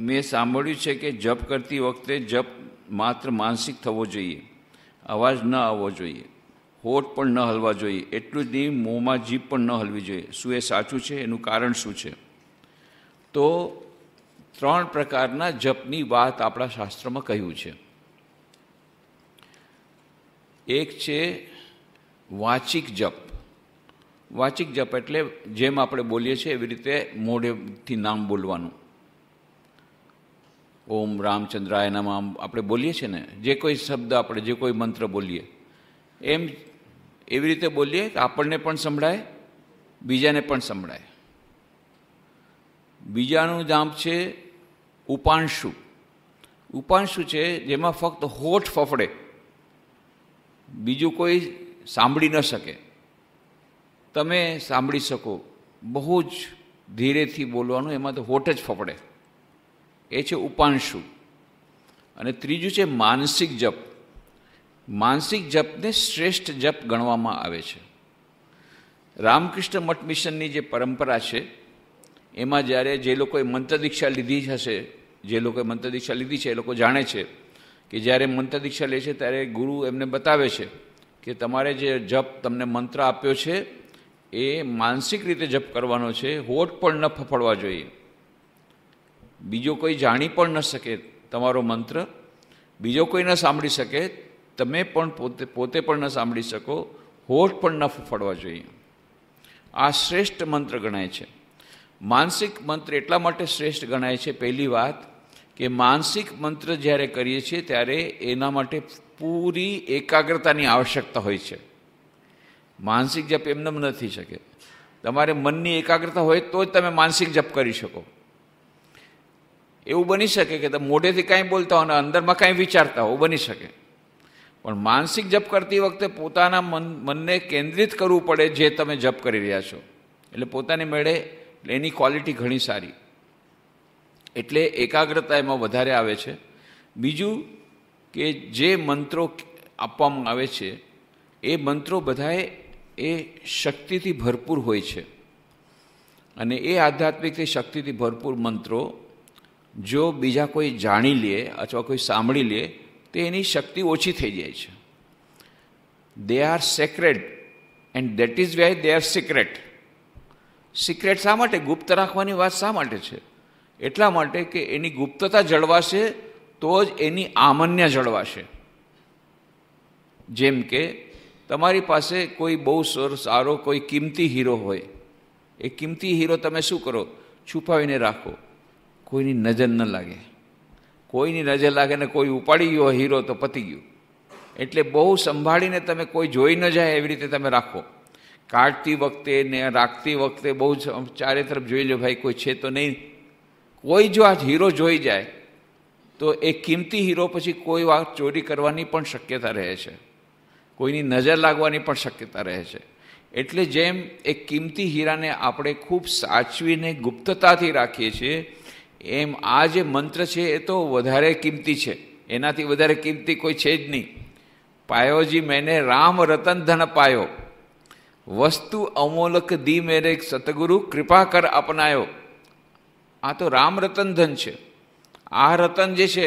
મેં સાંભળ્યું છે કે જપ કરતી વખતે જપ માત્ર માનસિક થવો જોઈએ અવાજ ન આવવો જોઈએ હોઠ પણ ન હલવા જોઈએ એટલું જ નહીં મોંમાં જીભ પણ ન હલવી જોઈએ શું એ સાચું છે એનું કારણ શું છે તો ત્રણ પ્રકારના જપની વાત આપણા શાસ્ત્રમાં કહ્યું છે એક છે વાચિક જપ વાચિક જપ એટલે જેમ આપણે બોલીએ છીએ એવી રીતે મોઢેથી નામ બોલવાનું ઓમ રામચંદ્રાય નામ આપણે બોલીએ છીએ ને જે કોઈ શબ્દ આપણે જે કોઈ મંત્ર બોલીએ એમ એવી રીતે બોલીએ કે આપણને પણ સંભળાય બીજાને પણ સંભળાય બીજાનું નામ છે ઉપાંશુ ઉપાંશુ છે જેમાં ફક્ત હોઠ ફફડે બીજું કોઈ સાંભળી ન શકે તમે સાંભળી શકો બહુ જ ધીરેથી બોલવાનું એમાં તો હોઠ જ ફફડે એ છે ઉપાંશુ અને ત્રીજું છે માનસિક જપ માનસિક જપને શ્રેષ્ઠ જપ ગણવામાં આવે છે રામકૃષ્ણ મઠ મિશનની જે પરંપરા છે એમાં જ્યારે જે લોકોએ મંત્ર લીધી હશે જે લોકોએ મંત્રદીક્ષા લીધી છે એ લોકો જાણે છે કે જ્યારે મંત્રદીક્ષા લે છે ત્યારે ગુરુ એમને બતાવે છે કે તમારે જે જપ તમને મંત્ર આપ્યો છે એ માનસિક રીતે જપ કરવાનો છે હોઠ પણ ન ફફડવા જોઈએ બીજો કોઈ જાણી પણ ન શકે તમારો મંત્ર બીજો કોઈ ન સાંભળી શકે તમે પણ પોતે પોતે પણ ન સાંભળી શકો હોઠ પણ ન ફફડવા જોઈએ આ શ્રેષ્ઠ મંત્ર ગણાય છે માનસિક મંત્ર એટલા માટે શ્રેષ્ઠ ગણાય છે પહેલી વાત કે માનસિક મંત્ર જ્યારે કરીએ છીએ ત્યારે એના માટે પૂરી એકાગ્રતાની આવશ્યકતા હોય છે માનસિક જપ એમને નથી શકે તમારે મનની એકાગ્રતા હોય તો જ તમે માનસિક જપ કરી શકો એવું બની શકે કે તમે મોઢેથી કાંઈ બોલતા હો અને અંદરમાં કાંઈ વિચારતા હો બની શકે પણ માનસિક જપ કરતી વખતે પોતાના મન મનને કેન્દ્રિત કરવું પડે જે તમે જપ કરી રહ્યા છો એટલે પોતાને મેળે એની ક્વોલિટી ઘણી સારી એટલે એકાગ્રતા એમાં વધારે આવે છે બીજું કે જે મંત્રો આપવામાં આવે છે એ મંત્રો બધાએ એ શક્તિથી ભરપૂર હોય છે અને એ આધ્યાત્મિક શક્તિથી ભરપૂર મંત્રો જો બીજા કોઈ જાણી લે અથવા કોઈ સાંભળી લે તો એની શક્તિ ઓછી થઈ જાય છે they are secret and that is why they are secret secret શા માટે ગુપ્ત રાખવાની વાત શા માટે છે એટલા માટે કે એની ગુપ્તતા જળવાશે તો જ એની આમન્ય જળવાશે જેમ કે તમારી પાસે કોઈ બહુ સર સારો કોઈ કિંમતી હીરો હોય એ કિંમતી હીરો તમે શું કરો છુપાવીને રાખો કોઈની નજર ન લાગે કોઈની નજર લાગે ને કોઈ ઉપાડી ગયો હીરો તો પતી ગયો એટલે બહુ સંભાળીને તમે કોઈ જોઈ ન જાય એવી રીતે તમે રાખો કાઢતી વખતે ને રાખતી વખતે બહુ જ ચારે તરફ જોઈ લો ભાઈ કોઈ છે તો નહીં કોઈ જો આ હીરો જોઈ જાય તો એ કિંમતી હીરો પછી કોઈ વાર ચોરી કરવાની પણ શક્યતા રહે છે કોઈની નજર લાગવાની પણ શક્યતા રહે છે એટલે જેમ એ કિંમતી હીરાને આપણે ખૂબ સાચવીને ગુપ્તતાથી રાખીએ છીએ એમ આ જે મંત્ર છે એ તો વધારે કિંમતી છે એનાથી વધારે કિંમતી કોઈ છે જ નહીં પાયોજી મેને રામ રતન ધન પાયો વસ્તુ અમોલક દી મેરે સતગુરુ કૃપા કર અપનાયો આ તો રામ રતન ધન છે આ રતન જે છે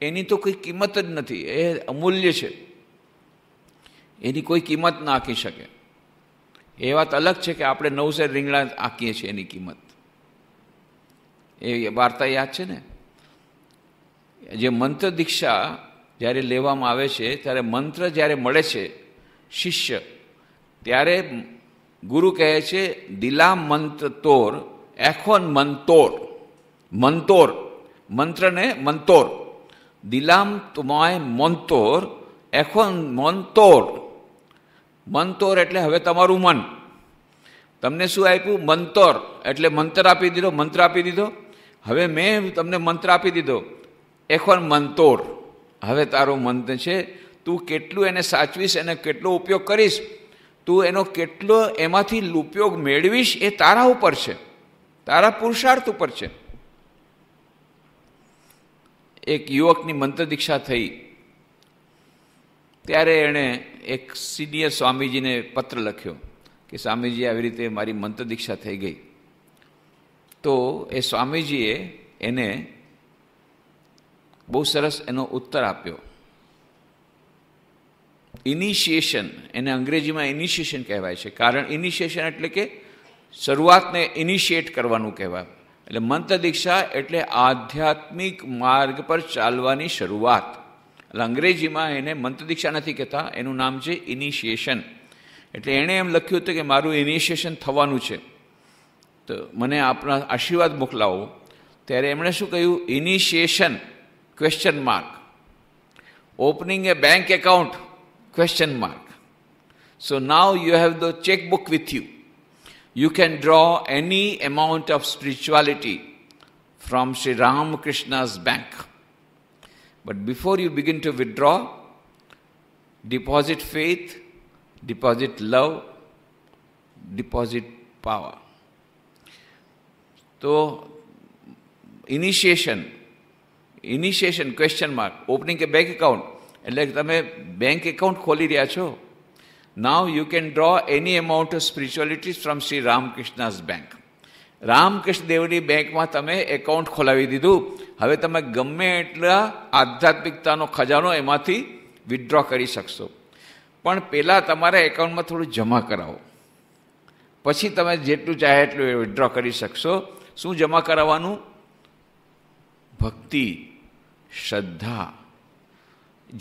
એની તો કોઈ કિંમત જ નથી એ અમૂલ્ય છે એની કોઈ કિંમત ના આંકી શકે એ વાત અલગ છે કે આપણે નવસેર રીંગણા આંકીએ છીએ એની કિંમત એ વાર્તા યાદ છે ને જે મંત્ર દીક્ષા જ્યારે લેવામાં આવે છે ત્યારે મંત્ર જ્યારે મળે છે શિષ્ય ત્યારે ગુરુ કહે છે દિલા મંત્ર તોર એખોન મંતોર મંતોર મંત્રને મંતોર દિલામ તુમાય મંતોર એખોન મંતોર મંતોર એટલે હવે તમારું મન તમને શું આપ્યું મંતોર એટલે મંત્ર આપી દીધો મંત્ર આપી દીધો હવે મેં તમને મંત્ર આપી દીધો એખોન મંતોર હવે તારો મંત્ર છે તું કેટલું એને સાચવીશ એને કેટલો ઉપયોગ કરીશ તું એનો કેટલો એમાંથી ઉપયોગ મેળવીશ એ તારા ઉપર છે તારા પુરુષાર્થ ઉપર છે એક યુવકની મંત્ર દીક્ષા થઈ ત્યારે એણે એક સિનિયર સ્વામીજીને પત્ર લખ્યો કે સ્વામીજી આવી રીતે મારી મંત્ર દીક્ષા થઈ ગઈ તો એ સ્વામીજીએ એને બહુ સરસ એનો ઉત્તર આપ્યો ઇનિશિએશન એને અંગ્રેજીમાં ઇનિશિએશન કહેવાય છે કારણ ઇનિશિએશન એટલે કે શરૂઆતને ઇનિશિએટ કરવાનું કહેવાય એટલે મંત્ર દીક્ષા એટલે આધ્યાત્મિક માર્ગ પર ચાલવાની શરૂઆત એટલે અંગ્રેજીમાં એને મંત્ર દીક્ષા નથી કહેતા એનું નામ છે ઇનિશિએશન એટલે એણે એમ લખ્યું હતું કે મારું ઇનિશિએશન થવાનું છે તો મને આપના આશીર્વાદ મોકલાવો ત્યારે એમણે શું કહ્યું initiation question mark opening a bank account question mark so now you have the chequebook with you you can draw any amount of spirituality from Shri Ramakrishna's bank but before you begin to withdraw, deposit faith deposit love deposit power તો initiation initiation question mark opening a bank account એટલે કે તમે bank account ખોલી રહ્યા છો now you can draw any amount of spirituality from Shri Ramakrishna's bank Ramakrishna દેવની બેંકમાં તમે એકાઉન્ટ ખોલાવી દીધું હવે તમે ગમે એટલા આધ્યાત્મિકતાનો ખજાનો એમાંથી વિથડ્રો કરી શકશો પણ પહેલાં તમારા એકાઉન્ટમાં થોડું જમા કરાવો પછી તમે જેટલું ચાહે એટલું વિથડ્રો કરી શકશો શું જમા કરાવવાનું ભક્તિ શ્રદ્ધા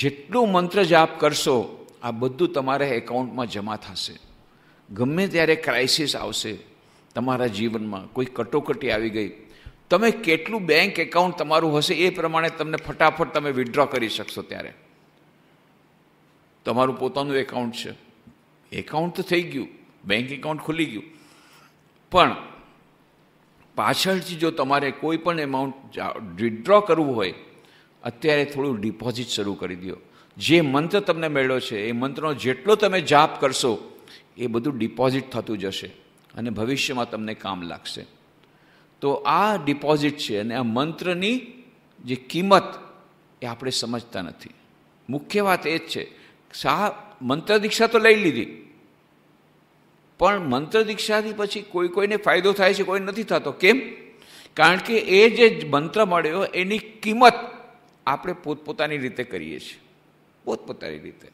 જેટલું મંત્ર જાપ કરશો આ બધું તમારે એકાઉન્ટમાં જમા થશે ગમે ત્યારે ક્રાઇસિસ આવશે તમારા જીવનમાં કોઈ કટોકટી આવી ગઈ તમે કેટલું બેંક એકાઉન્ટ તમારું હશે એ પ્રમાણે તમને ફટાફટ તમે વિડ્રો કરી શકશો ત્યારે તમારું પોતાનું એકાઉન્ટ છે એકાઉન્ટ તો થઈ ગયું બેંક એકાઉન્ટ ખુલી ગયું પણ પાછળથી જો તમારે કોઈ પણ એમાઉન્ટ વિડ્રો કરવું હોય અત્યારે થોડું ડિપોઝિટ શરૂ કરી દો જે મંત્ર તમને મળ્યો છે એ મંત્રનો જેટલો તમે જાપ કરશો એ બધું ડિપોઝિટ થતું જશે અને ભવિષ્યમાં તમને કામ લાગશે તો આ ડિપોઝિટ છે અને આ મંત્રની જે કિંમત એ આપણે સમજતા નથી મુખ્ય વાત એ જ છે સા મંત્ર દીક્ષા તો લઈ લીધી પણ મંત્ર દીક્ષાથી પછી કોઈ કોઈને ફાયદો થાય છે કોઈ નથી થતો કેમ કારણ કે એ જે મંત્ર મળ્યો એની કિંમત આપણે પોતપોતાની રીતે કરીએ છીએ પોતપોતાની રીતે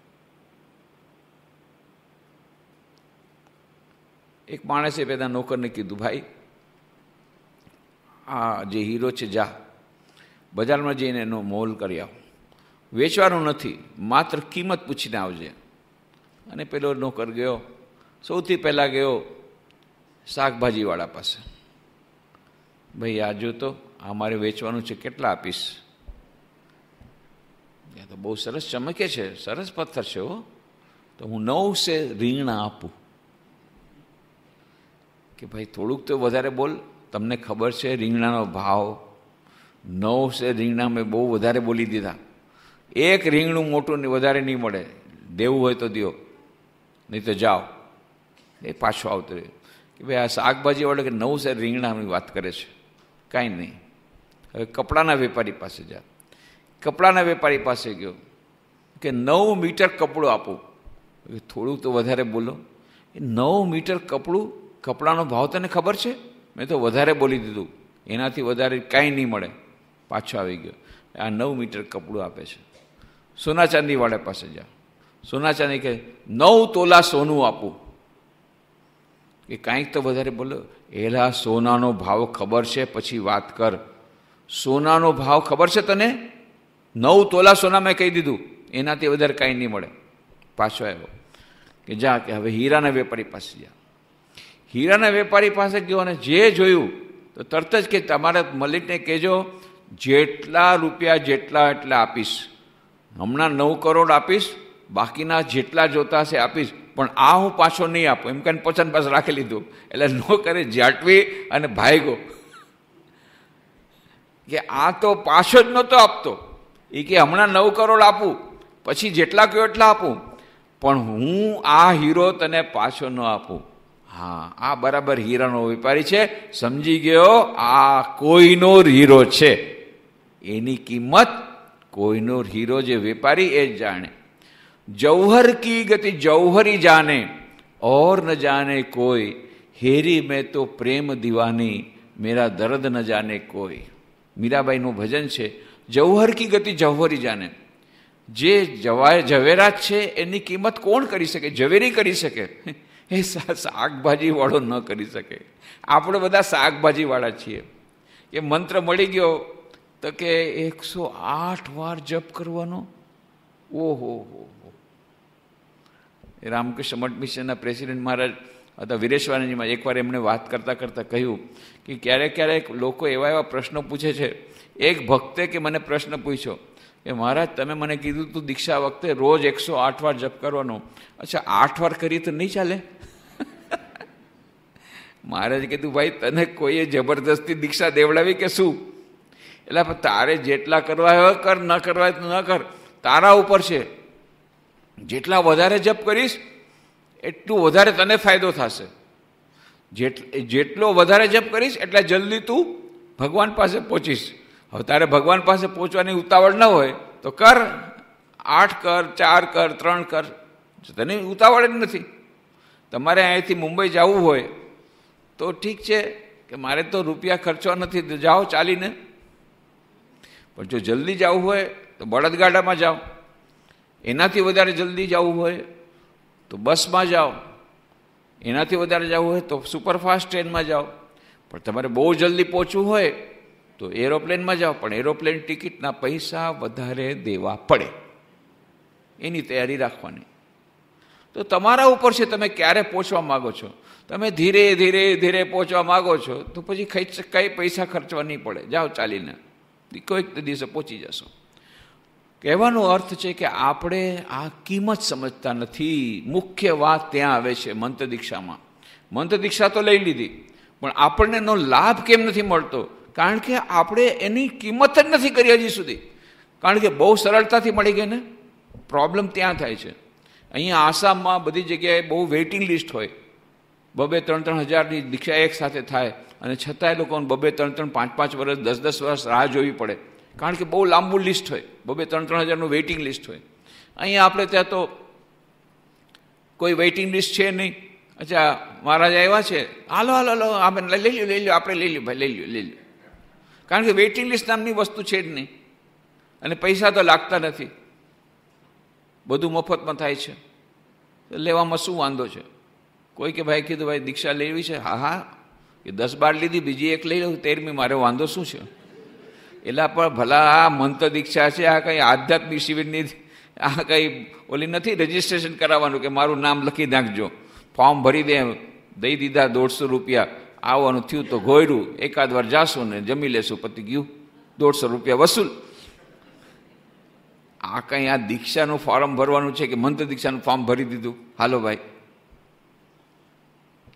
એક માણસે પેલા નોકરને કીધું ભાઈ આ જે હીરો છે જા બજારમાં જઈને એનો મોલ કરી આવો વેચવાનો નથી માત્ર કિંમત પૂછીને આવજે અને પેલો નોકર ગયો સૌથી પહેલાં ગયો શાકભાજીવાળા પાસે ભાઈ આ જો તો આ મારે વેચવાનું છે કેટલા આપીશ એ તો બહુ સરસ ચમકે છે સરસ પથ્થર છે હો તો હું નવ સે રીંગણા આપું કે ભાઈ થોડુંક તો વધારે બોલ તમને ખબર છે રીંગણાનો ભાવ નવ સે રીંગણા મેં બહુ વધારે બોલી દીધા એક રીંગણું મોટું વધારે નહીં મળે દેવું હોય તો દો નહીં તો જાઓ એ પાછો આવતો રહ્યો કે ભાઈ આ શાકભાજીવાળો કે નવું સાહેબ રીંગણાની વાત કરે છે કાંઈ નહીં હવે કપડાના વેપારી પાસે જા કપડાના વેપારી પાસે ગયો કે નવ મીટર કપડું આપો થોડું તો વધારે બોલો એ નવ મીટર કપડું કપડાનો ભાવ તને ખબર છે મેં તો વધારે બોલી દીધું એનાથી વધારે કાંઈ નહીં મળે પાછો આવી ગયો આ નવ મીટર કપડું આપે છે સોના ચાંદીવાળા પાસે જા સોના ચાંદી કે નવ તોલા સોનું આપું કે કાંઈક તો વધારે બોલો એલા સોનાનો ભાવ ખબર છે પછી વાત કર સોનાનો ભાવ ખબર છે તને નવ તોલા સોના મેં કહી દીધું એનાથી વધારે કાંઈ નહીં મળે પાછો આવ્યો કે જા કે હવે હીરાના વેપારી પાસે જા હીરાના વેપારી પાસે ગયો અને જે જોયું તો તરત જ કે તમારે મલિકને કહેજો જેટલા રૂપિયા જેટલા એટલા આપીશ હમણાં નવ કરોડ આપીશ બાકીના જેટલા જોતા હશે આપીશ પણ આ હું પાછો નહીં આપું એમ કહીને પોતાની પાસે રાખી લીધું એટલે ન કરે જાટવી અને ભાઈગો કે આ તો પાછો જ નહોતો આપતો એ કે હમણાં નવ કરોડ આપું પછી જેટલા કયો એટલા આપું પણ હું આ હીરો તને પાછો ન આપું હા આ બરાબર હીરાનો વેપારી છે સમજી ગયો આ કોઈનો હીરો છે એની કિંમત કોઈનો હીરો જે વેપારી એ જ જાણે जौहर કી ગતિ जौहरी જાને और ન જાને કોઈ હેરી મેં તો પ્રેમ દીવાની મેરા દર્દ ન જાને કોઈ મીરાબાઈનું ભજન છે જૌહર કી ગતિ જૌહરી જાને જે જવાય ઝવેરાત છે એની કિંમત કોણ કરી શકે ઝવેરી કરી શકે એ શાકભાજીવાળો ન કરી શકે આપણે બધા શાકભાજીવાળા છીએ એ મંત્ર મળી ગયો તો કે એકસો આઠ વાર જપ કરવાનો ઓહો હો એ રામકૃષ્ણ મઠ મિશનના પ્રેસિડેન્ટ મહારાજ હતા વિરેશવાનજીમાં એકવાર એમણે વાત કરતાં કરતાં કહ્યું કે ક્યારેક ક્યારેક લોકો એવા એવા પ્રશ્નો પૂછે છે એક ભક્તે કે મને પ્રશ્ન પૂછ્યો કે મહારાજ તમે મને કીધું તું દીક્ષા વખતે રોજ એકસો આઠ વાર જપ કરવાનો અચ્છા આઠ વાર કરીએ તો નહીં ચાલે મહારાજ કીધું ભાઈ તને કોઈએ જબરદસ્તી દીક્ષા દેવડાવી કે શું એટલે તારે જેટલા કરવા હોય કર ન કરવા તો ન કર તારા ઉપર છે જેટલા વધારે જપ કરીશ એટલું વધારે તને ફાયદો થશે જેટલો વધારે જપ કરીશ એટલા જલ્દી તું ભગવાન પાસે પહોંચીશ હવે તારે ભગવાન પાસે પહોંચવાની ઉતાવળ ન હોય તો કર આઠ કર ચાર કર ત્રણ કર તને ઉતાવળ જ નથી તમારે અહીંથી મુંબઈ જવું હોય તો ઠીક છે કે મારે તો રૂપિયા ખર્ચવા નથી જાઓ ચાલીને પણ જો જલ્દી જવું હોય તો બળદગાડામાં જાઓ એનાથી વધારે જલ્દી જવું હોય તો બસમાં જાઓ એનાથી વધારે જવું હોય તો સુપરફાસ્ટ ટ્રેનમાં જાઓ પણ તમારે બહુ જલ્દી પહોંચવું હોય તો એરોપ્લેનમાં જાઓ પણ એરોપ્લેન ટિકિટના પૈસા વધારે દેવા પડે એની તૈયારી રાખવાની તો તમારા ઉપર છે તમે ક્યારે પહોંચવા માગો છો તમે ધીરે ધીરે ધીરે પહોંચવા માગો છો તો પછી કંઈ પૈસા ખર્ચવા નહીં પડે જાઓ ચાલીને કોઈક દિવસે પહોંચી જશો કહેવાનો અર્થ છે કે આપણે આ કિંમત સમજતા નથી મુખ્ય વાત ત્યાં આવે છે મંત્ર દીક્ષામાં મંત્ર દીક્ષા તો લઈ લીધી પણ આપણને એનો લાભ કેમ નથી મળતો કારણ કે આપણે એની કિંમત જ નથી કરી હજી સુધી કારણ કે બહુ સરળતાથી મળી ગઈ ને પ્રોબ્લેમ ત્યાં થાય છે અહીંયા આસામમાં બધી જગ્યાએ બહુ વેઇટિંગ લિસ્ટ હોય બબે ત્રણ ત્રણ હજારની દીક્ષા એક સાથે થાય અને છતાંય લોકોને બબે ત્રણ ત્રણ પાંચ પાંચ વર્ષ દસ દસ વર્ષ રાહ જોવી પડે કારણ કે બહુ લાંબુ લિસ્ટ હોય બબે ત્રણ ત્રણ હજારનું વેઇટિંગ લિસ્ટ હોય અહીંયા આપણે ત્યાં તો કોઈ વેઇટિંગ લિસ્ટ છે નહીં અચ્છા મહારાજ આવ્યા છે હાલો હાલો હાલો આપણે લઈ લો લઈ લ્યો આપણે લઈ લ્યો ભાઈ લઈ લ્યો લઈ લ્યો કારણ કે વેઇટિંગ લિસ્ટ નામની વસ્તુ છે જ નહીં અને પૈસા તો લાગતા નથી બધું મફતમાં થાય છે લેવામાં શું વાંધો છે કોઈ કે ભાઈ કીધું ભાઈ દીક્ષા લેવી છે હા હા એ દસ બાર લીધી બીજી એક લઈ લઉં તેરમી મારે વાંધો શું છે એટલે પણ ભલા આ મંત્ર દીક્ષા છે આ કંઈ આધ્યાત્મિક શિબિરની આ કંઈ ઓલી નથી રજિસ્ટ્રેશન કરાવવાનું કે મારું નામ લખી નાખજો ફોર્મ ભરી દે દઈ દીધા દોઢસો રૂપિયા આવવાનું થયું તો ગોયડું એકાદ વાર જાશું ને જમી લેશું પતી ગયું દોઢસો રૂપિયા વસૂલ આ કંઈ આ દીક્ષાનું ફોર્મ ભરવાનું છે કે મંત્ર દીક્ષાનું ફોર્મ ભરી દીધું હાલો ભાઈ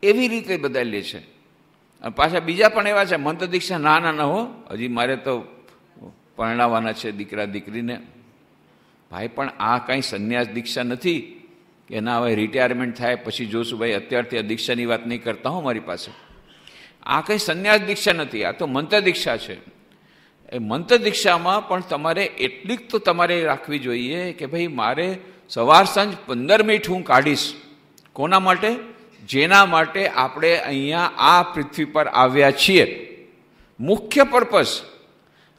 એવી રીતે બધા લે છે પાછા બીજા પણ એવા છે મંત્ર દીક્ષા ના ના હો હજી મારે તો પરણાવવાના છે દીકરા દીકરીને ભાઈ પણ આ કાંઈ સંન્યાસ દીક્ષા નથી કે ના હવે રિટાયરમેન્ટ થાય પછી જોશું ભાઈ અત્યારથી આ દીક્ષાની વાત નહીં કરતા હો મારી પાસે આ કંઈ સંન્યાસ દીક્ષા નથી આ તો મંત્ર દીક્ષા છે એ મંત્ર દીક્ષામાં પણ તમારે એટલીક તો તમારે રાખવી જોઈએ કે ભાઈ મારે સવાર સાંજ પંદર મિનિટ હું કાઢીશ કોના માટે જેના માટે આપણે અહીંયા આ પૃથ્વી પર આવ્યા છીએ મુખ્ય પર્પઝ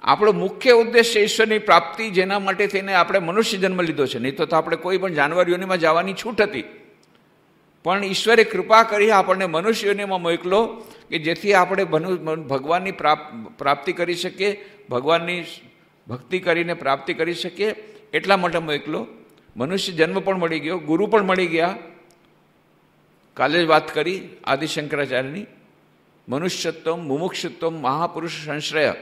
આપણો મુખ્ય ઉદ્દેશ ઈશ્વરની પ્રાપ્તિ જેના માટે થઈને આપણે મનુષ્ય જન્મ લીધો છે નહીં તો આપણે કોઈ પણ જાનવર જવાની છૂટ હતી પણ ઈશ્વરે કૃપા કરી આપણને મનુષ્યોનીમાં મોકલો કે જેથી આપણે ભગવાનની પ્રાપ્તિ કરી શકીએ ભગવાનની ભક્તિ કરીને પ્રાપ્તિ કરી શકીએ એટલા માટે મોકલો મનુષ્ય જન્મ પણ મળી ગયો ગુરુ પણ મળી ગયા કાલે જ વાત કરી આદિશંકરાચાર્યની શંકરાચાર્યની મનુષ્યત્વમ મુમુક્ષત્વમ મહાપુરુષ સંશ્રય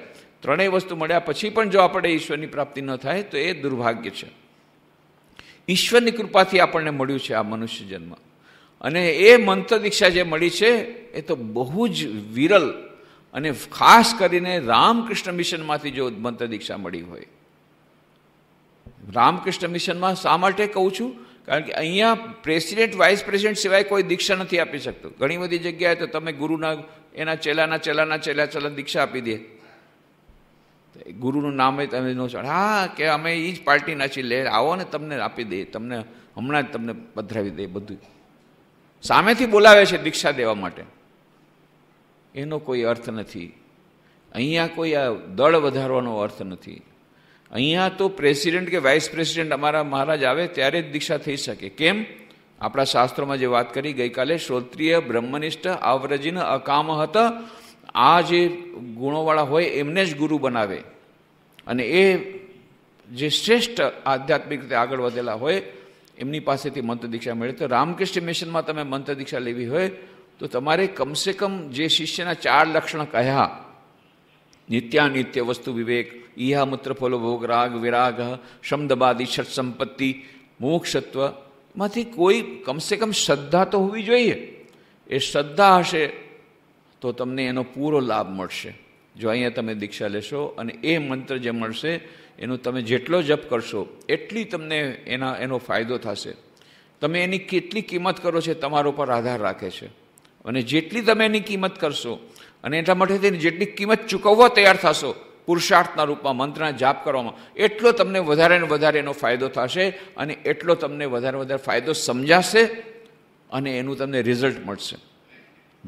ત્રણેય વસ્તુ મળ્યા પછી પણ જો આપણે ઈશ્વરની પ્રાપ્તિ ન થાય તો એ દુર્ભાગ્ય છે ઈશ્વરની કૃપાથી આપણને મળ્યું છે આ મનુષ્ય જન્મ અને એ મંત્ર દીક્ષા જે મળી છે એ તો બહુ જ વિરલ અને ખાસ કરીને રામકૃષ્ણ મિશનમાંથી જો મંત્ર દીક્ષા મળી હોય રામકૃષ્ણ મિશનમાં શા માટે કહું છું કારણ કે અહીંયા પ્રેસિડેન્ટ વાઇસ પ્રેસિડેન્ટ સિવાય કોઈ દીક્ષા નથી આપી શકતું ઘણી બધી જગ્યાએ તો તમે ગુરુના એના ચેલાના ચેલાના ચેલા ચેલા દીક્ષા આપી દે ગુરુનું નામ જ તમે નો હા કે અમે એ જ પાર્ટીના છીએ લે આવો ને તમને આપી દઈએ તમને હમણાં જ તમને પધરાવી દઈએ બધું સામેથી બોલાવે છે દીક્ષા દેવા માટે એનો કોઈ અર્થ નથી અહીંયા કોઈ આ દળ વધારવાનો અર્થ નથી અહીંયા તો પ્રેસિડેન્ટ કે વાઇસ પ્રેસિડેન્ટ અમારા મહારાજ આવે ત્યારે જ દીક્ષા થઈ શકે કેમ આપણા શાસ્ત્રોમાં જે વાત કરી ગઈકાલે શ્રોત્રિય બ્રહ્મનિષ્ઠ આવરજીન અકામ હતા આ જે ગુણોવાળા હોય એમને જ ગુરુ બનાવે અને એ જે શ્રેષ્ઠ આધ્યાત્મિક રીતે આગળ વધેલા હોય એમની પાસેથી મંત્ર દીક્ષા મળે તો રામકૃષ્ણ મિશનમાં તમે મંત્ર દીક્ષા લેવી હોય તો તમારે કમસે કમ જે શિષ્યના ચાર લક્ષણ કહ્યા નિત્યાનિત્ય વસ્તુ વિવેક ઈહા મૂત્ર ફોલો ભોગ રાગ વિરાગ શબ્દબાદી ષટ સંપત્તિ મોક્ષત્વ કોઈ કમસે કમ શ્રદ્ધા તો હોવી જોઈએ એ શ્રદ્ધા હશે તો તમને એનો પૂરો લાભ મળશે જો અહીંયા તમે દીક્ષા લેશો અને એ મંત્ર જે મળશે એનો તમે જેટલો જપ કરશો એટલી તમને એના એનો ફાયદો થશે તમે એની કેટલી કિંમત કરો છો તમારા ઉપર આધાર રાખે છે અને જેટલી તમે એની કિંમત કરશો અને એટલા માટે તેની જેટલી કિંમત ચૂકવવા તૈયાર થશો પુરુષાર્થના રૂપમાં મંત્રના જાપ કરવામાં એટલો તમને વધારે ને વધારે એનો ફાયદો થશે અને એટલો તમને વધારે વધારે ફાયદો સમજાશે અને એનું તમને રિઝલ્ટ મળશે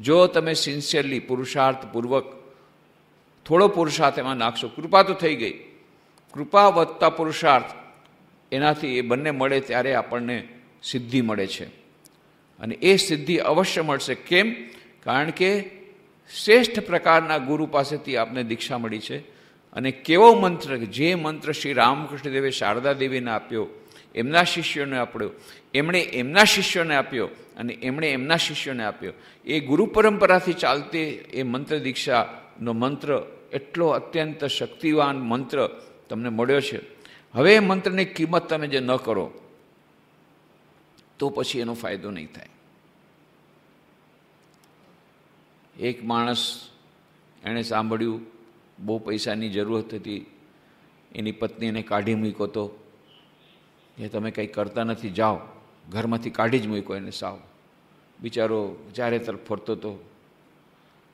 જો તમે સિન્સિયરલી પુરુષાર્થપૂર્વક થોડો પુરુષાર્થ એમાં નાખશો કૃપા તો થઈ ગઈ કૃપા વધતા પુરુષાર્થ એનાથી એ બંને મળે ત્યારે આપણને સિદ્ધિ મળે છે અને એ સિદ્ધિ અવશ્ય મળશે કેમ કારણ કે શ્રેષ્ઠ પ્રકારના ગુરુ પાસેથી આપને દીક્ષા મળી છે અને કેવો મંત્ર જે મંત્ર શ્રી રામકૃષ્ણદેવે શારદા દેવીને આપ્યો એમના શિષ્યોને આપ્યો એમણે એમના શિષ્યોને આપ્યો અને એમણે એમના શિષ્યોને આપ્યો એ ગુરુ પરંપરાથી ચાલતી એ મંત્ર દીક્ષાનો મંત્ર એટલો અત્યંત શક્તિવાન મંત્ર તમને મળ્યો છે હવે એ મંત્રની કિંમત તમે જે ન કરો તો પછી એનો ફાયદો નહીં થાય એક માણસ એણે સાંભળ્યું બહુ પૈસાની જરૂરત હતી એની પત્ની એને કાઢી મૂક્યો હતો એ તમે કંઈ કરતા નથી જાઓ ઘરમાંથી કાઢી જ મૂક્યો એને સાવ બિચારો ચારે તરફ ફરતો હતો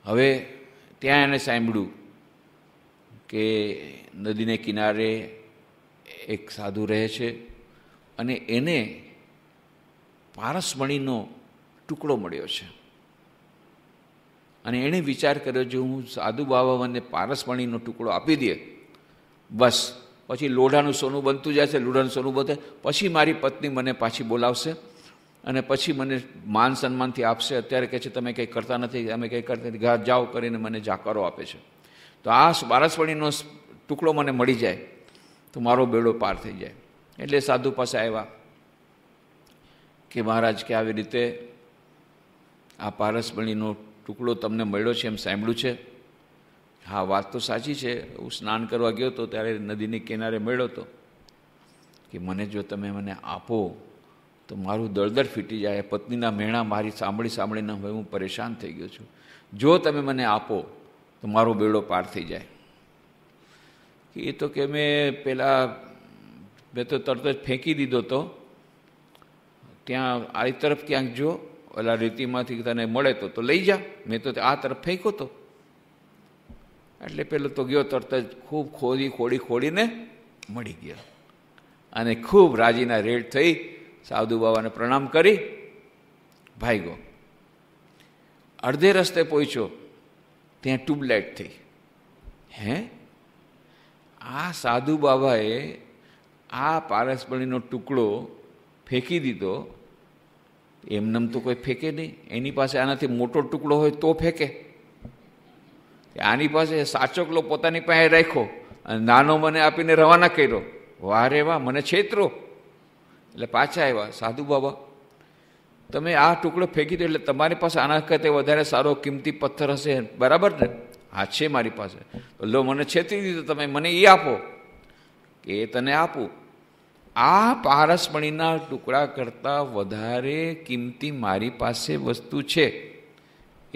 હવે ત્યાં એને સાંભળ્યું કે નદીને કિનારે એક સાધુ રહે છે અને એને પારસમણીનો ટુકડો મળ્યો છે અને એણે વિચાર કર્યો જો હું સાધુ બાબા મને પારસમણીનો ટુકડો આપી દે બસ પછી લોઢાનું સોનું બનતું જાય છે લોઢાનું સોનું બનતું પછી મારી પત્ની મને પાછી બોલાવશે અને પછી મને માન સન્માનથી આપશે અત્યારે કહે છે તમે કંઈ કરતા નથી અમે કંઈ કરતા નથી ઘર જાઓ કરીને મને જાકારો આપે છે તો આ બારસવણીનો ટુકડો મને મળી જાય તો મારો બેડો પાર થઈ જાય એટલે સાધુ પાસે આવ્યા કે મહારાજ કે આવી રીતે આ પારસમણીનો ટુકડો તમને મળ્યો છે એમ સાંભળ્યું છે હા વાત તો સાચી છે હું સ્નાન કરવા ગયો હતો ત્યારે નદીની કિનારે મળ્યો હતો કે મને જો તમે મને આપો તો મારું દળદર ફીટી જાય પત્નીના મેણા મારી સાંભળી સાંભળીને હવે હું પરેશાન થઈ ગયો છું જો તમે મને આપો તો મારો બેડો પાર થઈ જાય એ તો કે મેં પહેલાં મેં તો તરત જ ફેંકી દીધો તો ત્યાં આરી તરફ ક્યાંક જો ઓલા રીતિમાંથી તને મળે તો તો લઈ જા મેં તો આ તરફ ફેંક્યો તો એટલે પેલો તો ગયો તરત જ ખૂબ ખોદી ખોડી ખોડીને મળી ગયો અને ખૂબ રાજીના રેડ થઈ સાધુ બાબાને પ્રણામ કરી ભાઈગો અડધે રસ્તે પહોંચ્યો ત્યાં ટ્યુબલાઇટ થઈ હે આ સાધુ બાબાએ આ પારસપણીનો ટુકડો ફેંકી દીધો એમનેમ તો કોઈ ફેંકે નહીં એની પાસે આનાથી મોટો ટુકડો હોય તો ફેંકે આની પાસે સાચોકલો પોતાની પાસે રાખ્યો અને નાનો મને આપીને રવાના કર્યો વાહ રે વાહ મને છેતરો એટલે પાછા આવ્યા સાધુ બાબા તમે આ ટુકડો ફેંકી દો એટલે તમારી પાસે આના કરતાં વધારે સારો કિંમતી પથ્થર હશે બરાબર ને હા છે મારી પાસે લો મને છેતરી દીધો તમે મને એ આપો કે એ તને આપું આ પારસમણીના ટુકડા કરતાં વધારે કિંમતી મારી પાસે વસ્તુ છે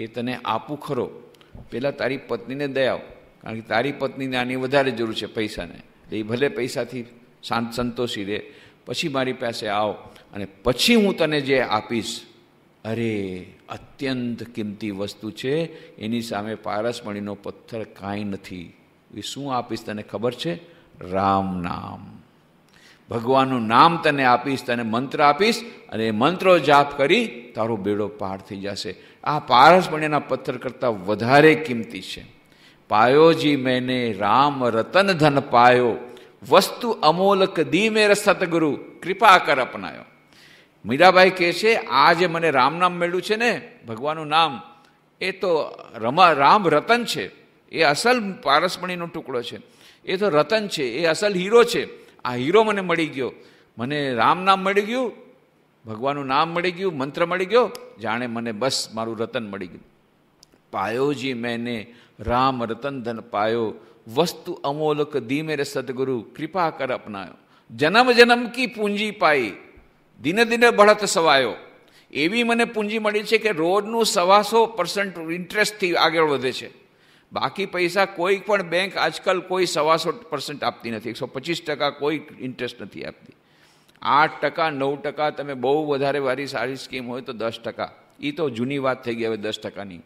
એ તને આપું ખરો પહેલાં તારી પત્નીને દઈ દયાવ કારણ કે તારી પત્નીને આની વધારે જરૂર છે પૈસાને એ ભલે પૈસાથી શાંત સંતોષી રહે પછી મારી પાસે આવ અને પછી હું તને જે આપીશ અરે અત્યંત કિંમતી વસ્તુ છે એની સામે પારસમણીનો પથ્થર કાંઈ નથી એ શું આપીશ તને ખબર છે રામ નામ ભગવાનનું નામ તને આપીશ તને મંત્ર આપીશ અને એ મંત્રો જાપ કરી તારો બેડો પાર થઈ જશે આ પારસમણીના પથ્થર કરતાં વધારે કિંમતી છે પાયો જી મેને રામ રતન ધન પાયો વસ્તુ અમોલક દીમેર સતગુરુ કૃપા કર અપનાયો મીરાભાઈ કહે છે આ જે મને રામનામ મેળ્યું છે ને ભગવાનનું નામ એ તો રમા રામ રતન છે એ અસલ પારસમણીનો ટુકડો છે એ તો રતન છે એ અસલ હીરો છે આ હીરો મને મળી ગયો મને રામ નામ મળી ગયું ભગવાનનું નામ મળી ગયું મંત્ર મળી ગયો જાણે મને બસ મારું રતન મળી ગયું પાયો જી મેને રામ રતન ધન પાયો વસ્તુ અમોલક दी मेरे કૃપા કર અપનાયો જન્મ જન્મ કી પૂંજી પાઈ દિને દિને બળત સવાયો એવી મને પૂંજી મળી છે કે રોજનું સવાસો પર્સન્ટ ઇન્ટરેસ્ટથી આગળ વધે છે બાકી પૈસા કોઈ પણ બેંક આજકાલ કોઈ સવાસો પર્સન્ટ આપતી નથી એકસો પચીસ ટકા કોઈ ઇન્ટરેસ્ટ નથી આપતી આઠ ટકા નવ ટકા તમે બહુ વધારે વારી સારી સ્કીમ હોય તો દસ ટકા એ તો જૂની વાત થઈ ગઈ હવે દસ ટકાની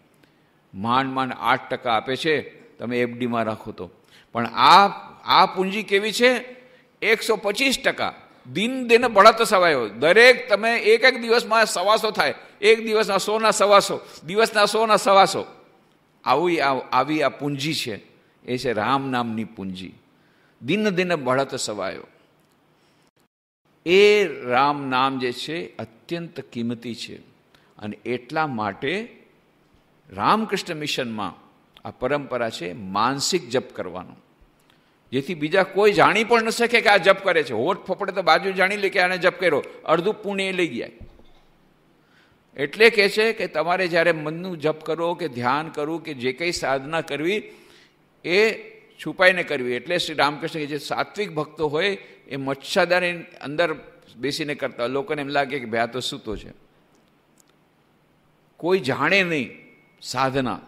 માંડ માંડ આઠ ટકા આપે છે તમે એફડીમાં રાખો તો પણ આ આ પૂંજી કેવી છે એકસો પચીસ ટકા દિન દિન બળત સવાયો દરેક તમે એક એક દિવસમાં સવાસો થાય એક દિવસના સોના સવાસો દિવસના સોના સવાસો આવી આવી આ પૂંજી છે એ છે રામ નામની પૂંજી દિન દિન બળત સવાયો એ રામ નામ જે છે અત્યંત કિંમતી છે અને એટલા માટે રામકૃષ્ણ મિશનમાં આ પરંપરા છે માનસિક જપ કરવાનો જેથી બીજા કોઈ જાણી પણ ન શકે કે આ જપ કરે છે હોઠ ફફડે તો બાજુ જાણી લે કે આને જપ કર્યો અડધું પુણ્ય લઈ ગયા એટલે કહે છે કે તમારે જ્યારે મનનું જપ કરો કે ધ્યાન કરવું કે જે કંઈ સાધના કરવી એ છુપાઈને કરવી એટલે શ્રી રામકૃષ્ણ જે સાત્વિક ભક્તો હોય એ મચ્છાદાની અંદર બેસીને કરતા લોકોને એમ લાગે કે ભાઈ આ તો સૂતો છે કોઈ જાણે નહીં સાધના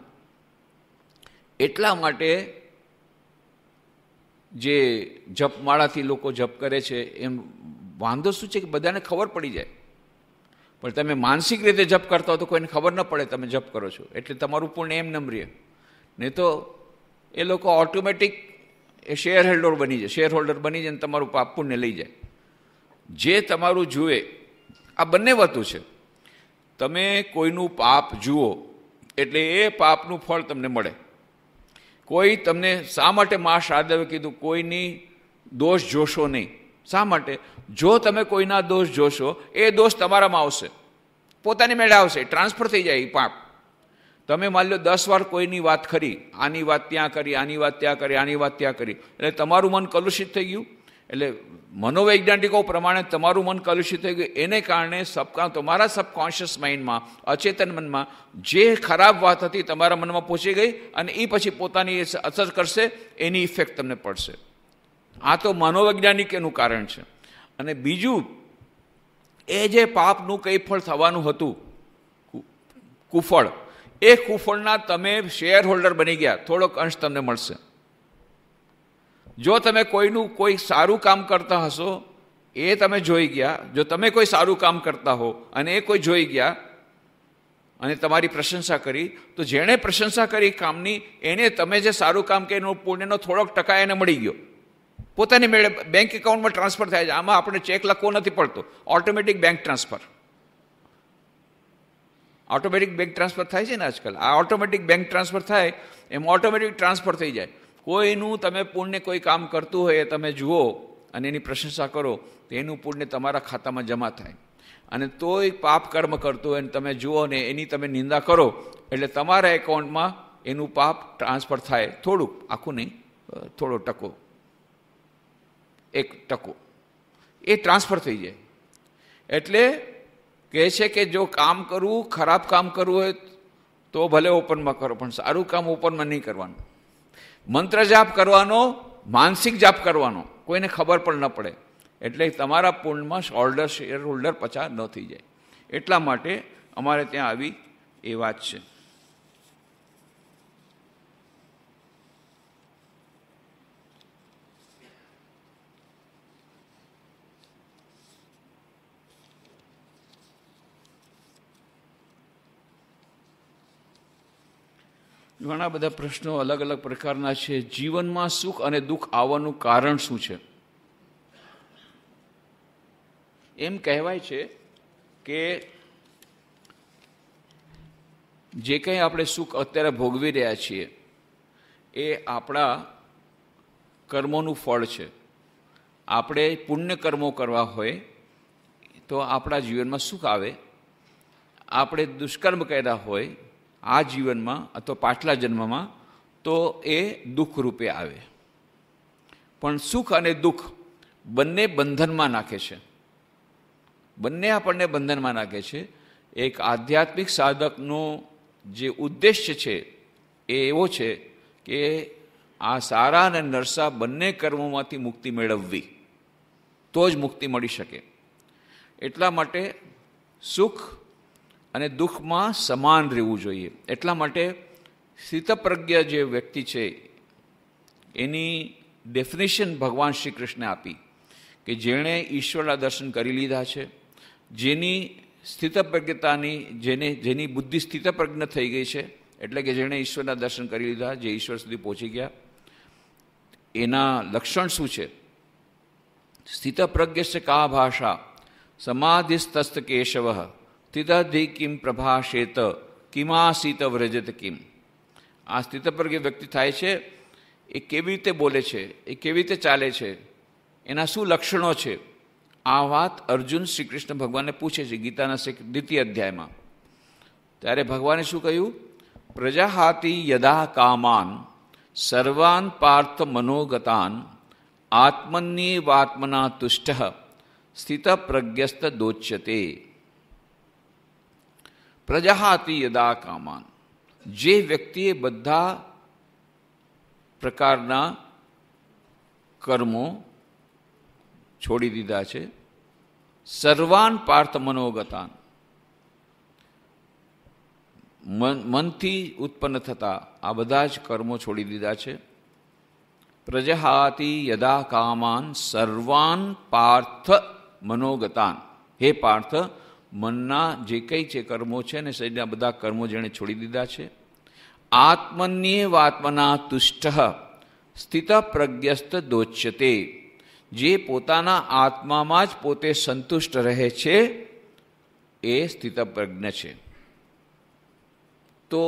એટલા માટે જે જપમાળાથી લોકો જપ કરે છે એમ વાંધો શું છે કે બધાને ખબર પડી જાય પણ તમે માનસિક રીતે જપ કરતા હો તો કોઈને ખબર ન પડે તમે જપ કરો છો એટલે તમારું પૂર્ણ એમ નમ રહે નહીં તો એ લોકો ઓટોમેટિક એ શેર હોલ્ડર બની જાય શેર હોલ્ડર બની જાય ને તમારું પાપ પુણ્ય લઈ જાય જે તમારું જુએ આ બંને વસ્તુ છે તમે કોઈનું પાપ જુઓ એટલે એ પાપનું ફળ તમને મળે કોઈ તમને શા માટે મા શારદાએ કીધું કોઈની દોષ જોશો નહીં શા માટે જો તમે કોઈના દોષ જોશો એ દોષ તમારામાં આવશે પોતાની મેળા આવશે ટ્રાન્સફર થઈ જાય એ પાપ તમે માની લો દસ વાર કોઈની વાત કરી આની વાત ત્યાં કરી આની વાત ત્યાં કરી આની વાત ત્યાં કરી એટલે તમારું મન કલુષિત થઈ ગયું એટલે મનોવૈજ્ઞાનિકો પ્રમાણે તમારું મન કલુષિત થઈ ગયું એને કારણે સબકા તમારા સબકોન્શિયસ માઇન્ડમાં અચેતન મનમાં જે ખરાબ વાત હતી તમારા મનમાં પહોંચી ગઈ અને એ પછી પોતાની અસર કરશે એની ઇફેક્ટ તમને પડશે આ તો મનોવૈજ્ઞાનિક એનું કારણ છે અને બીજું એ જે પાપનું કંઈ ફળ થવાનું હતું કુફળ એ કુફળના તમે શેર હોલ્ડર બની ગયા થોડોક અંશ તમને મળશે જો તમે કોઈનું કોઈ સારું કામ કરતા હશો એ તમે જોઈ ગયા જો તમે કોઈ સારું કામ કરતા હો અને એ કોઈ જોઈ ગયા અને તમારી પ્રશંસા કરી તો જેણે પ્રશંસા કરી કામની એને તમે જે સારું કામ કે એનું પુણ્યનો થોડોક ટકા એને મળી ગયો પોતાની મેળે બેંક એકાઉન્ટમાં ટ્રાન્સફર થાય છે આમાં આપણે ચેક લખવો નથી પડતો automatic bank transfer automatic bank transfer થાય છે ને આજકાલ આ ઓટોમેટિક બેંક ટ્રાન્સફર થાય એમ ઓટોમેટિક ટ્રાન્સફર થઈ જાય કોઈનું તમે પુણ્ય કોઈ કામ કરતું હોય એ તમે જુઓ અને એની પ્રશંસા કરો તો એનું પુણ્ય તમારા ખાતામાં જમા થાય અને તોય પાપ કર્મ કરતું હોય અને તમે જુઓ ને એની તમે નિંદા કરો એટલે તમારા એકાઉન્ટમાં એનું પાપ ટ્રાન્સફર થાય થોડુંક આખું નહીં થોડો ટકો એક ટકો એ ટ્રાન્સફર થઈ જાય એટલે કહે છે કે જો કામ કરવું ખરાબ કામ કરવું હોય તો ભલે ઓપનમાં કરો પણ સારું કામ ઓપનમાં નહીં કરવાનું મંત્ર જાપ કરવાનો માનસિક જાપ કરવાનો કોઈને ખબર પણ ન પડે એટલે તમારા પૂર્ણમાં શોલ્ડર શેર હોલ્ડર પચાસ ન થઈ જાય એટલા માટે અમારે ત્યાં આવી એ વાત છે ઘણા બધા પ્રશ્નો અલગ અલગ પ્રકારના છે જીવનમાં સુખ અને દુઃખ આવવાનું કારણ શું છે એમ કહેવાય છે કે જે કંઈ આપણે સુખ અત્યારે ભોગવી રહ્યા છીએ એ આપણા કર્મોનું ફળ છે આપણે પુણ્ય કર્મો કરવા હોય તો આપણા જીવનમાં સુખ આવે આપણે દુષ્કર્મ કર્યા હોય આ જીવનમાં અથવા પાછલા જન્મમાં તો એ દુઃખરૂપે આવે પણ સુખ અને દુઃખ બંને બંધનમાં નાખે છે બંને આપણને બંધનમાં નાખે છે એક આધ્યાત્મિક સાધકનો જે ઉદ્દેશ્ય છે એ એવો છે કે આ સારા અને નરસા બંને કર્મોમાંથી મુક્તિ મેળવવી તો જ મુક્તિ મળી શકે એટલા માટે સુખ અને દુઃખમાં સમાન રહેવું જોઈએ એટલા માટે સ્થિતપ્રજ્ઞ જે વ્યક્તિ છે એની ડેફિનેશન ભગવાન શ્રી કૃષ્ણે આપી કે જેણે ઈશ્વરના દર્શન કરી લીધા છે જેની સ્થિતપ્રજ્ઞતાની જેને જેની બુદ્ધિ સ્થિતપ્રજ્ઞ થઈ ગઈ છે એટલે કે જેણે ઈશ્વરના દર્શન કરી લીધા જે ઈશ્વર સુધી પહોંચી ગયા એના લક્ષણ શું છે સ્થિતપ્રજ્ઞ છે કા ભાષા સમાધિસ્તસ્ત કેશવ સ્થિતાધિ કિમ પ્રભાષેત કિમાસિત વ્રજત કિમ આ સ્થિત પર જે વ્યક્તિ થાય છે એ કેવી રીતે બોલે છે એ કેવી રીતે ચાલે છે એના શું લક્ષણો છે આ વાત અર્જુન શ્રી કૃષ્ણ ભગવાનને પૂછે છે ગીતાના દ્વિતીય અધ્યાયમાં ત્યારે ભગવાને શું કહ્યું પ્રજાહાતી યદા કામાન સર્વાન પાર્થ મનોગતાન આત્મન્યે વાત્મના તુષ્ટ સ્થિત પ્રજ્ઞસ્ત દોચ્યતે પ્રજહાતી યદા કામાન જે વ્યક્તિએ બધા પ્રકારના કર્મો છોડી દીધા છે સર્વાન પાર્થ મનોગતાન મન મનથી ઉત્પન્ન થતા આ બધા જ કર્મો છોડી દીધા છે પ્રજહાતી યદા કામાન સર્વાન પાર્થ મનોગતાન હે પાર્થ મનના જે કંઈ છે કર્મો છે ને શરીરના બધા કર્મો જેણે છોડી દીધા છે આત્મન્યેવ આત્મના તુષ્ટ સ્થિત પ્રજ્ઞસ્ત દોચ્યતે જે પોતાના આત્મામાં જ પોતે સંતુષ્ટ રહે છે એ સ્થિતપ્રજ્ઞ છે તો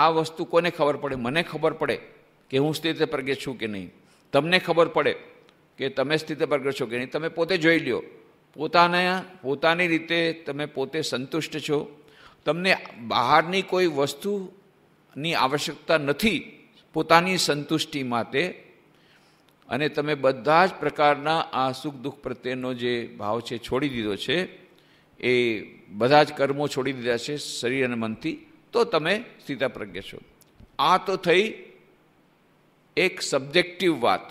આ વસ્તુ કોને ખબર પડે મને ખબર પડે કે હું સ્થિત પ્રજ્ઞ છું કે નહીં તમને ખબર પડે કે તમે સ્થિત સ્થિતપ્રજ્ઞ છો કે નહીં તમે પોતે જોઈ લ્યો પોતાના પોતાની રીતે તમે પોતે સંતુષ્ટ છો તમને બહારની કોઈ વસ્તુની આવશ્યકતા નથી પોતાની સંતુષ્ટિ માટે અને તમે બધા જ પ્રકારના આ સુખ દુઃખ પ્રત્યેનો જે ભાવ છે છોડી દીધો છે એ બધા જ કર્મો છોડી દીધા છે શરીર અને મનથી તો તમે પ્રજ્ઞ છો આ તો થઈ એક સબ્જેક્ટિવ વાત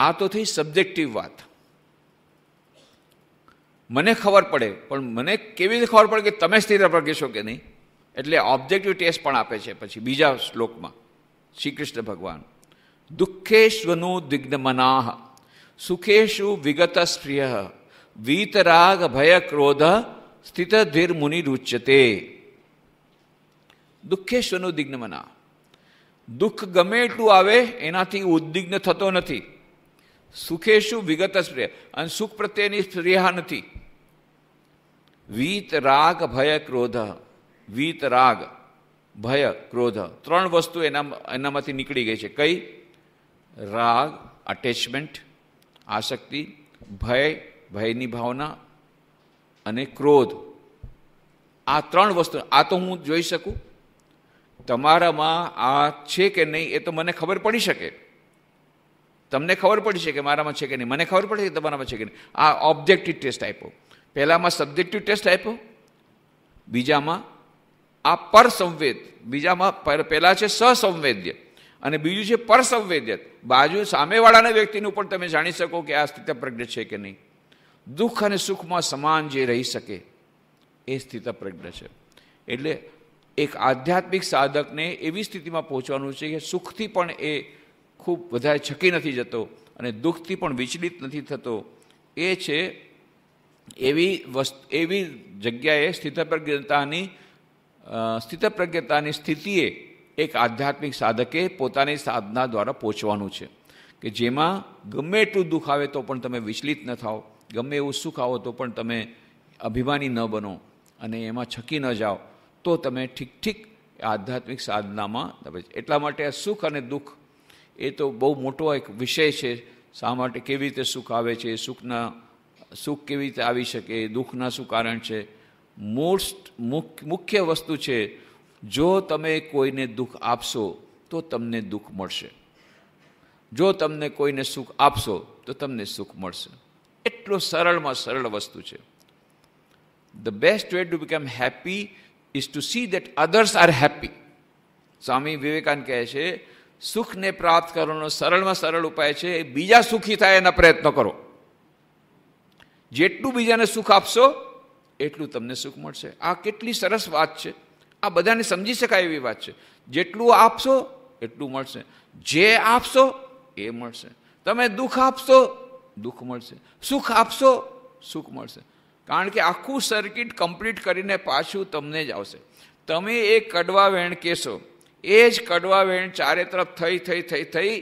આ તો થઈ સબ્જેક્ટિવ વાત મને ખબર પડે પણ મને કેવી રીતે ખબર પડે કે તમે સ્થિર કહેશો કે નહીં એટલે ઓબ્જેક્ટિવ ટેસ્ટ પણ આપે છે પછી બીજા શ્લોકમાં શ્રી કૃષ્ણ ભગવાન દિગ્ન દિગ્નમનાહ સુખેશુ વિગત સ્પ્રિય વીતરાગ ભય ક્રોધ સ્થિત ધીર મુનિ રૂચ્યતે દિગ્ન મના દુઃખ ગમે એટલું આવે એનાથી ઉદ્વિગ્ન થતો નથી સુખેશુ વિગત સ્પ્રિય અને સુખ પ્રત્યેની સ્પ્રિયા નથી વીત રાગ ભય ક્રોધ વીત રાગ ભય ક્રોધ ત્રણ વસ્તુ એના એનામાંથી નીકળી ગઈ છે કઈ રાગ અટેચમેન્ટ આસક્તિ ભય ભયની ભાવના અને ક્રોધ આ ત્રણ વસ્તુ આ તો હું જોઈ શકું તમારામાં આ છે કે નહીં એ તો મને ખબર પડી શકે તમને ખબર પડશે કે મારામાં છે કે નહીં મને ખબર પડશે કે તમારામાં છે કે નહીં આ ઓબ્જેક્ટિવ ટેસ્ટ આપ્યો પહેલામાં સબ્જેક્ટિવ ટેસ્ટ આપ્યો બીજામાં આ પરસંવેદ બીજામાં પહેલાં છે સસંવેદ્ય અને બીજું છે પરસંવેદ્ય બાજુ સામેવાળાના વ્યક્તિનું પણ તમે જાણી શકો કે આ સ્થિતપ્રજ્ઞ છે કે નહીં દુઃખ અને સુખમાં સમાન જે રહી શકે એ સ્થિતપ્રજ્ઞ છે એટલે એક આધ્યાત્મિક સાધકને એવી સ્થિતિમાં પહોંચવાનું છે કે સુખથી પણ એ ખૂબ વધારે છકી નથી જતો અને દુઃખથી પણ વિચલિત નથી થતો એ છે એવી વસ્તુ એવી જગ્યાએ સ્થિતપ્રજ્ઞતાની સ્થિતપ્રજ્ઞતાની સ્થિતિએ એક આધ્યાત્મિક સાધકે પોતાની સાધના દ્વારા પહોંચવાનું છે કે જેમાં ગમે એટલું દુઃખ આવે તો પણ તમે વિચલિત ન થાઓ ગમે એવું સુખ આવો તો પણ તમે અભિમાની ન બનો અને એમાં છકી ન જાઓ તો તમે ઠીક ઠીક આધ્યાત્મિક સાધનામાં એટલા માટે આ સુખ અને દુઃખ એ તો બહુ મોટો એક વિષય છે શા માટે કેવી રીતે સુખ આવે છે સુખના સુખ કેવી રીતે આવી શકે દુઃખના શું કારણ છે મોસ્ટ મુખ્ય વસ્તુ છે જો તમે કોઈને દુઃખ આપશો તો તમને દુઃખ મળશે જો તમને કોઈને સુખ આપશો તો તમને સુખ મળશે એટલો સરળમાં સરળ વસ્તુ છે the best way to become happy is to see that others are happy Swami Vivekananda કહે છે સુખને પ્રાપ્ત કરવાનો સરળમાં સરળ ઉપાય છે એ બીજા સુખી થાય એના પ્રયત્નો કરો જેટલું બીજાને સુખ આપશો એટલું તમને સુખ મળશે આ કેટલી સરસ વાત છે આ બધાને સમજી શકાય એવી વાત છે જેટલું આપશો એટલું મળશે જે આપશો એ મળશે તમે દુઃખ આપશો દુઃખ મળશે સુખ આપશો સુખ મળશે કારણ કે આખું સર્કિટ કમ્પ્લીટ કરીને પાછું તમને જ આવશે તમે એ કડવા વેણ કહેશો એ જ કડવા વેણ ચારે તરફ થઈ થઈ થઈ થઈ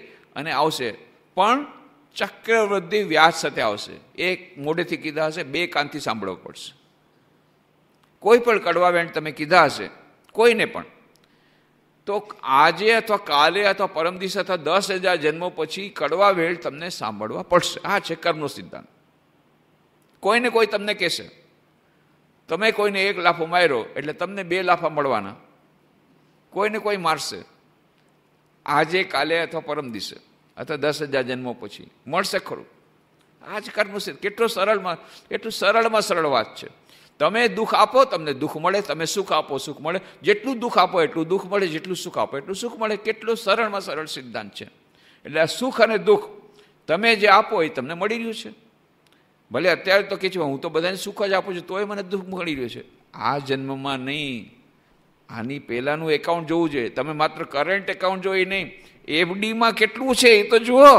અને આવશે પણ ચક્રવૃદ્ધિ વ્યાજ સાથે આવશે એક મોઢેથી કીધા હશે બે કાનથી સાંભળવો પડશે કોઈ પણ કડવા વેણ તમે કીધા હશે કોઈને પણ તો આજે અથવા કાલે અથવા પરમ દિવસે અથવા દસ હજાર જન્મો પછી કડવા વેળ તમને સાંભળવા પડશે આ છે કર્મનો સિદ્ધાંત કોઈને કોઈ તમને કહેશે તમે કોઈને એક લાફો માર્યો એટલે તમને બે લાફા મળવાના કોઈને કોઈ મારશે આજે કાલે અથવા પરમ દિવસે અથવા દસ હજાર જન્મો પછી મળશે ખરું આ જ કર્મ કેટલો સરળમાં એટલું સરળમાં સરળ વાત છે તમે દુઃખ આપો તમને દુઃખ મળે તમે સુખ આપો સુખ મળે જેટલું દુઃખ આપો એટલું દુઃખ મળે જેટલું સુખ આપો એટલું સુખ મળે કેટલો સરળમાં સરળ સિદ્ધાંત છે એટલે આ સુખ અને દુઃખ તમે જે આપો એ તમને મળી રહ્યું છે ભલે અત્યારે તો કે છે હું તો બધાને સુખ જ આપું છું તોય મને દુઃખ મળી રહ્યું છે આ જન્મમાં નહીં આની પહેલાંનું એકાઉન્ટ જોવું જોઈએ તમે માત્ર કરંટ એકાઉન્ટ જોઈએ નહીં એફડીમાં કેટલું છે એ તો જુઓ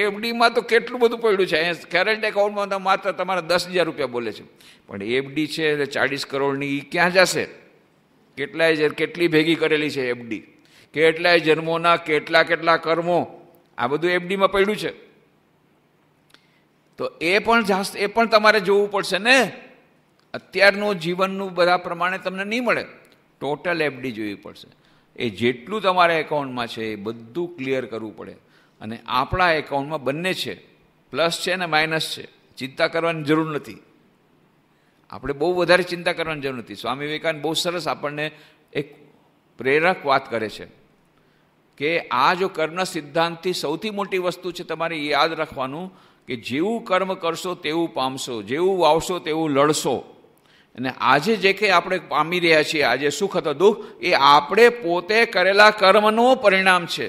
એફડીમાં તો કેટલું બધું પડ્યું છે અહીંયા કરંટ એકાઉન્ટમાં તો માત્ર તમારા દસ હજાર રૂપિયા બોલે છે પણ એફડી છે એટલે ચાળીસ કરોડની એ ક્યાં જશે કેટલાય કેટલી ભેગી કરેલી છે એફડી કેટલાય જન્મોના કેટલા કેટલા કર્મો આ બધું એફડીમાં પડ્યું છે તો એ પણ એ પણ તમારે જોવું પડશે ને અત્યારનું જીવનનું બધા પ્રમાણે તમને નહીં મળે ટોટલ એફડી જોવી પડશે એ જેટલું તમારા એકાઉન્ટમાં છે એ બધું ક્લિયર કરવું પડે અને આપણા એકાઉન્ટમાં બંને છે પ્લસ છે અને માઇનસ છે ચિંતા કરવાની જરૂર નથી આપણે બહુ વધારે ચિંતા કરવાની જરૂર નથી સ્વામી વિવેકાનંદ બહુ સરસ આપણને એક પ્રેરક વાત કરે છે કે આ જો કર્મ સિદ્ધાંતથી સૌથી મોટી વસ્તુ છે તમારે યાદ રાખવાનું કે જેવું કર્મ કરશો તેવું પામશો જેવું વાવશો તેવું લડશો અને આજે જે કંઈ આપણે પામી રહ્યા છીએ આજે સુખ અથવા દુઃખ એ આપણે પોતે કરેલા કર્મનું પરિણામ છે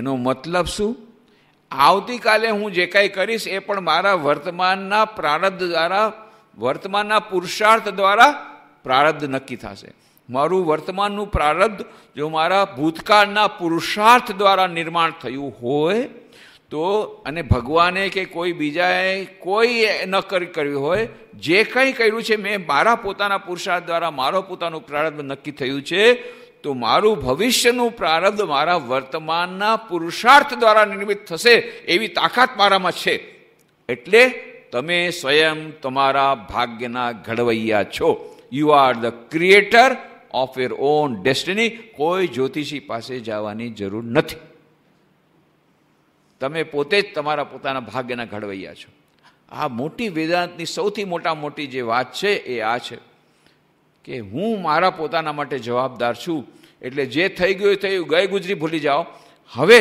એનો મતલબ શું આવતીકાલે હું જે કાંઈ કરીશ એ પણ મારા વર્તમાનના પ્રારબ્ધ દ્વારા વર્તમાનના પુરુષાર્થ દ્વારા પ્રારબ્ધ નક્કી થશે મારું વર્તમાનનું પ્રારબ્ધ જો મારા ભૂતકાળના પુરુષાર્થ દ્વારા નિર્માણ થયું હોય તો અને ભગવાને કે કોઈ બીજાએ કોઈ ન કર્યું હોય જે કંઈ કર્યું છે મેં મારા પોતાના પુરુષાર્થ દ્વારા મારો પોતાનું પ્રારબ્ધ નક્કી થયું છે તો મારું ભવિષ્યનું પ્રારબ્ધ મારા વર્તમાનના પુરુષાર્થ દ્વારા નિર્મિત થશે એવી તાકાત મારામાં છે એટલે તમે સ્વયં તમારા ભાગ્યના ઘડવૈયા છો you are the creator of your own destiny કોઈ જ્યોતિષી પાસે જવાની જરૂર નથી તમે પોતે જ તમારા પોતાના ભાગ્યના ઘડવૈયા છો આ મોટી વેદાંતની સૌથી મોટા મોટી જે વાત છે એ આ છે કે હું મારા પોતાના માટે જવાબદાર છું એટલે જે થઈ ગયું થયું ગઈ ગુજરી ભૂલી જાઓ હવે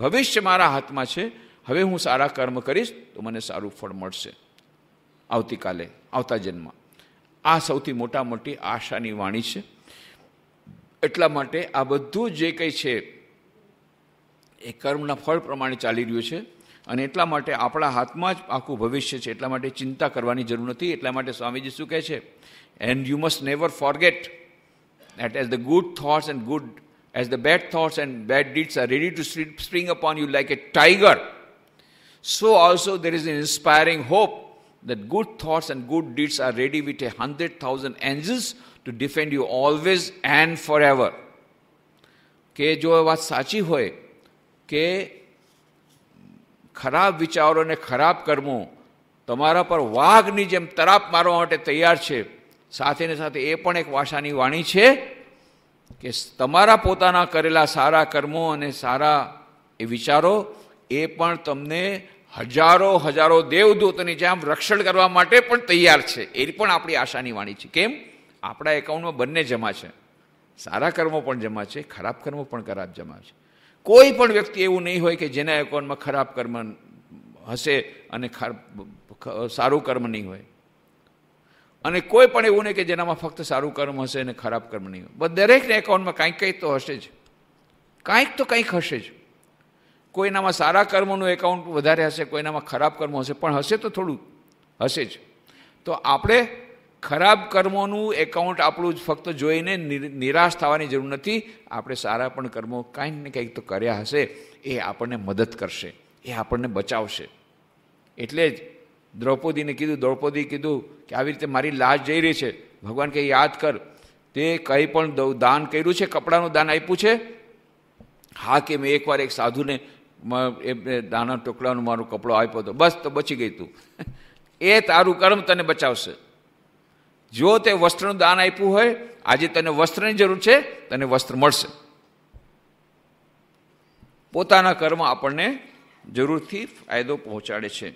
ભવિષ્ય મારા હાથમાં છે હવે હું સારા કર્મ કરીશ તો મને સારું ફળ મળશે આવતીકાલે આવતા જન્મમાં આ સૌથી મોટા મોટી આશાની વાણી છે એટલા માટે આ બધું જે કંઈ છે એ કર્મના ફળ પ્રમાણે ચાલી રહ્યું છે અને એટલા માટે આપણા હાથમાં જ આખું ભવિષ્ય છે એટલા માટે ચિંતા કરવાની જરૂર નથી એટલા માટે સ્વામીજી શું કહે છે and you must never forget at as the good thoughts and good as the bad thoughts and bad deeds are ready to spring upon you like a tiger so also there is inspiring hope that good thoughts and good deeds are ready with a hundred thousand angels to defend you always and forever કે જો એ વાત સાચી હોય કે ખરાબ વિચારોને ખરાબ કર્મો તમારા પર વાઘની જેમ તરાપ મારવા માટે તૈયાર છે સાથે ને સાથે એ પણ એક વાસાની વાણી છે કે તમારા પોતાના કરેલા સારા કર્મો અને સારા એ વિચારો એ પણ તમને હજારો હજારો દેવદૂતની જેમ રક્ષણ કરવા માટે પણ તૈયાર છે એ પણ આપણી આશાની વાણી છે કેમ આપણા એકાઉન્ટમાં બંને જમા છે સારા કર્મો પણ જમા છે ખરાબ કર્મો પણ ખરાબ જમા છે કોઈ પણ વ્યક્તિ એવું નહીં હોય કે જેના એકાઉન્ટમાં ખરાબ કર્મ હશે અને સારું કર્મ નહીં હોય અને કોઈ પણ એવું નહીં કે જેનામાં ફક્ત સારું કર્મ હશે અને ખરાબ કર્મ નહીં હોય દરેકને એકાઉન્ટમાં કાંઈક કંઈક તો હશે જ કાંઈક તો કંઈક હશે જ કોઈનામાં સારા કર્મનું એકાઉન્ટ વધારે હશે કોઈનામાં ખરાબ કર્મ હશે પણ હશે તો થોડું હશે જ તો આપણે ખરાબ કર્મોનું એકાઉન્ટ આપણું જ ફક્ત જોઈને નિરાશ થવાની જરૂર નથી આપણે સારા પણ કર્મો કાંઈક ને કાંઈક તો કર્યા હશે એ આપણને મદદ કરશે એ આપણને બચાવશે એટલે જ દ્રૌપદીને કીધું દ્રૌપદી કીધું કે આવી રીતે મારી લાશ જઈ રહી છે ભગવાન કે યાદ કર તે કંઈ પણ દાન કર્યું છે કપડાનું દાન આપ્યું છે હા કે મેં એકવાર એક સાધુને એ દાના ટુકડાનું મારું કપડો આપ્યો હતો બસ તો બચી ગઈ તું એ તારું કર્મ તને બચાવશે જો તે વસ્ત્રનું દાન આપ્યું હોય આજે તને વસ્ત્રની જરૂર છે તને વસ્ત્ર મળશે પોતાના કર્મ આપણને જરૂરથી ફાયદો પહોંચાડે છે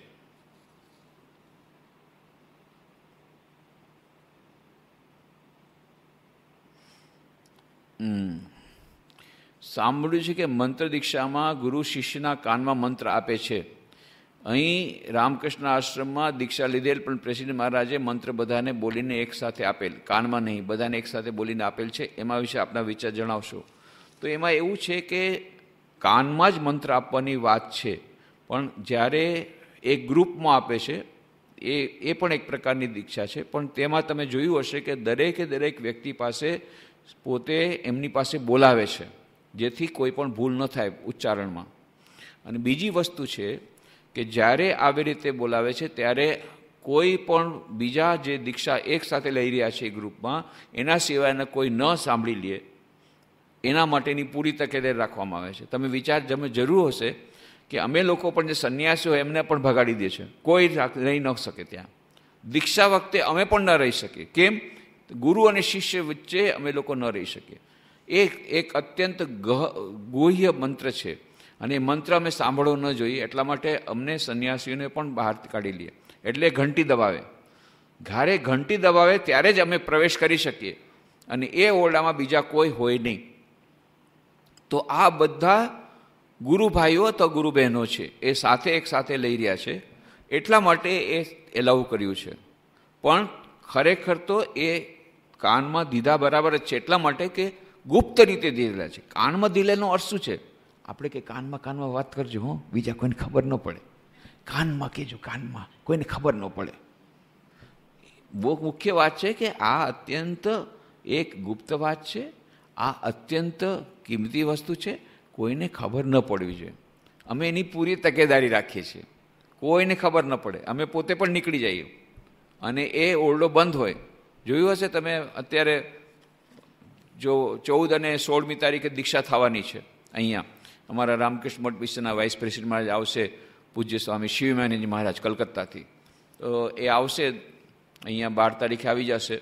સાંભળ્યું છે કે મંત્ર દીક્ષામાં ગુરુ શિષ્યના કાનમાં મંત્ર આપે છે અહીં રામકૃષ્ણ આશ્રમમાં દીક્ષા લીધેલ પણ પ્રેસિડેન્ટ મહારાજે મંત્ર બધાને બોલીને એકસાથે આપેલ કાનમાં નહીં બધાને એકસાથે બોલીને આપેલ છે એમાં વિશે આપના વિચાર જણાવશો તો એમાં એવું છે કે કાનમાં જ મંત્ર આપવાની વાત છે પણ જ્યારે એ ગ્રુપમાં આપે છે એ એ પણ એક પ્રકારની દીક્ષા છે પણ તેમાં તમે જોયું હશે કે દરેકે દરેક વ્યક્તિ પાસે પોતે એમની પાસે બોલાવે છે જેથી કોઈ પણ ભૂલ ન થાય ઉચ્ચારણમાં અને બીજી વસ્તુ છે કે જ્યારે આવી રીતે બોલાવે છે ત્યારે કોઈ પણ બીજા જે દીક્ષા એકસાથે લઈ રહ્યા છે ગ્રુપમાં એના સિવાયને કોઈ ન સાંભળી લે એના માટેની પૂરી તકેદારી રાખવામાં આવે છે તમે વિચાર તમે જરૂર હશે કે અમે લોકો પણ જે સંન્યાસીઓ એમને પણ ભગાડી દે છે કોઈ રહી ન શકે ત્યાં દીક્ષા વખતે અમે પણ ન રહી શકીએ કેમ ગુરુ અને શિષ્ય વચ્ચે અમે લોકો ન રહી શકીએ એક એક અત્યંત ગહ ગુહ્ય મંત્ર છે અને એ મંત્ર અમે સાંભળવો ન જોઈએ એટલા માટે અમને સંન્યાસીઓને પણ બહાર કાઢી લઈએ એટલે ઘંટી દબાવે ઘારે ઘંટી દબાવે ત્યારે જ અમે પ્રવેશ કરી શકીએ અને એ ઓરડામાં બીજા કોઈ હોય નહીં તો આ બધા ગુરુભાઈઓ ભાઈઓ અથવા ગુરુ બહેનો છે એ સાથે એક સાથે લઈ રહ્યા છે એટલા માટે એ એલાઉ કર્યું છે પણ ખરેખર તો એ કાનમાં દીધા બરાબર જ છે એટલા માટે કે ગુપ્ત રીતે દીધેલા છે કાનમાં દીધેલાનો અર્થ શું છે આપણે કે કાનમાં કાનમાં વાત કરજો હો બીજા કોઈને ખબર ન પડે કાનમાં કહેજો કાનમાં કોઈને ખબર ન પડે બહુ મુખ્ય વાત છે કે આ અત્યંત એક ગુપ્ત વાત છે આ અત્યંત કિંમતી વસ્તુ છે કોઈને ખબર ન પડવી જોઈએ અમે એની પૂરી તકેદારી રાખીએ છીએ કોઈને ખબર ન પડે અમે પોતે પણ નીકળી જઈએ અને એ ઓરડો બંધ હોય જોયું હશે તમે અત્યારે જો ચૌદ અને સોળમી તારીખે દીક્ષા થવાની છે અહીંયા અમારા રામકૃષ્ણ મઠ મિશનના વાઇસ પ્રેસિડેન્ટ મહારાજ આવશે પૂજ્ય સ્વામી શિવમાનંદજી મહારાજ કલકત્તાથી તો એ આવશે અહીંયા બાર તારીખે આવી જશે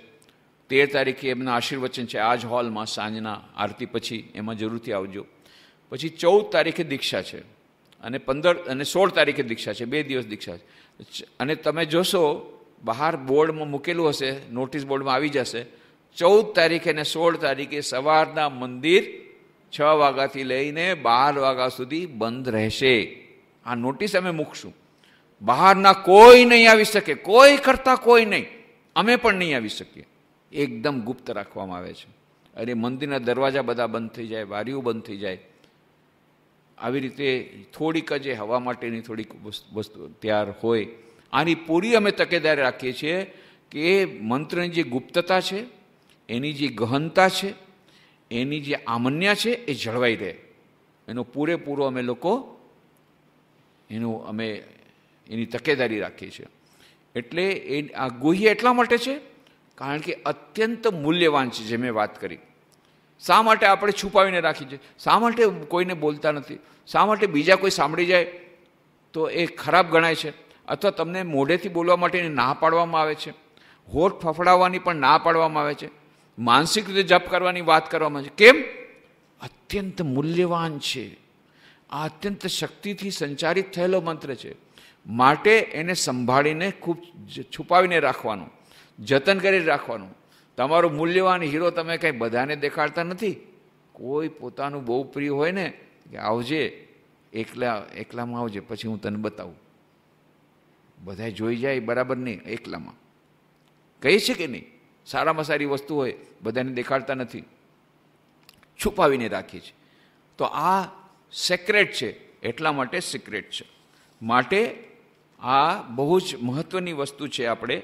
તેર તારીખે એમના આશીર્વચન છે આજ હોલમાં સાંજના આરતી પછી એમાં જરૂરથી આવજો પછી ચૌદ તારીખે દીક્ષા છે અને પંદર અને સોળ તારીખે દીક્ષા છે બે દિવસ દીક્ષા છે અને તમે જોશો બહાર બોર્ડમાં મૂકેલું હશે નોટિસ બોર્ડમાં આવી જશે ચૌદ તારીખે અને સોળ તારીખે સવારના મંદિર છ વાગ્યાથી લઈને બાર વાગ્યા સુધી બંધ રહેશે આ નોટિસ અમે મૂકશું બહારના કોઈ નહીં આવી શકે કોઈ કરતાં કોઈ નહીં અમે પણ નહીં આવી શકીએ એકદમ ગુપ્ત રાખવામાં આવે છે અરે મંદિરના દરવાજા બધા બંધ થઈ જાય વારીઓ બંધ થઈ જાય આવી રીતે થોડીક જ હવા માટેની થોડીક વસ્તુ તૈયાર હોય આની પૂરી અમે તકેદારી રાખીએ છીએ કે મંત્રની જે ગુપ્તતા છે એની જે ગહનતા છે એની જે આમન્યા છે એ જળવાઈ રહે એનો પૂરેપૂરો અમે લોકો એનું અમે એની તકેદારી રાખીએ છીએ એટલે એ આ ગુહ્ય એટલા માટે છે કારણ કે અત્યંત મૂલ્યવાન છે જે મેં વાત કરી શા માટે આપણે છુપાવીને રાખી છે શા માટે કોઈને બોલતા નથી શા માટે બીજા કોઈ સાંભળી જાય તો એ ખરાબ ગણાય છે અથવા તમને મોઢેથી બોલવા માટે ના પાડવામાં આવે છે હોઠ ફફડાવવાની પણ ના પાડવામાં આવે છે માનસિક રીતે જપ કરવાની વાત કરવામાં છે કેમ અત્યંત મૂલ્યવાન છે આ અત્યંત શક્તિથી સંચારિત થયેલો મંત્ર છે માટે એને સંભાળીને ખૂબ છુપાવીને રાખવાનું જતન કરી રાખવાનું તમારો મૂલ્યવાન હીરો તમે કંઈ બધાને દેખાડતા નથી કોઈ પોતાનું બહુ પ્રિય હોય ને કે આવજે એકલા એકલામાં આવજે પછી હું તને બતાવું બધા જોઈ જાય બરાબર નહીં એકલામાં કહીએ છે કે નહીં સારામાં સારી વસ્તુ હોય બધાને દેખાડતા નથી છુપાવીને રાખીએ છીએ તો આ સિક્રેટ છે એટલા માટે સિક્રેટ છે માટે આ બહુ જ મહત્ત્વની વસ્તુ છે આપણે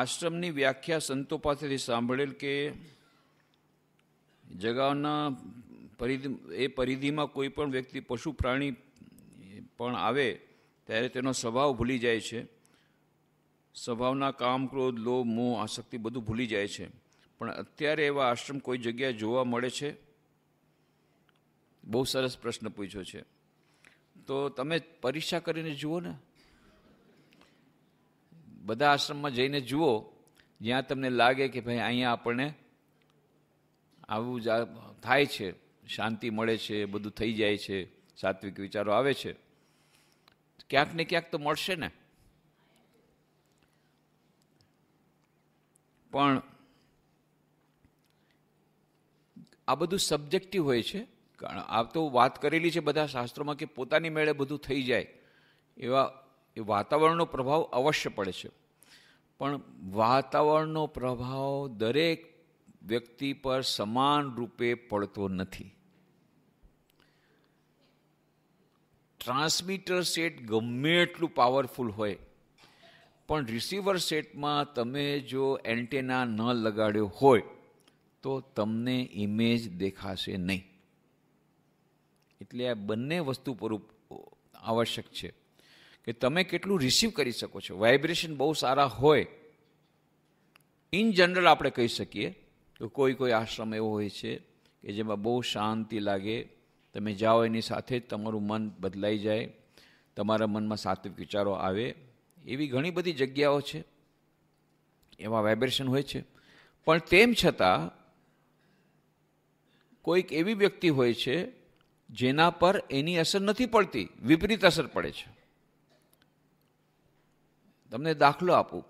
આશ્રમની વ્યાખ્યા સંતો પાસેથી સાંભળેલ કે જગાના પરિધિ એ પરિધિમાં કોઈ પણ વ્યક્તિ પશુ પ્રાણી પણ આવે ત્યારે તેનો સ્વભાવ ભૂલી જાય છે સ્વભાવના કામ ક્રોધ લોભ મોહ આસક્તિ બધું ભૂલી જાય છે પણ અત્યારે એવા આશ્રમ કોઈ જગ્યાએ જોવા મળે છે બહુ સરસ પ્રશ્ન પૂછ્યો છે તો તમે પરીક્ષા કરીને જુઓ ને બધા આશ્રમમાં જઈને જુઓ જ્યાં તમને લાગે કે ભાઈ અહીંયા આપણને આવું થાય છે શાંતિ મળે છે બધું થઈ જાય છે સાત્વિક વિચારો આવે છે ક્યાંક ને ક્યાંક તો મળશે ને પણ આ બધું સબ્જેક્ટિવ હોય છે કારણ આ તો વાત કરેલી છે બધા શાસ્ત્રોમાં કે પોતાની મેળે બધું થઈ જાય એવા એ વાતાવરણનો પ્રભાવ અવશ્ય પડે છે પણ વાતાવરણનો પ્રભાવ દરેક વ્યક્તિ પર સમાન રૂપે પડતો નથી ટ્રાન્સમીટર સેટ ગમે એટલું પાવરફુલ હોય પણ રિસીવર સેટમાં તમે જો એન્ટેના ન લગાડ્યો હોય તો તમને ઇમેજ દેખાશે નહીં એટલે આ બંને વસ્તુ પર આવશ્યક છે કે તમે કેટલું રિસીવ કરી શકો છો વાઇબ્રેશન બહુ સારા હોય ઇન જનરલ આપણે કહી શકીએ કે કોઈ કોઈ આશ્રમ એવો હોય છે કે જેમાં બહુ શાંતિ લાગે તમે જાઓ એની સાથે જ તમારું મન બદલાઈ જાય તમારા મનમાં સાત્વિક વિચારો આવે એવી ઘણી બધી જગ્યાઓ છે એમાં વાઇબ્રેશન હોય છે પણ તેમ છતાં કોઈક એવી વ્યક્તિ હોય છે જેના પર એની અસર નથી પડતી વિપરીત અસર પડે છે તમને દાખલો આપું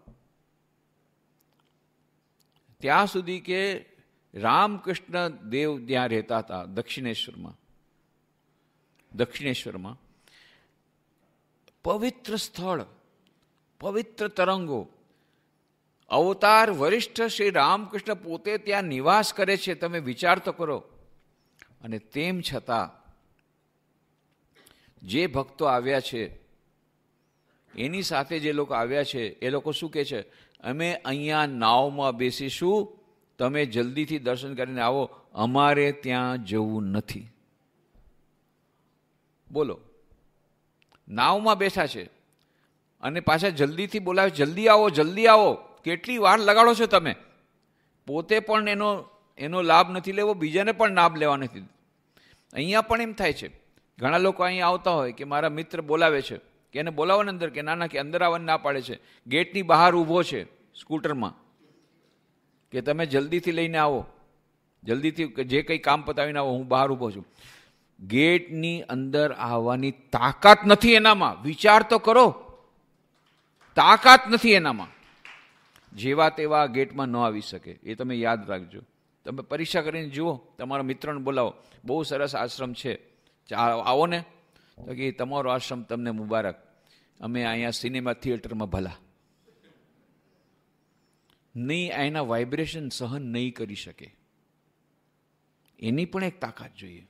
ત્યાં સુધી કે રામકૃષ્ણ દેવ ત્યાં રહેતા હતા દક્ષિણેશ્વરમાં દક્ષિણેશ્વરમાં પવિત્ર સ્થળ પવિત્ર તરંગો અવતાર વરિષ્ઠ શ્રી રામકૃષ્ણ પોતે ત્યાં નિવાસ કરે છે તમે વિચાર તો કરો અને તેમ છતાં જે ભક્તો આવ્યા છે એની સાથે જે લોકો આવ્યા છે એ લોકો શું કહે છે અમે અહીંયા નાવમાં બેસીશું તમે જલ્દીથી દર્શન કરીને આવો અમારે ત્યાં જવું નથી બોલો નાવમાં બેઠા છે અને પાછા જલ્દીથી બોલાવે જલ્દી આવો જલ્દી આવો કેટલી વાર લગાડો છો તમે પોતે પણ એનો એનો લાભ નથી લેવો બીજાને પણ લાભ લેવા નથી અહીંયા પણ એમ થાય છે ઘણા લોકો અહીંયા આવતા હોય કે મારા મિત્ર બોલાવે છે કે એને બોલાવો અંદર કે નાના કે અંદર આવવાની ના પાડે છે ગેટની બહાર ઊભો છે સ્કૂટરમાં કે તમે જલ્દીથી લઈને આવો જલ્દીથી જે કંઈ કામ પતાવીને આવો હું બહાર ઊભો છું ગેટની અંદર આવવાની તાકાત નથી એનામાં વિચાર તો કરો તાકાત નથી એનામાં જેવા તેવા ગેટમાં ન આવી શકે એ તમે યાદ રાખજો તમે પરીક્ષા કરીને જુઓ તમારો મિત્રને બોલાવો બહુ સરસ આશ્રમ છે આવો ને તો કે તમારો આશ્રમ તમને મુબારક અમે અહીંયા સિનેમા થિયેટરમાં ભલા નહીં એના વાઇબ્રેશન સહન નહીં કરી શકે એની પણ એક તાકાત જોઈએ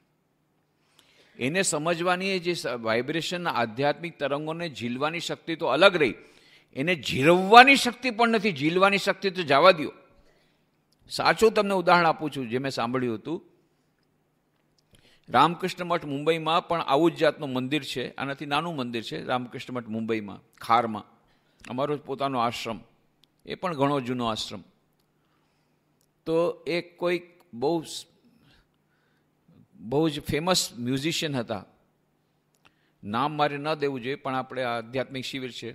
એને સમજવાની જે વાઇબ્રેશન આધ્યાત્મિક તરંગોને ઝીલવાની શક્તિ તો અલગ રહી એને જીરવવાની શક્તિ પણ નથી ઝીલવાની શક્તિ તો જવા દો સાચું તમને ઉદાહરણ આપું છું જે મેં સાંભળ્યું હતું રામકૃષ્ણ મઠ મુંબઈમાં પણ આવું જ જાતનું મંદિર છે આનાથી નાનું મંદિર છે રામકૃષ્ણ મઠ મુંબઈમાં ખારમાં અમારો જ પોતાનો આશ્રમ એ પણ ઘણો જૂનો આશ્રમ તો એ કોઈક બહુ બહુ જ ફેમસ મ્યુઝિશિયન હતા નામ મારે ન દેવું જોઈએ પણ આપણે આધ્યાત્મિક શિબિર છે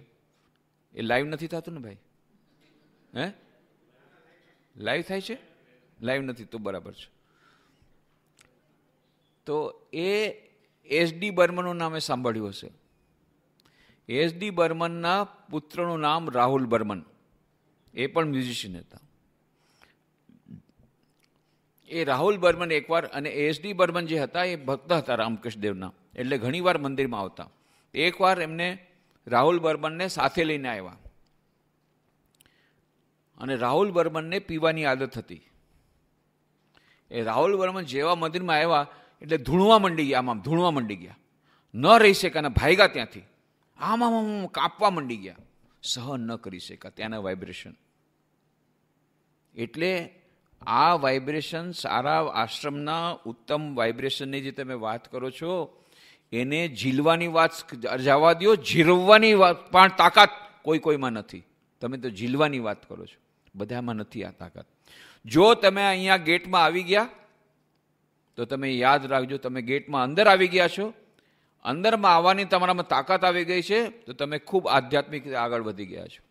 એ લાઈવ નથી થતું ને ભાઈ હે લાઈવ થાય છે લાઈવ નથી તો બરાબર છે તો એ એસડી બર્મનનું નામે સાંભળ્યું હશે એસડી બર્મનના પુત્રનું નામ રાહુલ બર્મન એ પણ મ્યુઝિશિયન હતા એ રાહુલ બર્મન એકવાર અને એસડી બર્મન જે હતા એ ભક્ત હતા રામકૃષ્ણ દેવના એટલે ઘણીવાર મંદિરમાં આવતા એકવાર એમને રાહુલ બર્મનને સાથે લઈને આવ્યા અને રાહુલ બર્મનને પીવાની આદત હતી એ રાહુલ બર્મન જેવા મંદિરમાં આવ્યા એટલે ધૂણવા મંડી ગયા આમ આમ ધૂણવા મંડી ગયા ન રહી શકે અને ભાગ્યા ત્યાંથી આમ આમ આમ કાપવા મંડી ગયા સહન ન કરી શકા ત્યાંના વાઇબ્રેશન એટલે આ વાઇબ્રેશન સારા આશ્રમના ઉત્તમ વાઇબ્રેશનની જે તમે વાત કરો છો એને ઝીલવાની વાત જવા દો ઝીરવવાની વાત પણ તાકાત કોઈ કોઈમાં નથી તમે તો ઝીલવાની વાત કરો છો બધામાં નથી આ તાકાત જો તમે અહીંયા ગેટમાં આવી ગયા તો તમે યાદ રાખજો તમે ગેટમાં અંદર આવી ગયા છો અંદરમાં આવવાની તમારામાં તાકાત આવી ગઈ છે તો તમે ખૂબ આધ્યાત્મિક રીતે આગળ વધી ગયા છો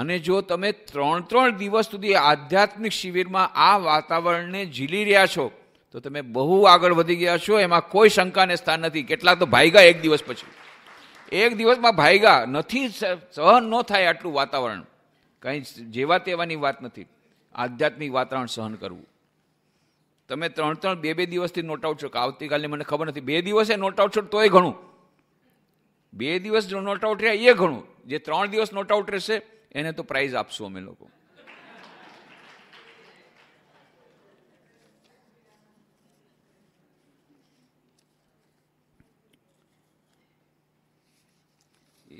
અને જો તમે ત્રણ ત્રણ દિવસ સુધી આધ્યાત્મિક શિબિરમાં આ વાતાવરણને ઝીલી રહ્યા છો તો તમે બહુ આગળ વધી ગયા છો એમાં કોઈ શંકાને સ્થાન નથી કેટલાક તો ભાઈગા એક દિવસ પછી એક દિવસમાં ભાઈગા નથી સહન ન થાય આટલું વાતાવરણ કંઈ જેવા તેવાની વાત નથી આધ્યાત્મિક વાતાવરણ સહન કરવું તમે ત્રણ ત્રણ બે બે દિવસથી નોટ આઉટ છો કે આવતીકાલની મને ખબર નથી બે દિવસે નોટ આઉટ છો તોય ઘણું બે દિવસ નોટ આઉટ રહ્યા એ ઘણું જે ત્રણ દિવસ નોટ આઉટ રહેશે એને તો પ્રાઇઝ આપશું અમે લોકો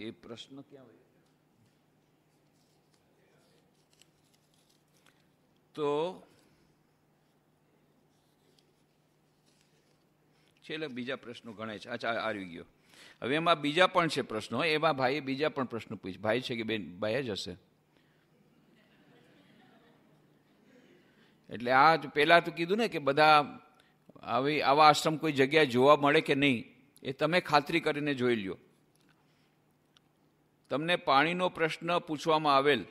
એ પ્રશ્ન ક્યાં હોય તો છેલ્લે બીજા પ્રશ્નો ગણાય છે અચ્છા આવી ગયો હવે એમાં બીજા પણ છે પ્રશ્નો એમાં ભાઈએ બીજા પણ પ્રશ્નો પૂછ ભાઈ છે કે બેન ભાઈ જ હશે એટલે આ પહેલાં તો કીધું ને કે બધા આવી આવા આશ્રમ કોઈ જગ્યાએ જોવા મળે કે નહીં એ તમે ખાતરી કરીને જોઈ લ્યો તમને પાણીનો પ્રશ્ન પૂછવામાં આવેલ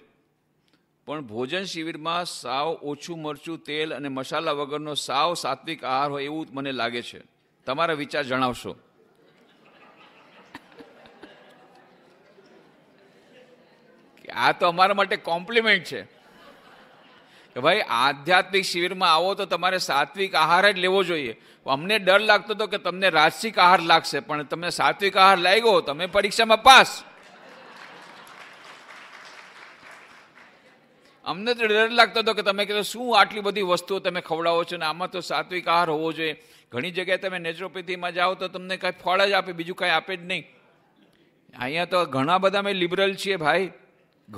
પણ ભોજન શિબિરમાં સાવ ઓછું મરચું તેલ અને મસાલા વગરનો સાવ સાત્વિક આહાર હોય એવું મને લાગે છે તમારા વિચાર જણાવશો આ તો અમારા માટે કોમ્પ્લિમેન્ટ છે કે ભાઈ આધ્યાત્મિક શિબિરમાં આવો તો તમારે સાત્વિક આહાર જ લેવો જોઈએ અમને ડર લાગતો હતો કે તમને રાજસિક આહાર લાગશે પણ તમે સાત્વિક આહાર લાગ્યો તમે પરીક્ષામાં પાસ અમને તો ડર લાગતો હતો કે તમે કીધું શું આટલી બધી વસ્તુઓ તમે ખવડાવો છો ને આમાં તો સાત્વિક આહાર હોવો જોઈએ ઘણી જગ્યાએ તમે નેચરોપેથીમાં જાઓ તો તમને કાંઈ ફળ જ આપે બીજું કાંઈ આપે જ નહીં અહીંયા તો ઘણા બધા અમે લિબરલ છીએ ભાઈ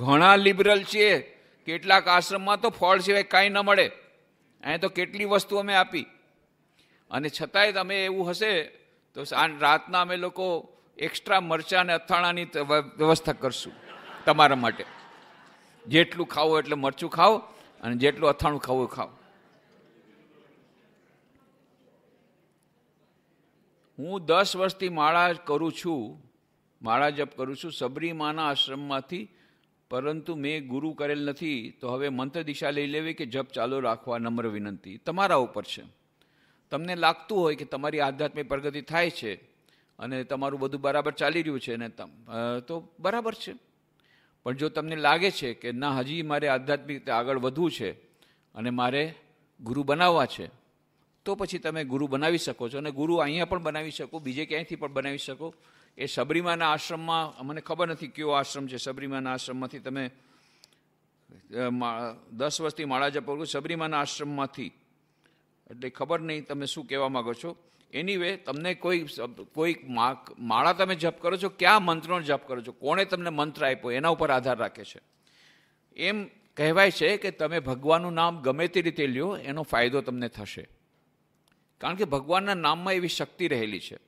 ઘણા લિબરલ છીએ કેટલાક આશ્રમમાં તો ફળ સિવાય કાંઈ ન મળે અહીંયા તો કેટલી વસ્તુ અમે આપી અને છતાંય તમે એવું હશે તો રાતના અમે લોકો એક્સ્ટ્રા મરચાં અને અથાણાની વ્યવસ્થા કરશું તમારા માટે જેટલું ખાવો એટલે મરચું ખાવ અને જેટલું અથાણું ખાવું ખાઓ હું દસ વર્ષથી માળા કરું છું માળા જપ કરું છું સબરીમાના આશ્રમમાંથી પરંતુ મેં ગુરુ કરેલ નથી તો હવે મંત્ર દિશા લઈ લેવી કે જપ ચાલુ રાખવા નમ્ર વિનંતી તમારા ઉપર છે તમને લાગતું હોય કે તમારી આધ્યાત્મિક પ્રગતિ થાય છે અને તમારું બધું બરાબર ચાલી રહ્યું છે અને તો બરાબર છે પણ જો તમને લાગે છે કે ના હજી મારે આધ્યાત્મિક રીતે આગળ વધવું છે અને મારે ગુરુ બનાવવા છે તો પછી તમે ગુરુ બનાવી શકો છો અને ગુરુ અહીંયા પણ બનાવી શકો બીજે ક્યાંયથી પણ બનાવી શકો એ સબરીમાના આશ્રમમાં મને ખબર નથી કયો આશ્રમ છે સબરીમાના આશ્રમમાંથી તમે દસ વર્ષથી માળા જપો સબરીમાના આશ્રમમાંથી એટલે ખબર નહીં તમે શું કહેવા માગો છો એનીવે તમને કોઈ કોઈ માળા તમે જપ કરો છો કયા મંત્રનો જપ કરો છો કોણે તમને મંત્ર આપ્યો એના ઉપર આધાર રાખે છે એમ કહેવાય છે કે તમે ભગવાનનું નામ ગમે તે રીતે લ્યો એનો ફાયદો તમને થશે કારણ કે ભગવાનના નામમાં એવી શક્તિ રહેલી છે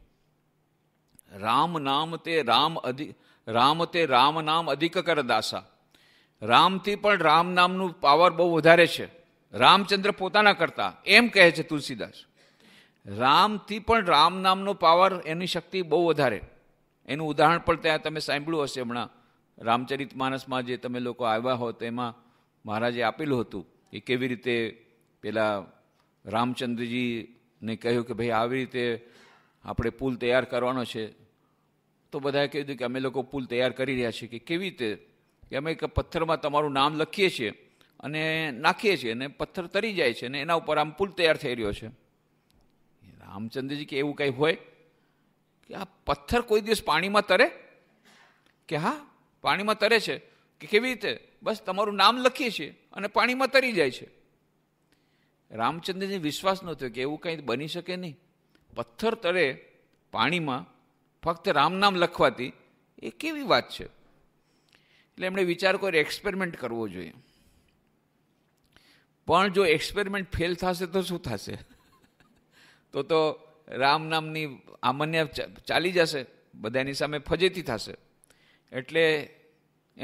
રામ નામ તે રામ અધિ રામ તે રામ નામ અધિક કર દાસા રામથી પણ રામ નામનું પાવર બહુ વધારે છે રામચંદ્ર પોતાના કરતા એમ કહે છે તુલસીદાસ રામથી પણ રામ નામનો પાવર એની શક્તિ બહુ વધારે એનું ઉદાહરણ પણ ત્યાં તમે સાંભળ્યું હશે હમણાં રામચરિત માનસમાં જે તમે લોકો આવ્યા હો તેમાં મહારાજે આપેલું હતું કે કેવી રીતે પેલા રામચંદ્રજીને કહ્યું કે ભાઈ આવી રીતે આપણે પુલ તૈયાર કરવાનો છે તો બધાએ કીધું કે અમે લોકો પુલ તૈયાર કરી રહ્યા છીએ કે કેવી રીતે કે અમે એક પથ્થરમાં તમારું નામ લખીએ છીએ અને નાખીએ છીએ અને પથ્થર તરી જાય છે અને એના ઉપર આમ પુલ તૈયાર થઈ રહ્યો છે રામચંદ્રજી કે એવું કંઈ હોય કે આ પથ્થર કોઈ દિવસ પાણીમાં તરે કે હા પાણીમાં તરે છે કે કેવી રીતે બસ તમારું નામ લખીએ છીએ અને પાણીમાં તરી જાય છે રામચંદ્રજી વિશ્વાસ નહોતો કે એવું કંઈ બની શકે નહીં પથ્થર તરે પાણીમાં ફક્ત રામ નામ લખવાથી એ કેવી વાત છે એટલે એમણે વિચાર કર્યો એક્સપેરિમેન્ટ કરવો જોઈએ પણ જો એક્સપેરિમેન્ટ ફેલ થશે તો શું થશે તો તો રામ નામની આમન્ય ચાલી જશે બધાની સામે ફજેતી થશે એટલે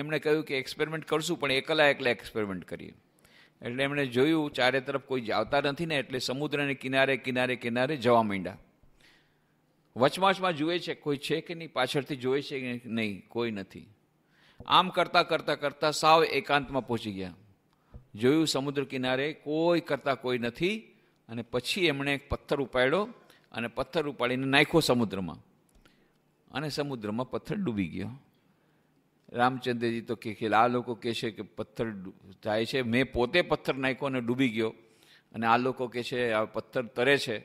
એમણે કહ્યું કે એક્સપેરિમેન્ટ કરશું પણ એકલા એકલા એક્સપેરિમેન્ટ કરીએ એટલે એમણે જોયું ચારે તરફ કોઈ આવતા નથી ને એટલે સમુદ્રને કિનારે કિનારે કિનારે જવા માંડ્યા વચમાચમાં જુએ છે કોઈ છે કે નહીં પાછળથી જોવે છે કે નહીં કોઈ નથી આમ કરતાં કરતાં કરતાં સાવ એકાંતમાં પહોંચી ગયા જોયું સમુદ્ર કિનારે કોઈ કરતાં કોઈ નથી અને પછી એમણે એક પથ્થર ઉપાડ્યો અને પથ્થર ઉપાડીને નાખ્યો સમુદ્રમાં અને સમુદ્રમાં પથ્થર ડૂબી ગયો રામચંદ્રજી તો કે આ લોકો કહે છે કે પથ્થર થાય છે મેં પોતે પથ્થર નાખ્યો અને ડૂબી ગયો અને આ લોકો કહે છે આ પથ્થર તરે છે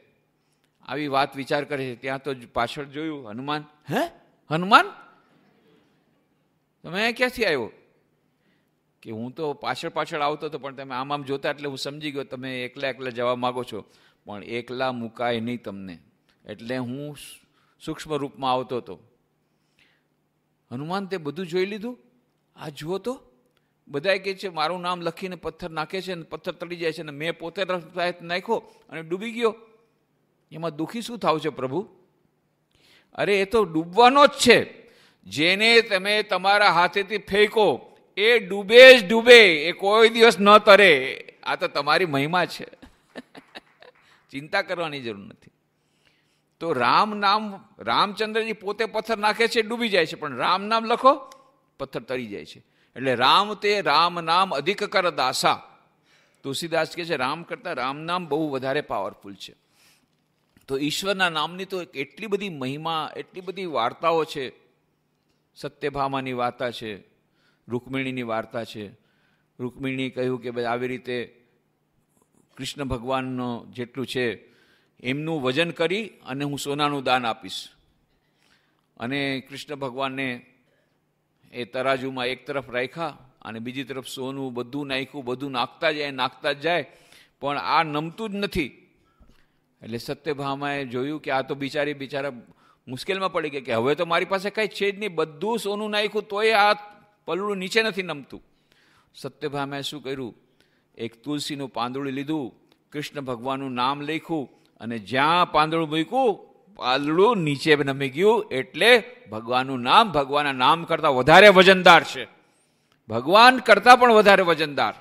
આવી વાત વિચાર કરે છે ત્યાં તો પાછળ જોયું હનુમાન હે હનુમાન તમે ક્યાંથી આવ્યો કે હું તો પાછળ પાછળ આવતો હતો પણ તમે આમ આમ જોતા એટલે હું સમજી ગયો તમે એકલા એકલા જવા માગો છો પણ એકલા મુકાય નહીં તમને એટલે હું સૂક્ષ્મ રૂપમાં આવતો હતો હનુમાન તે બધું જોઈ લીધું આ જુઓ તો બધાએ કહે છે મારું નામ લખીને પથ્થર નાખે છે ને પથ્થર તળી જાય છે અને મેં પોતે નાખ્યો અને ડૂબી ગયો એમાં દુઃખી શું થાવ છે પ્રભુ અરે એ તો ડૂબવાનો જ છે જેને તમે તમારા હાથેથી ફેંકો એ ડૂબે જ ડૂબે એ કોઈ દિવસ ન તરે આ તો તમારી મહિમા છે ચિંતા કરવાની જરૂર નથી તો રામ નામ રામચંદ્રજી પોતે પથ્થર નાખે છે ડૂબી જાય છે પણ રામ નામ લખો પથ્થર તરી જાય છે એટલે રામ તે રામ નામ અધિક કર દાસા તુલસીદાસ કહે છે રામ કરતાં રામ નામ બહુ વધારે પાવરફુલ છે તો ઈશ્વરના નામની તો એટલી બધી મહિમા એટલી બધી વાર્તાઓ છે સત્યભામાની વાર્તા છે રૂકમિણીની વાર્તા છે રૂકમિણી કહ્યું કે ભાઈ આવી રીતે કૃષ્ણ ભગવાનનો જેટલું છે એમનું વજન કરી અને હું સોનાનું દાન આપીશ અને કૃષ્ણ ભગવાનને એ તરાજુમાં એક તરફ રાખ્યા અને બીજી તરફ સોનું બધું નાખ્યું બધું નાખતા જાય નાખતા જ જાય પણ આ નમતું જ નથી એટલે સત્યભામાએ જોયું કે આ તો બિચારી બિચારા મુશ્કેલમાં પડી ગયા કે હવે તો મારી પાસે કંઈ છે જ નહીં બધું સોનું નાખ્યું તોય આ પલડું નીચે નથી નમતું સત્યભામે શું કર્યું એક તુલસીનું પાંદડું લીધું કૃષ્ણ ભગવાનનું નામ લખ્યું અને જ્યાં પાંદડું મૂક્યું પાંદડું નીચે નમી ગયું એટલે ભગવાનનું નામ ભગવાનના નામ કરતાં વધારે વજનદાર છે ભગવાન કરતાં પણ વધારે વજનદાર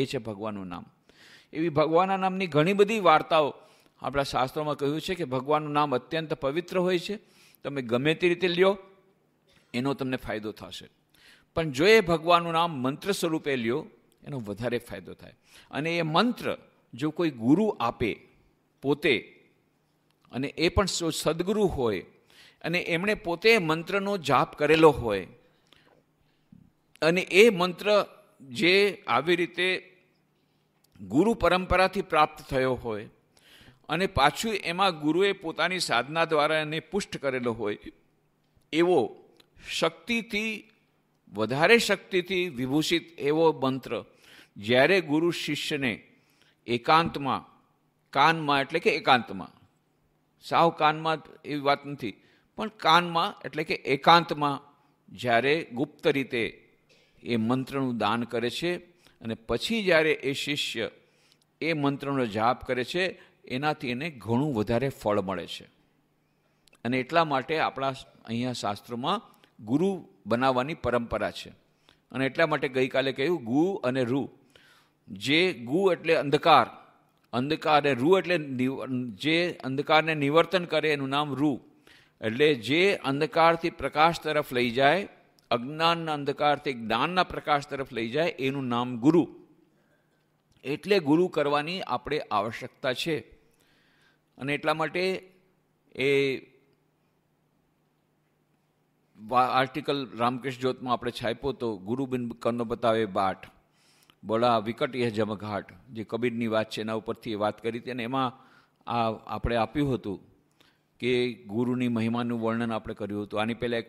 એ છે ભગવાનનું નામ એવી ભગવાનના નામની ઘણી બધી વાર્તાઓ આપણા શાસ્ત્રોમાં કહ્યું છે કે ભગવાનનું નામ અત્યંત પવિત્ર હોય છે તમે ગમે તે રીતે લ્યો એનો તમને ફાયદો થશે પણ જો એ ભગવાનનું નામ મંત્ર સ્વરૂપે લ્યો એનો વધારે ફાયદો થાય અને એ મંત્ર જો કોઈ ગુરુ આપે પોતે અને એ પણ સદગુરુ હોય અને એમણે પોતે મંત્રનો જાપ કરેલો હોય અને એ મંત્ર જે આવી રીતે ગુરુ પરંપરાથી પ્રાપ્ત થયો હોય અને પાછું એમાં ગુરુએ પોતાની સાધના દ્વારા એને પુષ્ટ કરેલો હોય એવો શક્તિથી વધારે શક્તિથી વિભૂષિત એવો મંત્ર જ્યારે ગુરુ શિષ્યને એકાંતમાં કાનમાં એટલે કે એકાંતમાં સાવ કાનમાં એવી વાત નથી પણ કાનમાં એટલે કે એકાંતમાં જ્યારે ગુપ્ત રીતે એ મંત્રનું દાન કરે છે અને પછી જ્યારે એ શિષ્ય એ મંત્રનો જાપ કરે છે એનાથી એને ઘણું વધારે ફળ મળે છે અને એટલા માટે આપણા અહીંયા શાસ્ત્રોમાં ગુરુ બનાવવાની પરંપરા છે અને એટલા માટે ગઈકાલે કહ્યું ગુ અને રૂ જે ગુ એટલે અંધકાર અંધકાર અને રૂ એટલે જે અંધકારને નિવર્તન કરે એનું નામ રૂ એટલે જે અંધકારથી પ્રકાશ તરફ લઈ જાય અજ્ઞાનના અંધકારથી જ્ઞાનના પ્રકાશ તરફ લઈ જાય એનું નામ ગુરુ એટલે ગુરુ કરવાની આપણે આવશ્યકતા છે અને એટલા માટે એ આર્ટિકલ રામકૃષ્ણ જ્યોતમાં આપણે છાપ્યો તો ગુરુબિન કર્ણ બતાવે બાટ બોલા વિકટ એ જમઘાટ જે કબીરની વાત છે એના ઉપરથી વાત કરી હતી અને એમાં આ આપણે આપ્યું હતું કે ગુરુની મહિમાનું વર્ણન આપણે કર્યું હતું આની પહેલાં એક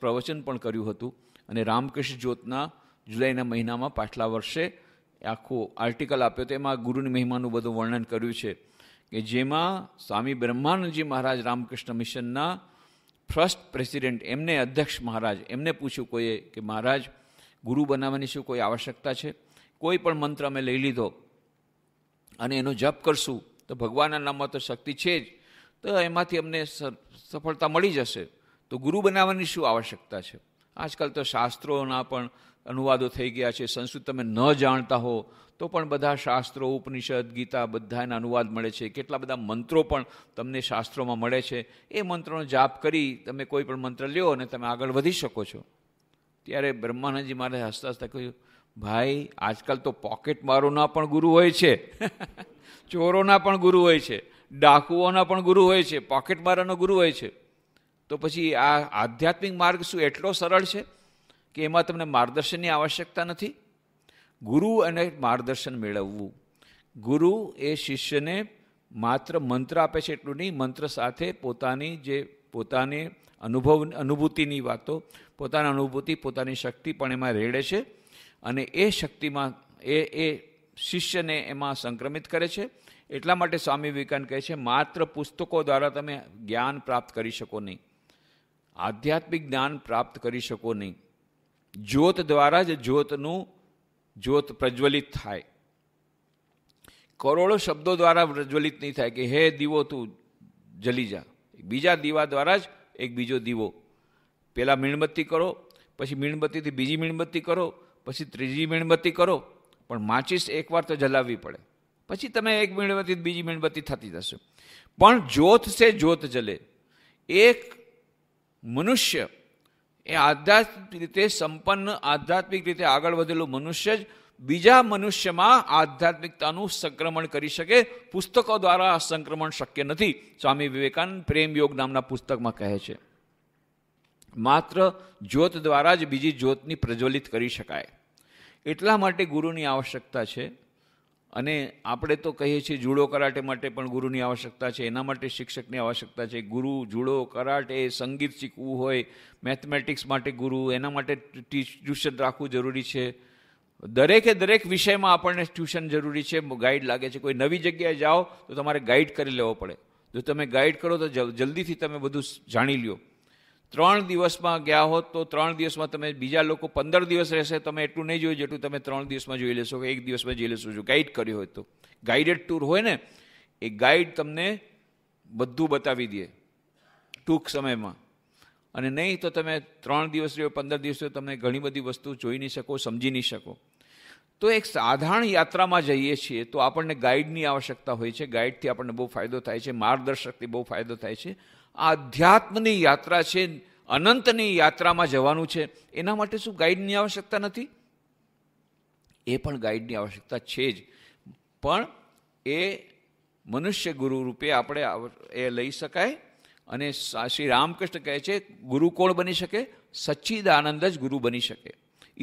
પ્રવચન પણ કર્યું હતું અને રામકૃષ્ણ જ્યોતના જુલાઈના મહિનામાં પાછલા વર્ષે આખું આર્ટિકલ આપ્યો તો એમાં ગુરુની મહિમાનું બધું વર્ણન કર્યું છે કે જેમાં સ્વામી બ્રહ્માનંદજી મહારાજ રામકૃષ્ણ મિશનના ફર્સ્ટ પ્રેસિડેન્ટ એમને અધ્યક્ષ મહારાજ એમને પૂછ્યું કોઈએ કે મહારાજ ગુરુ બનાવવાની શું કોઈ આવશ્યકતા છે કોઈ પણ મંત્ર અમે લઈ લીધો અને એનો જપ કરશું તો ભગવાનના નામમાં તો શક્તિ છે જ તો એમાંથી અમને સફળતા મળી જશે તો ગુરુ બનાવવાની શું આવશ્યકતા છે આજકાલ તો શાસ્ત્રોના પણ અનુવાદો થઈ ગયા છે સંસ્કૃત તમે ન જાણતા હો તો પણ બધા શાસ્ત્રો ઉપનિષદ ગીતા બધા એના અનુવાદ મળે છે કેટલા બધા મંત્રો પણ તમને શાસ્ત્રોમાં મળે છે એ મંત્રોનો જાપ કરી તમે કોઈ પણ મંત્ર લ્યો અને તમે આગળ વધી શકો છો ત્યારે બ્રહ્માનંદજી મારે હસતા હસતા કહ્યું ભાઈ આજકાલ તો પોકેટમારોના પણ ગુરુ હોય છે ચોરોના પણ ગુરુ હોય છે ડાકુઓના પણ ગુરુ હોય છે પોકેટમારોનો ગુરુ હોય છે તો પછી આ આધ્યાત્મિક માર્ગ શું એટલો સરળ છે કે એમાં તમને માર્ગદર્શનની આવશ્યકતા નથી ગુરુ અને માર્ગદર્શન મેળવવું ગુરુ એ શિષ્યને માત્ર મંત્ર આપે છે એટલું નહીં મંત્ર સાથે પોતાની જે પોતાને અનુભવ અનુભૂતિની વાતો પોતાની અનુભૂતિ પોતાની શક્તિ પણ એમાં રેડે છે અને એ શક્તિમાં એ એ શિષ્યને એમાં સંક્રમિત કરે છે એટલા માટે સ્વામી વિવેકાનંદ કહે છે માત્ર પુસ્તકો દ્વારા તમે જ્ઞાન પ્રાપ્ત કરી શકો નહીં આધ્યાત્મિક જ્ઞાન પ્રાપ્ત કરી શકો નહીં જ્યોત દ્વારા જ જ્યોતનું જ્યોત પ્રજ્વલિત થાય કરોડો શબ્દો દ્વારા પ્રજ્વલિત નહીં થાય કે હે દીવો તું જલી જા બીજા દીવા દ્વારા જ એક બીજો દીવો પહેલાં મીણબત્તી કરો પછી મીણબત્તીથી બીજી મીણબત્તી કરો પછી ત્રીજી મીણબત્તી કરો પણ માચીસ એકવાર તો જલાવવી પડે પછી તમે એક મીણબત્તી બીજી મીણબત્તી થતી જશે પણ જ્યોત છે જ્યોત જલે એક મનુષ્ય એ આધ્યાત્મિક રીતે સંપન્ન આધ્યાત્મિક રીતે આગળ વધેલું મનુષ્ય જ બીજા મનુષ્યમાં આધ્યાત્મિકતાનું સંક્રમણ કરી શકે પુસ્તકો દ્વારા આ સંક્રમણ શક્ય નથી સ્વામી વિવેકાનંદ પ્રેમ યોગ નામના પુસ્તકમાં કહે છે માત્ર જ્યોત દ્વારા જ બીજી જ્યોતની પ્રજ્વલિત કરી શકાય એટલા માટે ગુરુની આવશ્યકતા છે અને આપણે તો કહીએ છીએ જુડો કરાટે માટે પણ ગુરુની આવશ્યકતા છે એના માટે શિક્ષકની આવશ્યકતા છે ગુરુ જુડો કરાટે સંગીત શીખવું હોય મેથમેટિક્સ માટે ગુરુ એના માટે ટ્યુશન રાખવું જરૂરી છે દરેકે દરેક વિષયમાં આપણને ટ્યુશન જરૂરી છે ગાઈડ લાગે છે કોઈ નવી જગ્યાએ જાઓ તો તમારે ગાઈડ કરી લેવો પડે જો તમે ગાઈડ કરો તો જલ્દીથી તમે બધું જાણી લ્યો ત્રણ દિવસમાં ગયા હોત તો ત્રણ દિવસમાં તમે બીજા લોકો પંદર દિવસ રહેશે તમે એટલું નહીં જોયું જેટલું તમે ત્રણ દિવસમાં જોઈ લેશો કે એક દિવસમાં જોઈ લેશો જો ગાઈડ કર્યો હોય તો ગાઈડેડ ટૂર હોય ને એ ગાઈડ તમને બધું બતાવી દે ટૂંક સમયમાં અને નહીં તો તમે ત્રણ દિવસ રહ્યો પંદર દિવસ રહ્યો તમે ઘણી બધી વસ્તુ જોઈ નહીં શકો સમજી નહીં શકો તો એક સાધારણ યાત્રામાં જઈએ છીએ તો આપણને ગાઈડની આવશ્યકતા હોય છે ગાઈડથી આપણને બહુ ફાયદો થાય છે માર્ગદર્શકથી બહુ ફાયદો થાય છે આધ્યાત્મની યાત્રા છે અનંતની યાત્રામાં જવાનું છે એના માટે શું ગાઈડની આવશ્યકતા નથી એ પણ ગાઈડની આવશ્યકતા છે જ પણ એ મનુષ્ય ગુરુ રૂપે આપણે એ લઈ શકાય અને શ્રી રામકૃષ્ણ કહે છે ગુરુ કોણ બની શકે સચ્ચિદાનંદ જ ગુરુ બની શકે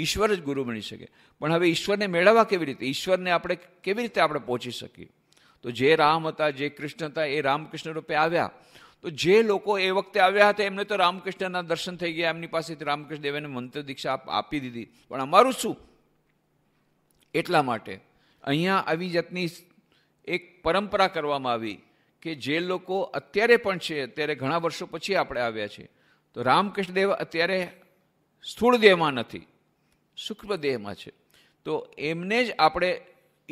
ઈશ્વર જ ગુરુ બની શકે પણ હવે ઈશ્વરને મેળવવા કેવી રીતે ઈશ્વરને આપણે કેવી રીતે આપણે પહોંચી શકીએ તો જે રામ હતા જે કૃષ્ણ હતા એ રામકૃષ્ણ રૂપે આવ્યા તો જે લોકો એ વખતે આવ્યા હતા એમને તો રામકૃષ્ણના દર્શન થઈ ગયા એમની પાસેથી રામકૃષ્ણ દેવેને મંત્ર દીક્ષા આપી દીધી પણ અમારું શું એટલા માટે અહીંયા આવી જાતની એક પરંપરા કરવામાં આવી કે જે લોકો અત્યારે પણ છે અત્યારે ઘણા વર્ષો પછી આપણે આવ્યા છે તો રામકૃષ્ણ દેવ અત્યારે સ્થૂળ દેહમાં નથી સૂક્ષ્મ દેહમાં છે તો એમને જ આપણે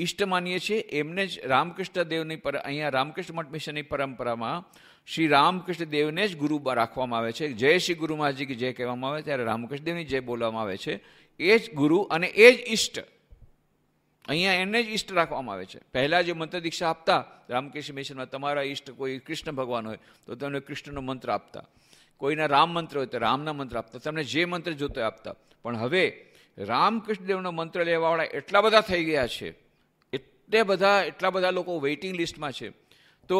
ઈષ્ટ માનીએ છીએ એમને જ રામકૃષ્ણ દેવની પર અહીંયા રામકૃષ્ણ મઠ મિશનની પરંપરામાં શ્રી રામકૃષ્ણદેવને જ ગુરુ રાખવામાં આવે છે જય શ્રી ગુરુ મહારાજ જે કહેવામાં આવે ત્યારે રામકૃષ્ણદેવની જય બોલવામાં આવે છે એ જ ગુરુ અને એ જ ઈષ્ટ અહીંયા એને જ ઈષ્ટ રાખવામાં આવે છે પહેલાં જે મંત્ર દીક્ષા આપતા રામકૃષ્ણ મિશનમાં તમારા ઈષ્ટ કોઈ કૃષ્ણ ભગવાન હોય તો તમને કૃષ્ણનો મંત્ર આપતા કોઈના રામ મંત્ર હોય તો રામના મંત્ર આપતા તમને જે મંત્ર જોતો આપતા પણ હવે રામકૃષ્ણદેવનો મંત્ર લેવાવાળા એટલા બધા થઈ ગયા છે એટલે બધા એટલા બધા લોકો વેઇટિંગ લિસ્ટમાં છે તો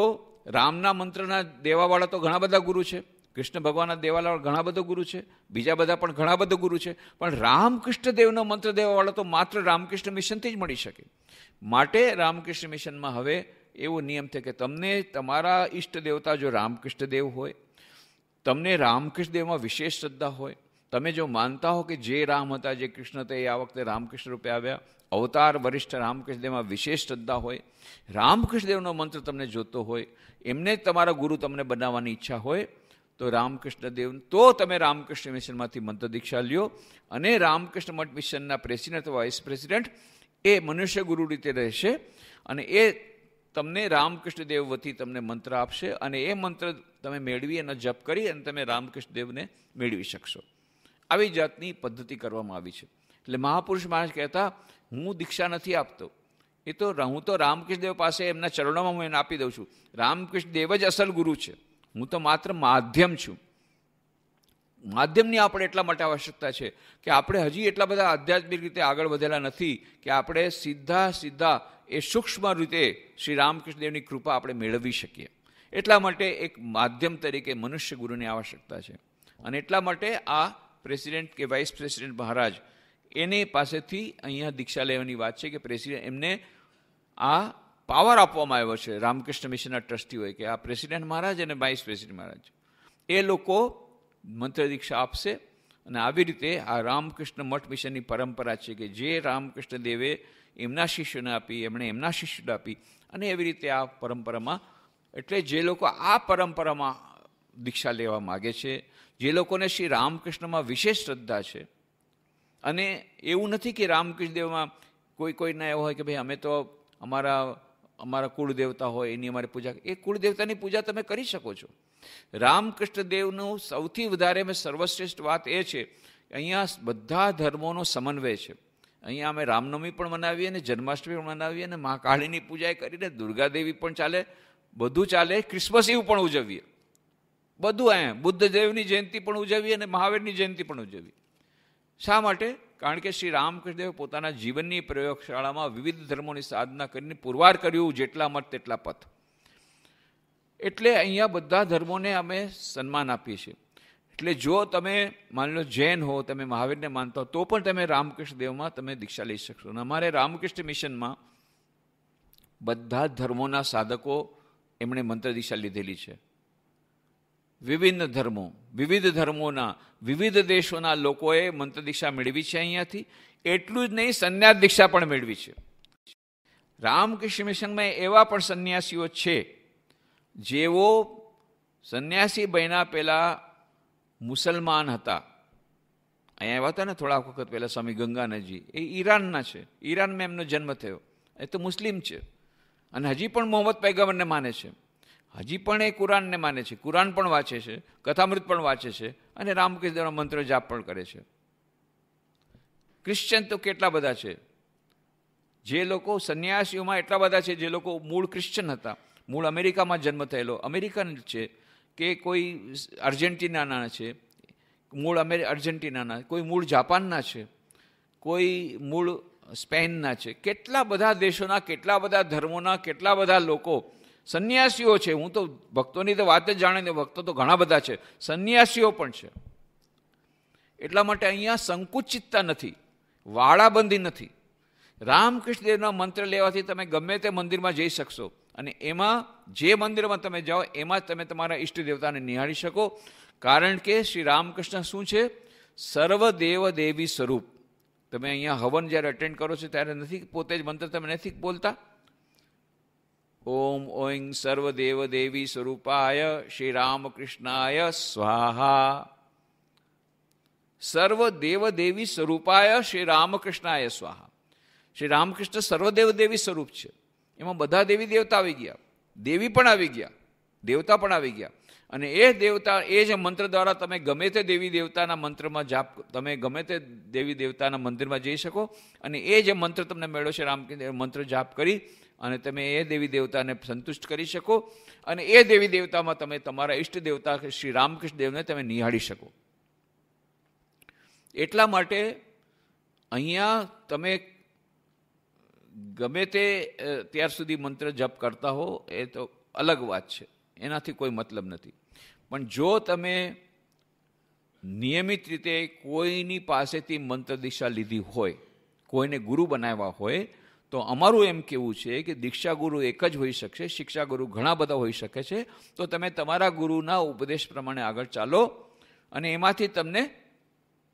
રામના મંત્રના દેવાવાળા તો ઘણા બધા ગુરુ છે કૃષ્ણ ભગવાનના દેવાવાળા ઘણા બધા ગુરુ છે બીજા બધા પણ ઘણા બધા ગુરુ છે પણ રામકૃષ્ણ રામકૃષ્ણદેવનો મંત્ર દેવાવાળો તો માત્ર રામકૃષ્ણ મિશનથી જ મળી શકે માટે રામકૃષ્ણ મિશનમાં હવે એવો નિયમ છે કે તમને તમારા ઈષ્ટ દેવતા જો રામકૃષ્ણ દેવ હોય તમને રામકૃષ્ણ દેવમાં વિશેષ શ્રદ્ધા હોય તમે જો માનતા હો કે જે રામ હતા જે કૃષ્ણ હતા એ આ વખતે રામકૃષ્ણ રૂપે આવ્યા અવતાર વરિષ્ઠ રામકૃષ્ણદેવમાં વિશેષ શ્રદ્ધા હોય રામકૃષ્ણદેવનો મંત્ર તમને જોતો હોય એમને તમારા ગુરુ તમને બનાવવાની ઈચ્છા હોય તો રામકૃષ્ણદેવ તો તમે રામકૃષ્ણ મિશનમાંથી મંત્ર દીક્ષા લ્યો અને રામકૃષ્ણ મઠ મિશનના પ્રેસિડેન્ટ અથવા વાઇસ પ્રેસિડેન્ટ એ મનુષ્ય ગુરુ રીતે રહેશે અને એ તમને રામકૃષ્ણ દેવ વતી તમને મંત્ર આપશે અને એ મંત્ર તમે મેળવી અને જપ કરી અને તમે રામકૃષ્ણ દેવને મેળવી શકશો આવી જાતની પદ્ધતિ કરવામાં આવી છે એટલે મહાપુરુષ મહારાજ કહેતા હું દીક્ષા નથી આપતો એ તો હું તો રામકૃષ્ણદેવ પાસે એમના ચરણોમાં હું એને આપી દઉં છું રામકૃષ્ણદેવ જ અસલ ગુરુ છે હું તો માત્ર માધ્યમ છું માધ્યમની આપણે એટલા માટે આવશ્યકતા છે કે આપણે હજી એટલા બધા આધ્યાત્મિક રીતે આગળ વધેલા નથી કે આપણે સીધા સીધા એ સૂક્ષ્મ રીતે શ્રી રામકૃષ્ણદેવની કૃપા આપણે મેળવી શકીએ એટલા માટે એક માધ્યમ તરીકે મનુષ્ય ગુરુની આવશ્યકતા છે અને એટલા માટે આ પ્રેસિડેન્ટ કે વાઇસ પ્રેસિડેન્ટ મહારાજ એને પાસેથી અહીંયા દીક્ષા લેવાની વાત છે કે પ્રેસિડેન્ટ એમને આ પાવર આપવામાં આવ્યો છે રામકૃષ્ણ મિશનના ટ્રસ્ટી હોય કે આ પ્રેસિડેન્ટ મહારાજ અને વાઇસ પ્રેસિડેન્ટ મહારાજ એ લોકો મંત્ર દીક્ષા આપશે અને આવી રીતે આ રામકૃષ્ણ મઠ મિશનની પરંપરા છે કે જે રામકૃષ્ણ દેવે એમના શિષ્યોને આપી એમણે એમના શિષ્યોને આપી અને એવી રીતે આ પરંપરામાં એટલે જે લોકો આ પરંપરામાં દીક્ષા લેવા માગે છે જે લોકોને શ્રી રામકૃષ્ણમાં વિશેષ શ્રદ્ધા છે અને એવું નથી કે રામકૃષ્ણદેવમાં કોઈ કોઈના એવો હોય કે ભાઈ અમે તો અમારા અમારા કુળદેવતા હોય એની અમારી પૂજા એ કુળદેવતાની પૂજા તમે કરી શકો છો રામકૃષ્ણ દેવનું સૌથી વધારે મેં સર્વશ્રેષ્ઠ વાત એ છે કે અહીંયા બધા ધર્મોનો સમન્વય છે અહીંયા અમે રામનવમી પણ મનાવીએ અને જન્માષ્ટમી પણ મનાવીએ અને મહાકાળીની પૂજા કરીને દુર્ગાદેવી પણ ચાલે બધું ચાલે ક્રિસમસ એવું પણ ઉજવીએ બધું અહીંયા દેવની જયંતિ પણ ઉજવી અને મહાવીરની જયંતિ પણ ઉજવી શા માટે કારણ કે શ્રી રામકૃષ્ણદેવ પોતાના જીવનની પ્રયોગશાળામાં વિવિધ ધર્મોની સાધના કરીને પુરવાર કર્યું જેટલા મત તેટલા પથ એટલે અહીંયા બધા ધર્મોને અમે સન્માન આપીએ છીએ એટલે જો તમે માની લો જૈન હો તમે મહાવીરને માનતા હો તો પણ તમે રામકૃષ્ણદેવમાં તમે દીક્ષા લઈ શકશો અને અમારે રામકૃષ્ણ મિશનમાં બધા ધર્મોના સાધકો એમણે મંત્ર દીક્ષા લીધેલી છે વિભિન્ન ધર્મો વિવિધ ધર્મોના વિવિધ દેશોના લોકોએ મંત્ર દીક્ષા મેળવી છે અહીંયાથી એટલું જ નહીં સંન્યાસ દીક્ષા પણ મેળવી છે રામકૃષ્ણ મિશનમાં એવા પણ સંન્યાસીઓ છે જેઓ સંન્યાસી બન્યા પહેલાં મુસલમાન હતા અહીંયા આવ્યા હતા ને થોડાક વખત પહેલાં સ્વામી ગંગાનજી એ ઈરાનના છે ઈરાનમાં એમનો જન્મ થયો એ તો મુસ્લિમ છે અને હજી પણ મોહમ્મદ પૈગમ્બરને માને છે હજી પણ એ કુરાનને માને છે કુરાન પણ વાંચે છે કથામૃત પણ વાંચે છે અને રામકૃષ્ણના મંત્ર જાપ પણ કરે છે ક્રિશ્ચન તો કેટલા બધા છે જે લોકો સંન્યાસીઓમાં એટલા બધા છે જે લોકો મૂળ ક્રિશ્ચન હતા મૂળ અમેરિકામાં જન્મ થયેલો અમેરિકન છે કે કોઈ અર્જેન્ટિનાના છે મૂળ અમેરિ અર્જેન્ટિનાના કોઈ મૂળ જાપાનના છે કોઈ મૂળ સ્પેનના છે કેટલા બધા દેશોના કેટલા બધા ધર્મોના કેટલા બધા લોકો સંન્યાસીઓ છે હું તો ભક્તોની તો વાત જ જાણે ને ભક્તો તો ઘણા બધા છે સંન્યાસીઓ પણ છે એટલા માટે અહીંયા સંકુચિતતા નથી વાળાબંધી નથી રામકૃષ્ણદેવના મંત્ર લેવાથી તમે ગમે તે મંદિરમાં જઈ શકશો અને એમાં જે મંદિરમાં તમે જાઓ એમાં તમે તમારા ઈષ્ટ દેવતાને નિહાળી શકો કારણ કે શ્રી રામકૃષ્ણ શું છે સર્વદેવ દેવી સ્વરૂપ તમે અહીંયા હવન જ્યારે અટેન્ડ કરો છો ત્યારે નથી પોતે જ મંત્ર તમે નથી બોલતા ઓમ ઓઈં દેવી સ્વરૂપાય શ્રી રામકૃષ્ણાય સ્વાહા દેવી સ્વરૂપાય શ્રી રામકૃષ્ણાય સ્વાહા શ્રી રામકૃષ્ણ સર્વદેવદેવી સ્વરૂપ છે એમાં બધા દેવી દેવતા આવી ગયા દેવી પણ આવી ગયા દેવતા પણ આવી ગયા અને એ દેવતા એ જ મંત્ર દ્વારા તમે ગમે તે દેવી દેવતાના મંત્રમાં જાપ તમે ગમે તે દેવી દેવતાના મંદિરમાં જઈ શકો અને એ જે મંત્ર તમને છે રામ મંત્ર જાપ કરી અને તમે એ દેવી દેવતાને સંતુષ્ટ કરી શકો અને એ દેવી દેવતામાં તમે તમારા ઈષ્ટ દેવતા શ્રી રામકૃષ્ણ દેવને તમે નિહાળી શકો એટલા માટે અહીંયા તમે ગમે તે ત્યાર સુધી મંત્ર જપ કરતા હો એ તો અલગ વાત છે એનાથી કોઈ મતલબ નથી પણ જો તમે નિયમિત રીતે કોઈની પાસેથી મંત્ર દિશા લીધી હોય કોઈને ગુરુ બનાવ્યા હોય તો અમારું એમ કેવું છે કે દીક્ષા ગુરુ એક જ હોઈ શકશે શિક્ષા ગુરુ ઘણા બધા હોઈ શકે છે તો તમે તમારા ગુરુના ઉપદેશ પ્રમાણે આગળ ચાલો અને એમાંથી તમને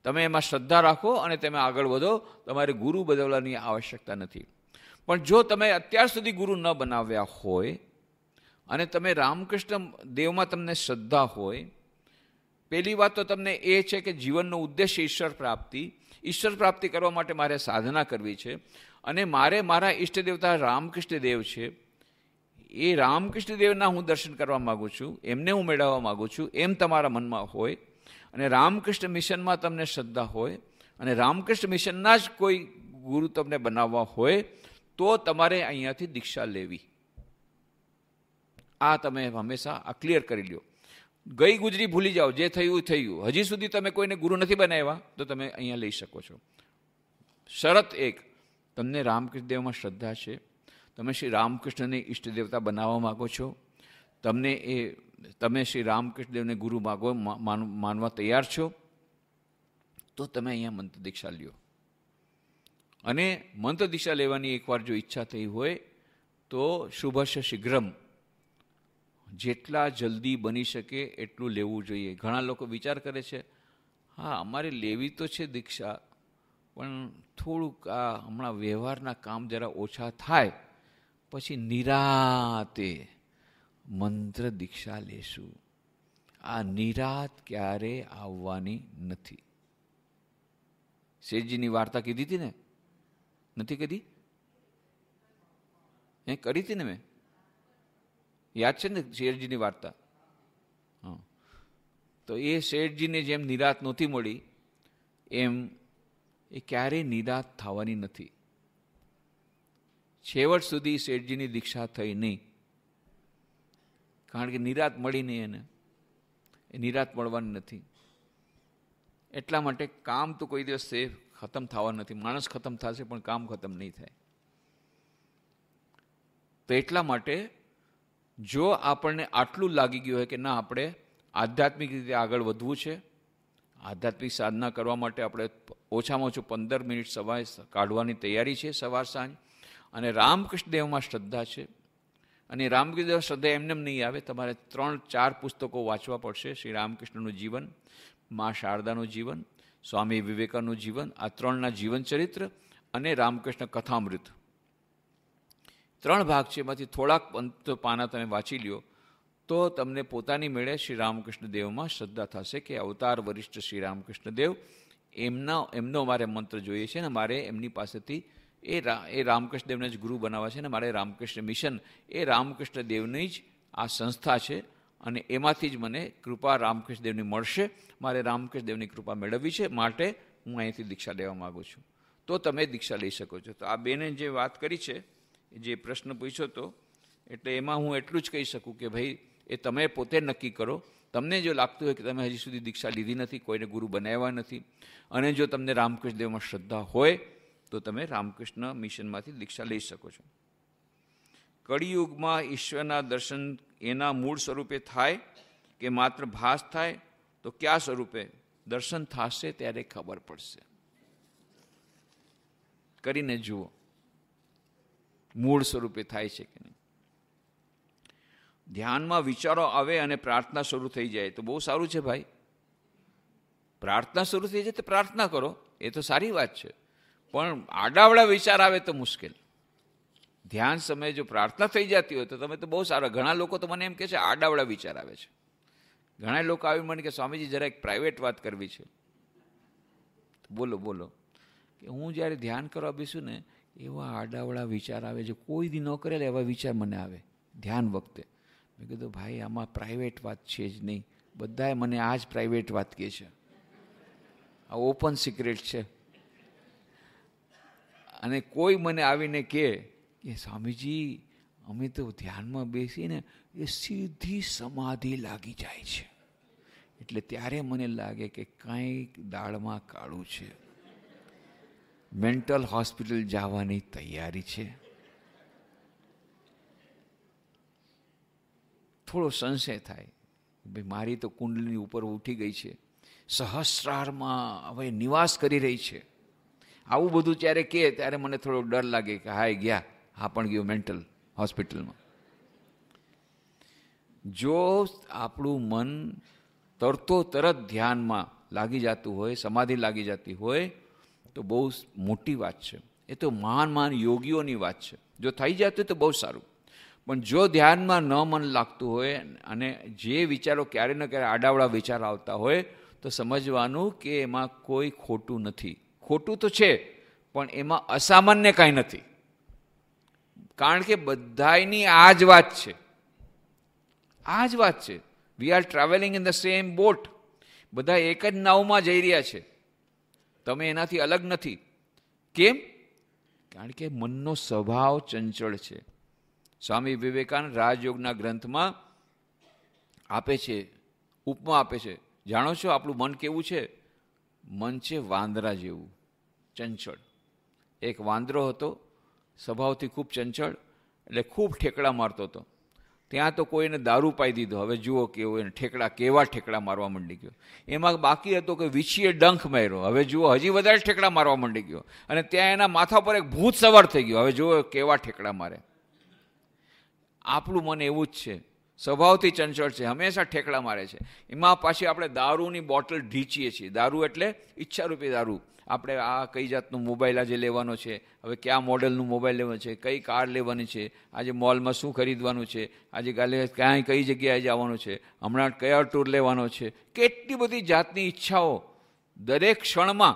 તમે એમાં શ્રદ્ધા રાખો અને તમે આગળ વધો તમારે ગુરુ બદલવાની આવશ્યકતા નથી પણ જો તમે અત્યાર સુધી ગુરુ ન બનાવ્યા હોય અને તમે રામકૃષ્ણ દેવમાં તમને શ્રદ્ધા હોય પહેલી વાત તો તમને એ છે કે જીવનનો ઉદ્દેશ ઈશ્વર પ્રાપ્તિ ઈશ્વર પ્રાપ્તિ કરવા માટે મારે સાધના કરવી છે અને મારે મારા ઈષ્ટદેવતા રામકૃષ્ણદેવ છે એ રામકૃષ્ણદેવના હું દર્શન કરવા માગું છું એમને હું મેળવવા માગું છું એમ તમારા મનમાં હોય અને રામકૃષ્ણ મિશનમાં તમને શ્રદ્ધા હોય અને રામકૃષ્ણ મિશનના જ કોઈ ગુરુ તમને બનાવવા હોય તો તમારે અહીંયાથી દીક્ષા લેવી આ તમે હંમેશા આ ક્લિયર કરી લ્યો ગઈ ગુજરી ભૂલી જાઓ જે થયું થયું હજી સુધી તમે કોઈને ગુરુ નથી બનાવ્યા તો તમે અહીંયા લઈ શકો છો શરત એક તમને રામકૃષ્ણદેવમાં શ્રદ્ધા છે તમે શ્રી રામકૃષ્ણને ઈષ્ટ દેવતા બનાવવા માગો છો તમને એ તમે શ્રી રામકૃષ્ણ ગુરુ માગો માનવા તૈયાર છો તો તમે અહીંયા મંત્ર દીક્ષા લ્યો અને મંત્ર દીક્ષા લેવાની એકવાર જો ઈચ્છા થઈ હોય તો શુભશ શીઘ્રમ જેટલા જલ્દી બની શકે એટલું લેવું જોઈએ ઘણા લોકો વિચાર કરે છે હા અમારે લેવી તો છે દીક્ષા પણ થોડુંક આ હમણાં વ્યવહારના કામ જરા ઓછા થાય પછી નિરાતે મંત્ર દીક્ષા લેશું આ નિરાત ક્યારે આવવાની નથી શેઠજીની વાર્તા કીધી હતી ને નથી કીધી એ કરી હતી ને મેં યાદ છે ને શેઠજીની વાર્તા હા તો એ શેઠજીને જેમ નિરાત નહોતી મળી એમ એ ક્યારેય નિરાશ થવાની નથી છેવટ સુધી શેઠજીની દીક્ષા થઈ નહીં કારણ કે નિરાત મળી નહીં એને એ નિરાત મળવાની નથી એટલા માટે કામ તો કોઈ દિવસ સેફ ખતમ થવાનું નથી માણસ ખતમ થશે પણ કામ ખતમ નહીં થાય તો એટલા માટે જો આપણને આટલું લાગી ગયું હોય કે ના આપણે આધ્યાત્મિક રીતે આગળ વધવું છે આધ્યાત્મિક સાધના કરવા માટે આપણે ઓછામાં ઓછું પંદર મિનિટ સવારે કાઢવાની તૈયારી છે સવાર સાંજ અને રામકૃષ્ણદેવમાં શ્રદ્ધા છે અને રામકૃષ્ણદેવ શ્રદ્ધા એમને નહીં આવે તમારે ત્રણ ચાર પુસ્તકો વાંચવા પડશે શ્રી રામકૃષ્ણનું જીવન મા શારદાનું જીવન સ્વામી વિવેકાનું જીવન આ ત્રણના જીવન ચરિત્ર અને રામકૃષ્ણ કથામૃત ત્રણ ભાગ છે એમાંથી થોડાક અંત પાના તમે વાંચી લ્યો તો તમને પોતાની મેળે શ્રી રામકૃષ્ણ દેવમાં શ્રદ્ધા થશે કે અવતાર વરિષ્ઠ શ્રી રામકૃષ્ણ દેવ એમના એમનો મારે મંત્ર જોઈએ છે ને મારે એમની પાસેથી એ એ રામકૃષ્ણ દેવને જ ગુરુ બનાવવા છે ને મારે રામકૃષ્ણ મિશન એ રામકૃષ્ણ દેવની જ આ સંસ્થા છે અને એમાંથી જ મને કૃપા રામકૃષ્ણ દેવની મળશે મારે રામકૃષ્ણ દેવની કૃપા મેળવવી છે માટે હું અહીંથી દીક્ષા લેવા માગું છું તો તમે દીક્ષા લઈ શકો છો તો આ બેને જે વાત કરી છે જે પ્રશ્ન પૂછ્યો તો એટલે એમાં હું એટલું જ કહી શકું કે ભાઈ એ તમે પોતે નક્કી કરો તમને જો લાગતું હોય કે તમે હજી સુધી દીક્ષા લીધી નથી કોઈને ગુરુ બનાવ્યા નથી અને જો તમને રામકૃષ્ણ દેવમાં શ્રદ્ધા હોય તો તમે રામકૃષ્ણ મિશનમાંથી દીક્ષા લઈ શકો છો કળિયુગમાં ઈશ્વરના દર્શન એના મૂળ સ્વરૂપે થાય કે માત્ર ભાસ થાય તો કયા સ્વરૂપે દર્શન થશે ત્યારે ખબર પડશે કરીને જુઓ મૂળ સ્વરૂપે થાય છે કે નહીં ધ્યાનમાં વિચારો આવે અને પ્રાર્થના શરૂ થઈ જાય તો બહુ સારું છે ભાઈ પ્રાર્થના શરૂ થઈ જાય તો પ્રાર્થના કરો એ તો સારી વાત છે પણ આડાવડા વિચાર આવે તો મુશ્કેલ ધ્યાન સમયે જો પ્રાર્થના થઈ જતી હોય તો તમે તો બહુ સારા ઘણા લોકો તો મને એમ કહે છે આડાવડા વિચાર આવે છે ઘણા લોકો આવી મને કે સ્વામીજી જરા એક પ્રાઇવેટ વાત કરવી છે બોલો બોલો કે હું જ્યારે ધ્યાન કરવા બેસું ને એવા આડાવડા વિચાર આવે છે કોઈ દી ન કરેલા એવા વિચાર મને આવે ધ્યાન વખતે મેં કીધું ભાઈ આમાં પ્રાઇવેટ વાત છે જ નહીં બધાએ મને આ જ પ્રાઇવેટ વાત કહે છે આ ઓપન સિક્રેટ છે અને કોઈ મને આવીને કહે કે સ્વામીજી અમે તો ધ્યાનમાં બેસીને એ સીધી સમાધિ લાગી જાય છે એટલે ત્યારે મને લાગે કે કંઈક દાળમાં કાળું છે મેન્ટલ હોસ્પિટલ જવાની તૈયારી છે થોડો સંશય થાય ભાઈ મારી તો કુંડલીની ઉપર ઉઠી ગઈ છે સહસ્રારમાં હવે નિવાસ કરી રહી છે આવું બધું જ્યારે કહે ત્યારે મને થોડો ડર લાગે કે હાય ગયા હા પણ ગયો મેન્ટલ હોસ્પિટલમાં જો આપણું મન તરતો તરત ધ્યાનમાં લાગી જતું હોય સમાધિ લાગી જતી હોય તો બહુ મોટી વાત છે એ તો મહાન મહાન યોગીઓની વાત છે જો થઈ જતું તો બહુ સારું પણ જો ધ્યાનમાં ન મન લાગતું હોય અને જે વિચારો ક્યારે ન ક્યારે આડાવડા વિચાર આવતા હોય તો સમજવાનું કે એમાં કોઈ ખોટું નથી ખોટું તો છે પણ એમાં અસામાન્ય કાંઈ નથી કારણ કે બધાની આ જ વાત છે આ જ વાત છે we are travelling in the same boat બધા એક જ નાવમાં જઈ રહ્યા છે તમે એનાથી અલગ નથી કેમ કારણ કે મનનો સ્વભાવ ચંચળ છે સ્વામી વિવેકાનંદ રાજયોગના ગ્રંથમાં આપે છે ઉપમા આપે છે જાણો છો આપણું મન કેવું છે મન છે વાંદરા જેવું ચંચળ એક વાંદરો હતો સ્વભાવથી ખૂબ ચંચળ એટલે ખૂબ ઠેકડા મારતો હતો ત્યાં તો કોઈને દારૂ પાઈ દીધો હવે જુઓ કેવો એને ઠેકડા કેવા ઠેકડા મારવા માંડી ગયો એમાં બાકી હતો કે વિછીએ ડંખ માર્યો હવે જુઓ હજી વધારે ઠેકડા મારવા માંડી ગયો અને ત્યાં એના માથા પર એક ભૂત સવાર થઈ ગયો હવે જુઓ કેવા ઠેકડા મારે આપણું મન એવું જ છે સ્વભાવથી ચંચળ છે હંમેશા ઠેકડા મારે છે એમાં પાછી આપણે દારૂની બોટલ ઢીંચીએ છીએ દારૂ એટલે ઈચ્છારૂપી દારૂ આપણે આ કઈ જાતનું મોબાઈલ આજે લેવાનો છે હવે કયા મોડલનું મોબાઈલ લેવાનું છે કઈ કાર લેવાની છે આજે મોલમાં શું ખરીદવાનું છે આજે કાલે ક્યાંય કઈ જગ્યાએ જવાનું છે હમણાં કયા ટૂર લેવાનો છે કેટલી બધી જાતની ઈચ્છાઓ દરેક ક્ષણમાં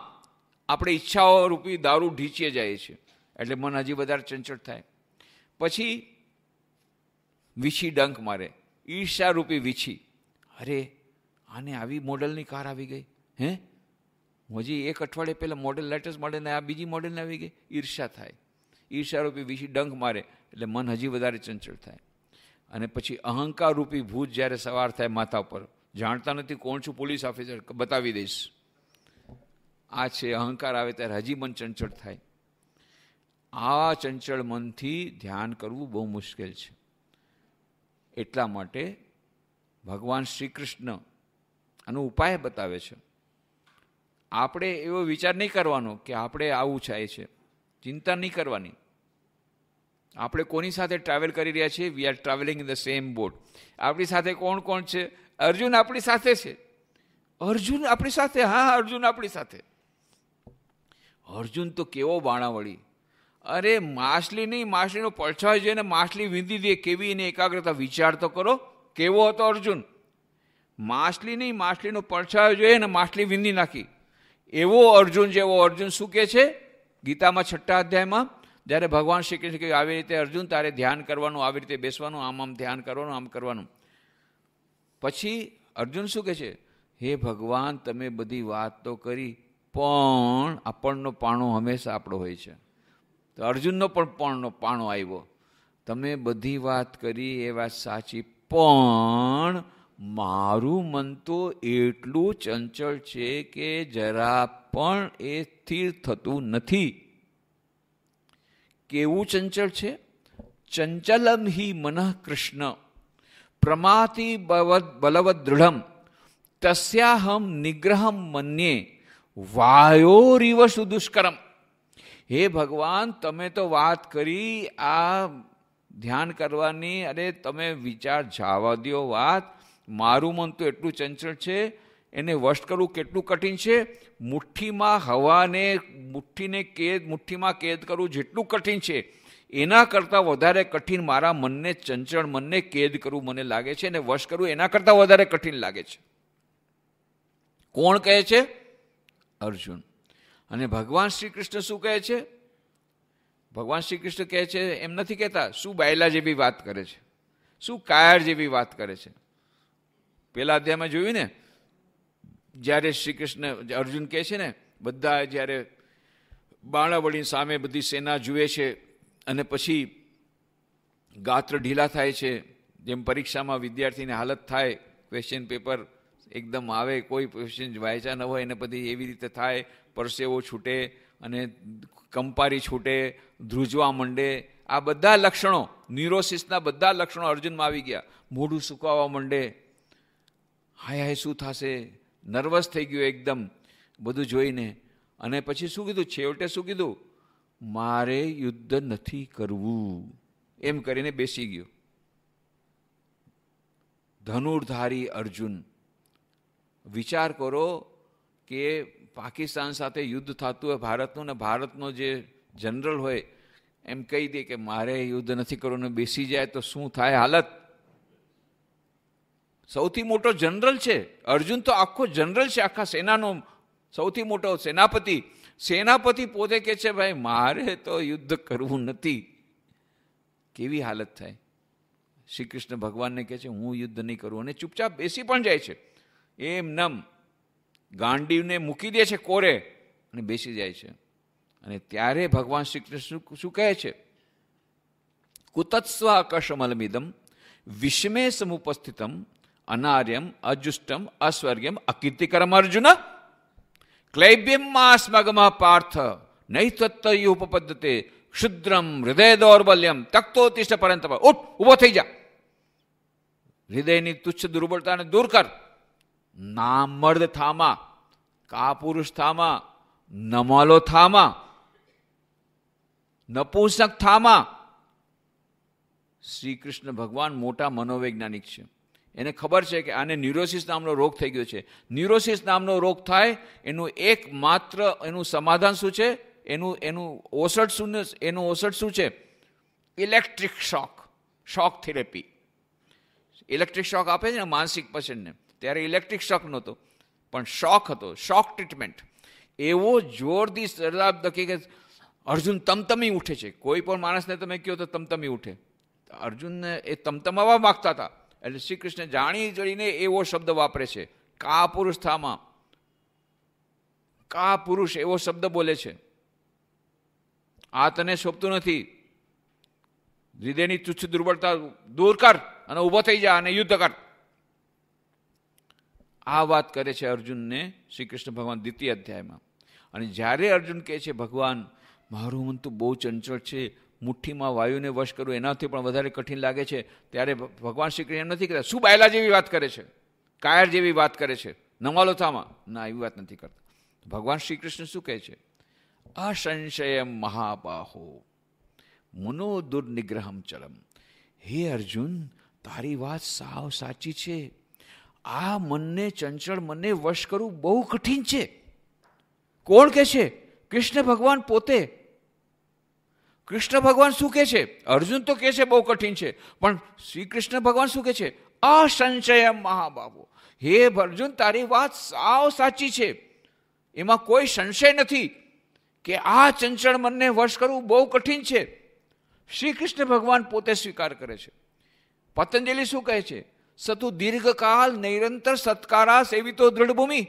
આપણે ઈચ્છાઓ રૂપી દારૂ ઢીંચીએ જાય છે એટલે મન હજી વધારે ચંચળ થાય પછી વીછી ડંક મારે ઈર્ષ્યારૂપી વીછી અરે આને આવી મોડલની કાર આવી ગઈ હે હજી એક અઠવાડિયે પહેલાં મોડલ લેટેસ્ટ મોડલને આ બીજી મોડલને આવી ગઈ ઈર્ષા થાય ઈર્ષ્યારૂપી વીછી ડંક મારે એટલે મન હજી વધારે ચંચળ થાય અને પછી અહંકારરૂપી ભૂત જ્યારે સવાર થાય માથા ઉપર જાણતા નથી કોણ છું પોલીસ ઓફિસર બતાવી દઈશ આ છે અહંકાર આવે ત્યારે હજી મન ચંચળ થાય આ ચંચળ મનથી ધ્યાન કરવું બહુ મુશ્કેલ છે એટલા માટે ભગવાન શ્રી કૃષ્ણ આનો ઉપાય બતાવે છે આપણે એવો વિચાર નહીં કરવાનો કે આપણે આવું થાય છે ચિંતા નહીં કરવાની આપણે કોની સાથે ટ્રાવેલ કરી રહ્યા છીએ we are travelling in the same boat આપણી સાથે કોણ કોણ છે અર્જુન આપણી સાથે છે અર્જુન આપણી સાથે હા અર્જુન આપણી સાથે અર્જુન તો કેવો બાણાવળી અરે માછલી નહીં માછલીનો પડછાય જોઈને માછલી વિંધી દે કેવી એની એકાગ્રતા વિચાર તો કરો કેવો હતો અર્જુન માછલી નહીં માછલીનો પડછાયો જોઈએ અને માછલી વિંધી નાખી એવો અર્જુન જેવો અર્જુન શું કહે છે ગીતામાં છઠ્ઠા અધ્યાયમાં જ્યારે ભગવાન શ્રી કૃષ્ણ કહ્યું આવી રીતે અર્જુન તારે ધ્યાન કરવાનું આવી રીતે બેસવાનું આમ આમ ધ્યાન કરવાનું આમ કરવાનું પછી અર્જુન શું કહે છે હે ભગવાન તમે બધી વાત તો કરી પણ આપણનો પાણો હંમેશા આપણો હોય છે તો અર્જુનનો પણ પણનો પાણો આવ્યો તમે બધી વાત કરી એ વાત સાચી પણ મારું મન તો એટલું ચંચળ છે કે જરા પણ એ સ્થિર થતું નથી કેવું ચંચળ છે ચંચલમ હિ મન કૃષ્ણ પ્રમાતિ બલવદૃઢમ તસ્યાહમ નિગ્રહમ મન્યે વાયોરિવ સુદુષ્કરમ હે ભગવાન તમે તો વાત કરી આ ધ્યાન કરવાની અરે તમે વિચાર જાવા દો વાત મારું મન તો એટલું ચંચળ છે એને વશ કરવું કેટલું કઠિન છે મુઠ્ઠીમાં હવાને મુઠ્ઠીને કેદ મુઠ્ઠીમાં કેદ કરવું જેટલું કઠિન છે એના કરતાં વધારે કઠિન મારા મનને ચંચળ મનને કેદ કરવું મને લાગે છે અને વશ કરવું એના કરતાં વધારે કઠિન લાગે છે કોણ કહે છે અર્જુન અને ભગવાન શ્રી કૃષ્ણ શું કહે છે ભગવાન શ્રી કૃષ્ણ કહે છે એમ નથી કહેતા શું બાયલા જેવી વાત કરે છે શું કાયર જેવી વાત કરે છે પેલા અધ્યાયમાં જોયું ને જ્યારે શ્રી કૃષ્ણ અર્જુન કહે છે ને બધા જ્યારે બાણાવળીની સામે બધી સેના જુએ છે અને પછી ગાત્ર ઢીલા થાય છે જેમ પરીક્ષામાં વિદ્યાર્થીની હાલત થાય ક્વેશ્ચન પેપર એકદમ આવે કોઈ પેશન્ટ વાયચા ન હોય એને પછી એવી રીતે થાય પરસેવો છૂટે અને કંપારી છૂટે ધ્રુજવા માંડે આ બધા લક્ષણો ન્યુરોસિસના બધા લક્ષણો અર્જુનમાં આવી ગયા મોઢું સુકાવા માંડે હાય હાય શું થશે નર્વસ થઈ ગયો એકદમ બધું જોઈને અને પછી શું કીધું છેવટે શું કીધું મારે યુદ્ધ નથી કરવું એમ કરીને બેસી ગયો ધનુર્ધારી અર્જુન વિચાર કરો કે પાકિસ્તાન સાથે યુદ્ધ થતું હોય ભારતનું ને ભારતનો જે જનરલ હોય એમ કહી દે કે મારે યુદ્ધ નથી કરવું ને બેસી જાય તો શું થાય હાલત સૌથી મોટો જનરલ છે અર્જુન તો આખો જનરલ છે આખા સેનાનો સૌથી મોટો સેનાપતિ સેનાપતિ પોતે કહે છે ભાઈ મારે તો યુદ્ધ કરવું નથી કેવી હાલત થાય શ્રી કૃષ્ણ ભગવાનને કહે છે હું યુદ્ધ નહીં કરું અને ચૂપચાપ બેસી પણ જાય છે એમ નમ ગાંડીવને મૂકી દે છે કોરે અને બેસી જાય છે અને ત્યારે ભગવાન શ્રી કૃષ્ણ શું કહે છે કુતત્સ્વ અકશમલમિદમ વિષમે સમુપસ્થિતમ અનાર્યમ અજુષ્ટમ અસ્વર્ગ્યમ અકીર્તિકરમ અર્જુન ક્લૈબ્યમ માસ્મગમ પાર્થ નૈત્વત્તય ઉપપદ્ધતે ક્ષુદ્રમ હૃદય દૌર્બલ્યમ તિષ્ઠ પરંતપ ઉઠ ઉભો થઈ જા હૃદયની તુચ્છ દુર્બળતાને દૂર કર નામર્દ થામા કાપુરુષ થામા નમલો થામા નપુંસક થામા શ્રી કૃષ્ણ ભગવાન મોટા મનોવૈજ્ઞાનિક છે એને ખબર છે કે આને ન્યુરોસિસ નામનો રોગ થઈ ગયો છે ન્યુરોસિસ નામનો રોગ થાય એનું એકમાત્ર એનું સમાધાન શું છે એનું એનું ઓસડ શું એનું ઓસડ શું છે electric shock shock therapy electric shock આપે છે ને માનસિક પેશન્ટને ત્યારે ઇલેક્ટ્રિક શોક નહોતો પણ શોક હતો શોક ટ્રીટમેન્ટ એવો જોરથી શરાબ દકી કે અર્જુન તમતમી ઉઠે છે કોઈ પણ માણસને તમે કહો તો તમતમી ઉઠે અર્જુનને એ તમતમાવા માગતા હતા એટલે શ્રી કૃષ્ણ જાણી જોઈને એવો શબ્દ વાપરે છે કા પુરુષ થામાં કા પુરુષ એવો શબ્દ બોલે છે આ તને શોભતું નથી હૃદયની તુચ્છ દુર્બળતા દૂર કર અને ઊભો થઈ જા અને યુદ્ધ કર આ વાત કરે છે અર્જુનને શ્રી કૃષ્ણ ભગવાન દ્વિતીય અધ્યાયમાં અને જ્યારે અર્જુન કહે છે ભગવાન મારું મન તો બહુ ચંચળ છે મુઠ્ઠીમાં વાયુને વશ કરવું એનાથી પણ વધારે કઠિન લાગે છે ત્યારે ભગવાન શ્રી કૃષ્ણ એમ નથી કહેતા શું બાયલા જેવી વાત કરે છે કાયર જેવી વાત કરે છે નવાલોથામાં ના એવી વાત નથી કરતા ભગવાન શ્રી કૃષ્ણ શું કહે છે અસંશય મહાબાહો મનો દુર્નિગ્રહમ ચલમ હે અર્જુન તારી વાત સાવ સાચી છે આ મનને ચંચળ મનને વશ કરવું બહુ કઠિન છે કોણ કહે છે કૃષ્ણ ભગવાન પોતે કૃષ્ણ ભગવાન શું કહે છે અર્જુન તો કહે છે બહુ કઠિન છે પણ શ્રી કૃષ્ણ ભગવાન શું કહે છે અસંચય મહાબાબુ હે અર્જુન તારી વાત સાવ સાચી છે એમાં કોઈ સંશય નથી કે આ ચંચળ મનને વશ કરવું બહુ કઠિન છે શ્રી કૃષ્ણ ભગવાન પોતે સ્વીકાર કરે છે પતંજલિ શું કહે છે સતુ દીર્ઘકાલ નિરંતર સત્કારા સેવી તો દૃઢભૂમિ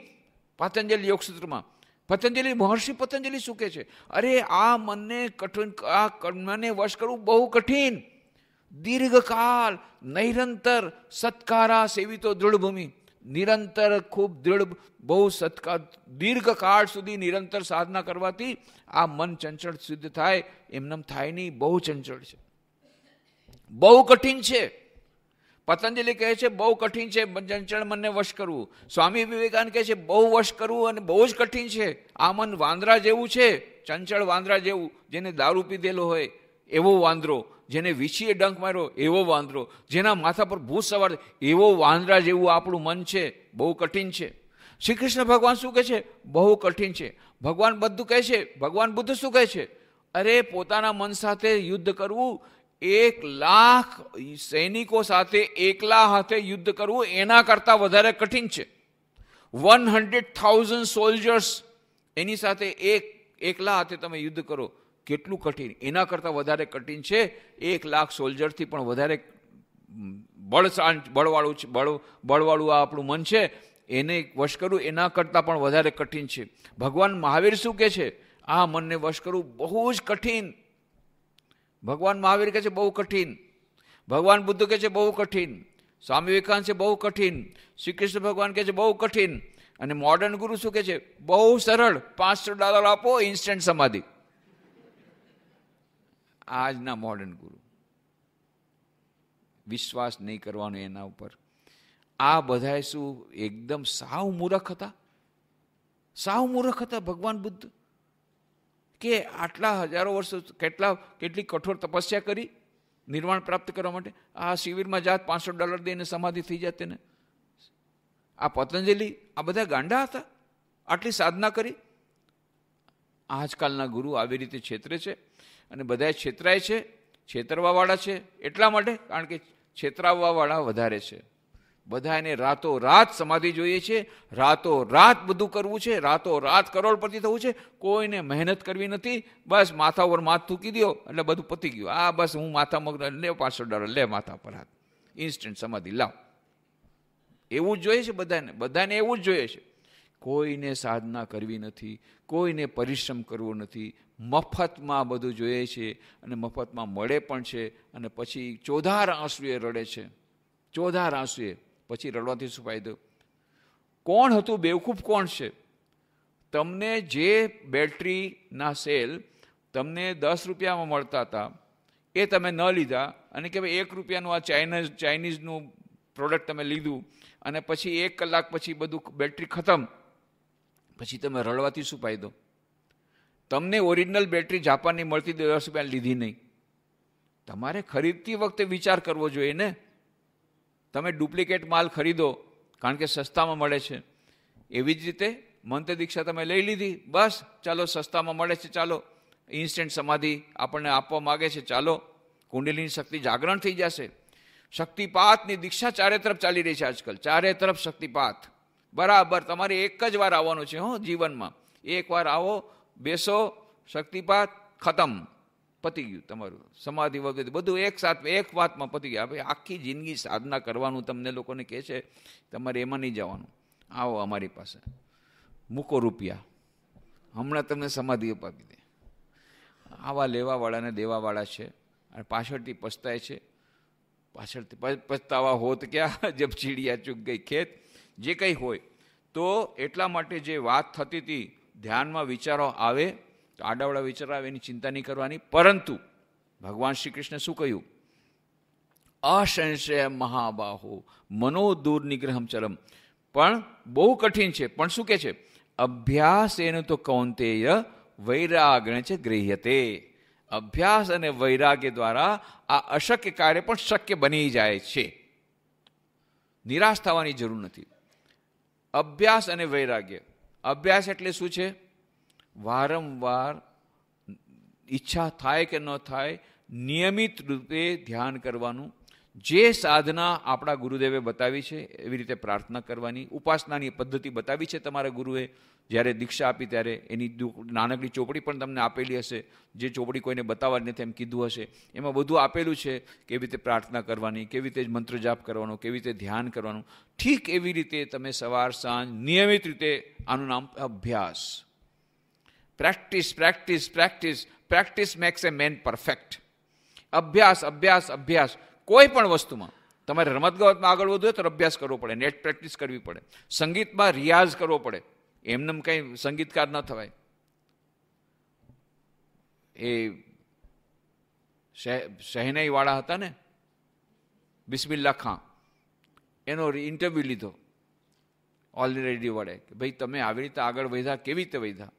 પતંજલિ યોગસૂત્રમાં પતંજલિ મહર્ષિ પતંજલિ શું કે છે અરે આ મનને કઠિન આ કર્મને વશ કરવું બહુ કઠિન દીર્ઘકાલ નિરંતર સત્કારા સેવી તો દૃઢભૂમિ નિરંતર ખૂબ દૃઢ બહુ સત્કાર દીર્ઘકાળ સુધી નિરંતર સાધના કરવાથી આ મન ચંચળ સિદ્ધ થાય એમનેમ થાય નહીં બહુ ચંચળ છે બહુ કઠિન છે પતંજલિ કહે છે બહુ કઠિન છે ચંચળ મનને વશ કરવું સ્વામી વિવેકાનંદ કહે છે બહુ વશ કરવું અને બહુ જ કઠિન છે આ મન વાંદરા જેવું છે ચંચળ વાંદરા જેવું જેને દારૂ પીધેલો હોય એવો વાંદરો જેને વિછીએ ડંક માર્યો એવો વાંદરો જેના માથા પર ભૂત સવાર એવો વાંદરા જેવું આપણું મન છે બહુ કઠિન છે શ્રી કૃષ્ણ ભગવાન શું કહે છે બહુ કઠિન છે ભગવાન બધું કહે છે ભગવાન બુદ્ધ શું કહે છે અરે પોતાના મન સાથે યુદ્ધ કરવું એક લાખ સૈનિકો સાથે એકલા હાથે યુદ્ધ કરવું એના કરતાં વધારે કઠિન છે વન હંડ્રેડ થાઉઝન્ડ સોલ્જર્સ એની સાથે એક એકલા હાથે તમે યુદ્ધ કરો કેટલું કઠિન એના કરતાં વધારે કઠિન છે એક લાખ સોલ્જરથી પણ વધારે બળશાન બળવાળું છે બળ બળવાળું આ આપણું મન છે એને વશ કરવું એના કરતાં પણ વધારે કઠિન છે ભગવાન મહાવીર શું કહે છે આ મનને વશ કરવું બહુ જ કઠિન ભગવાન મહાવીર કહે છે બહુ કઠિન ભગવાન બુદ્ધ કહે છે બહુ કઠિન સ્વામી વિવેકાનંદ છે બહુ કઠિન શ્રી કૃષ્ણ ભગવાન કહે છે બહુ કઠિન અને મોડર્ન ગુરુ શું કહે છે બહુ સરળ પાંચસો ડોલર આપો ઇન્સ્ટન્ટ સમાધિ આજના મોડર્ન ગુરુ વિશ્વાસ નહીં કરવાનો એના ઉપર આ બધાએ શું એકદમ સાવ મૂરખ હતા સાવ મૂરખ હતા ભગવાન બુદ્ધ કે આટલા હજારો વર્ષ કેટલા કેટલી કઠોર તપસ્યા કરી નિર્માણ પ્રાપ્ત કરવા માટે આ શિબિરમાં જાત પાંચસો ડોલર દઈને સમાધિ થઈ જાત તેને આ પતંજલિ આ બધા ગાંડા હતા આટલી સાધના કરી આજકાલના ગુરુ આવી રીતે છેતરે છે અને બધા છેતરાય છે છેતરવાવાળા છે એટલા માટે કારણ કે છેતરાવવાવાળા વધારે છે બધાને રાતો રાત સમાધિ જોઈએ છે રાતો રાત બધું કરવું છે રાતો રાત કરોડપતિ થવું છે કોઈને મહેનત કરવી નથી બસ માથા ઉપર માથ થૂકી દો એટલે બધું પતી ગયું આ બસ હું માથા મગ લે પાંચસો ડોલર લે માથા પર હાથ ઇન્સ્ટન્ટ સમાધિ લાવ એવું જ જોઈએ છે બધાને બધાને એવું જ જોઈએ છે કોઈને સાધના કરવી નથી કોઈને પરિશ્રમ કરવો નથી મફતમાં બધું જોઈએ છે અને મફતમાં મળે પણ છે અને પછી ચોધાર આંસુએ રડે છે ચોધાર આંસુએ પછી રડવાથી શું ફાયદો કોણ હતું બેવકૂફ કોણ છે તમને જે બેટરીના સેલ તમને દસ રૂપિયામાં મળતા હતા એ તમે ન લીધા અને કે ભાઈ એક રૂપિયાનું આ ચાઇનીઝ ચાઇનીઝનું પ્રોડક્ટ તમે લીધું અને પછી એક કલાક પછી બધું બેટરી ખતમ પછી તમે રડવાથી શું ફાયદો તમને ઓરિજિનલ બેટરી જાપાનની મળતી દસ રૂપિયા લીધી નહીં તમારે ખરીદતી વખતે વિચાર કરવો જોઈએ ને તમે ડુપ્લિકેટ માલ ખરીદો કારણ કે સસ્તામાં મળે છે એવી જ રીતે મંત દીક્ષા તમે લઈ લીધી બસ ચાલો સસ્તામાં મળે છે ચાલો ઇન્સ્ટન્ટ સમાધિ આપણને આપવા માગે છે ચાલો કુંડલીની શક્તિ જાગરણ થઈ જશે શક્તિપાતની દીક્ષા ચારે તરફ ચાલી રહી છે આજકાલ ચારે તરફ શક્તિપાત બરાબર તમારે એક જ વાર આવવાનું છે હો જીવનમાં એકવાર આવો બેસો શક્તિપાત ખતમ પતી ગયું તમારું સમાધિ વગેરે બધું એક સાથે એક વાતમાં પતી ગયા ભાઈ આખી જિંદગી સાધના કરવાનું તમને લોકોને કહે છે તમારે એમાં નહીં જવાનું આવો અમારી પાસે મૂકો રૂપિયા હમણાં તમને સમાધિ અપાવી દે આવા લેવાવાળાને દેવાવાળા છે અને પાછળથી પસ્તાય છે પાછળથી પસ્તાવા હોત ક્યાં જબ ચીડિયા ચૂક ગઈ ખેત જે કંઈ હોય તો એટલા માટે જે વાત થતી હતી ધ્યાનમાં વિચારો આવે આડાવડા વિચાર આવે એની ચિંતા નહીં કરવાની પરંતુ ભગવાન શ્રી કૃષ્ણ શું કહ્યું અસંશય મહાબાહો મનોદૂર નિગ્રહમ ચરમ પણ બહુ કઠિન છે પણ શું કહે છે અભ્યાસ એનું તો કૌંતેય વૈરાગણ છે ગૃહ્યતે અભ્યાસ અને વૈરાગ્ય દ્વારા આ અશક્ય કાર્ય પણ શક્ય બની જાય છે નિરાશ થવાની જરૂર નથી અભ્યાસ અને વૈરાગ્ય અભ્યાસ એટલે શું છે વારંવાર ઈચ્છા થાય કે ન થાય નિયમિત રૂપે ધ્યાન કરવાનું જે સાધના આપણા ગુરુદેવે બતાવી છે એવી રીતે પ્રાર્થના કરવાની ઉપાસનાની પદ્ધતિ બતાવી છે તમારા ગુરુએ જ્યારે દીક્ષા આપી ત્યારે એની નાનકડી ચોપડી પણ તમને આપેલી હશે જે ચોપડી કોઈને બતાવવાની નથી એમ કીધું હશે એમાં બધું આપેલું છે કેવી રીતે પ્રાર્થના કરવાની કેવી રીતે મંત્ર જાપ કરવાનો કેવી રીતે ધ્યાન કરવાનું ઠીક એવી રીતે તમે સવાર સાંજ નિયમિત રીતે આનું નામ અભ્યાસ practice practice practice practice makes a man perfect અભ્યાસ અભ્યાસ અભ્યાસ કોઈ પણ વસ્તુમાં તમારે રમતગમતમાં આગળ વધવું હોય તો અભ્યાસ કરવો પડે નેટ પ્રેક્ટિસ કરવી પડે સંગીતમાં રિયાઝ કરવો પડે એમને કંઈ સંગીતકાર ન થવાય એ શહેનાઈવાળા હતા ને બિસ્મિલ્લા ખાં એનો ઇન્ટરવ્યૂ લીધો ઓલરેડી વડે કે ભાઈ તમે આવી રીતે આગળ વધ્યા કેવી રીતે વધ્યા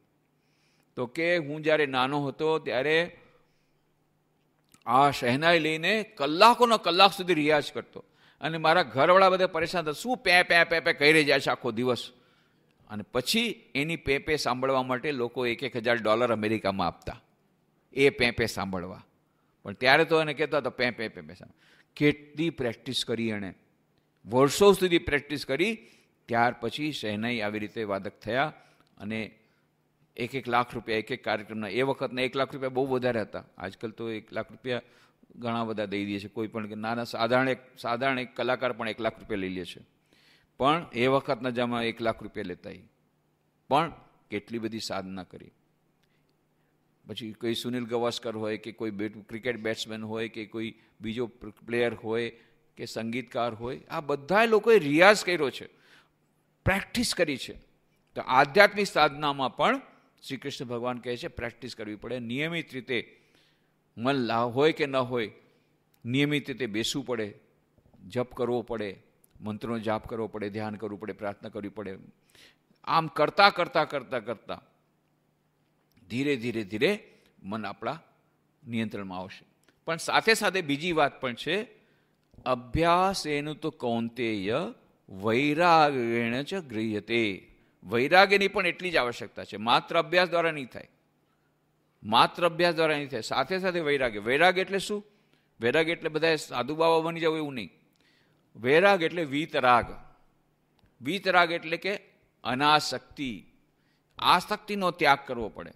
તો કે હું જ્યારે નાનો હતો ત્યારે આ શહેનાઈ લઈને કલાકોનો કલાક સુધી રિયાઝ કરતો અને મારા ઘરવાળા બધા પરેશાન હતા શું પે પે પે પે કહી રહી છે આખો દિવસ અને પછી એની પે પે સાંભળવા માટે લોકો એક એક હજાર ડોલર અમેરિકામાં આપતા એ પે પે સાંભળવા પણ ત્યારે તો એને કહેતા હતા પે પે પે પે કેટલી પ્રેક્ટિસ કરી એણે વર્ષો સુધી પ્રેક્ટિસ કરી ત્યાર પછી શહેનાઈ આવી રીતે વાદક થયા અને એક એક લાખ રૂપિયા એક એક કાર્યક્રમના એ વખતના એક લાખ રૂપિયા બહુ વધારે હતા આજકાલ તો એક લાખ રૂપિયા ઘણા બધા દઈ દે છે કોઈ પણ કે નાના સાધારણ એક સાધારણ એક કલાકાર પણ એક લાખ રૂપિયા લઈ લે છે પણ એ વખતના જમા એક લાખ રૂપિયા લેતા પણ કેટલી બધી સાધના કરી પછી કોઈ સુનિલ ગવાસ્કર હોય કે કોઈ બેટ ક્રિકેટ બેટ્સમેન હોય કે કોઈ બીજો પ્લેયર હોય કે સંગીતકાર હોય આ બધા લોકોએ રિયાઝ કર્યો છે પ્રેક્ટિસ કરી છે તો આધ્યાત્મિક સાધનામાં પણ શ્રી કૃષ્ણ ભગવાન કહે છે પ્રેક્ટિસ કરવી પડે નિયમિત રીતે મન લાભ હોય કે ન હોય નિયમિત રીતે બેસવું પડે જપ કરવો પડે મંત્રનો જાપ કરવો પડે ધ્યાન કરવું પડે પ્રાર્થના કરવી પડે આમ કરતાં કરતાં કરતાં કરતાં ધીરે ધીરે ધીરે મન આપણા નિયંત્રણમાં આવશે પણ સાથે સાથે બીજી વાત પણ છે અભ્યાસ એનું તો કૌંતેય વૈરાગેણ ચ ગૃહ્યતે વૈરાગ્યની પણ એટલી જ આવશ્યકતા છે માત્ર અભ્યાસ દ્વારા નહીં થાય માત્ર અભ્યાસ દ્વારા નહીં થાય સાથે સાથે વૈરાગ્ય વૈરાગ એટલે શું વૈરાગ્ય એટલે બધા સાધુ બાબા બની જવું એવું નહીં વૈરાગ એટલે વીતરાગ વીતરાગ એટલે કે અનાસક્તિ આસક્તિનો ત્યાગ કરવો પડે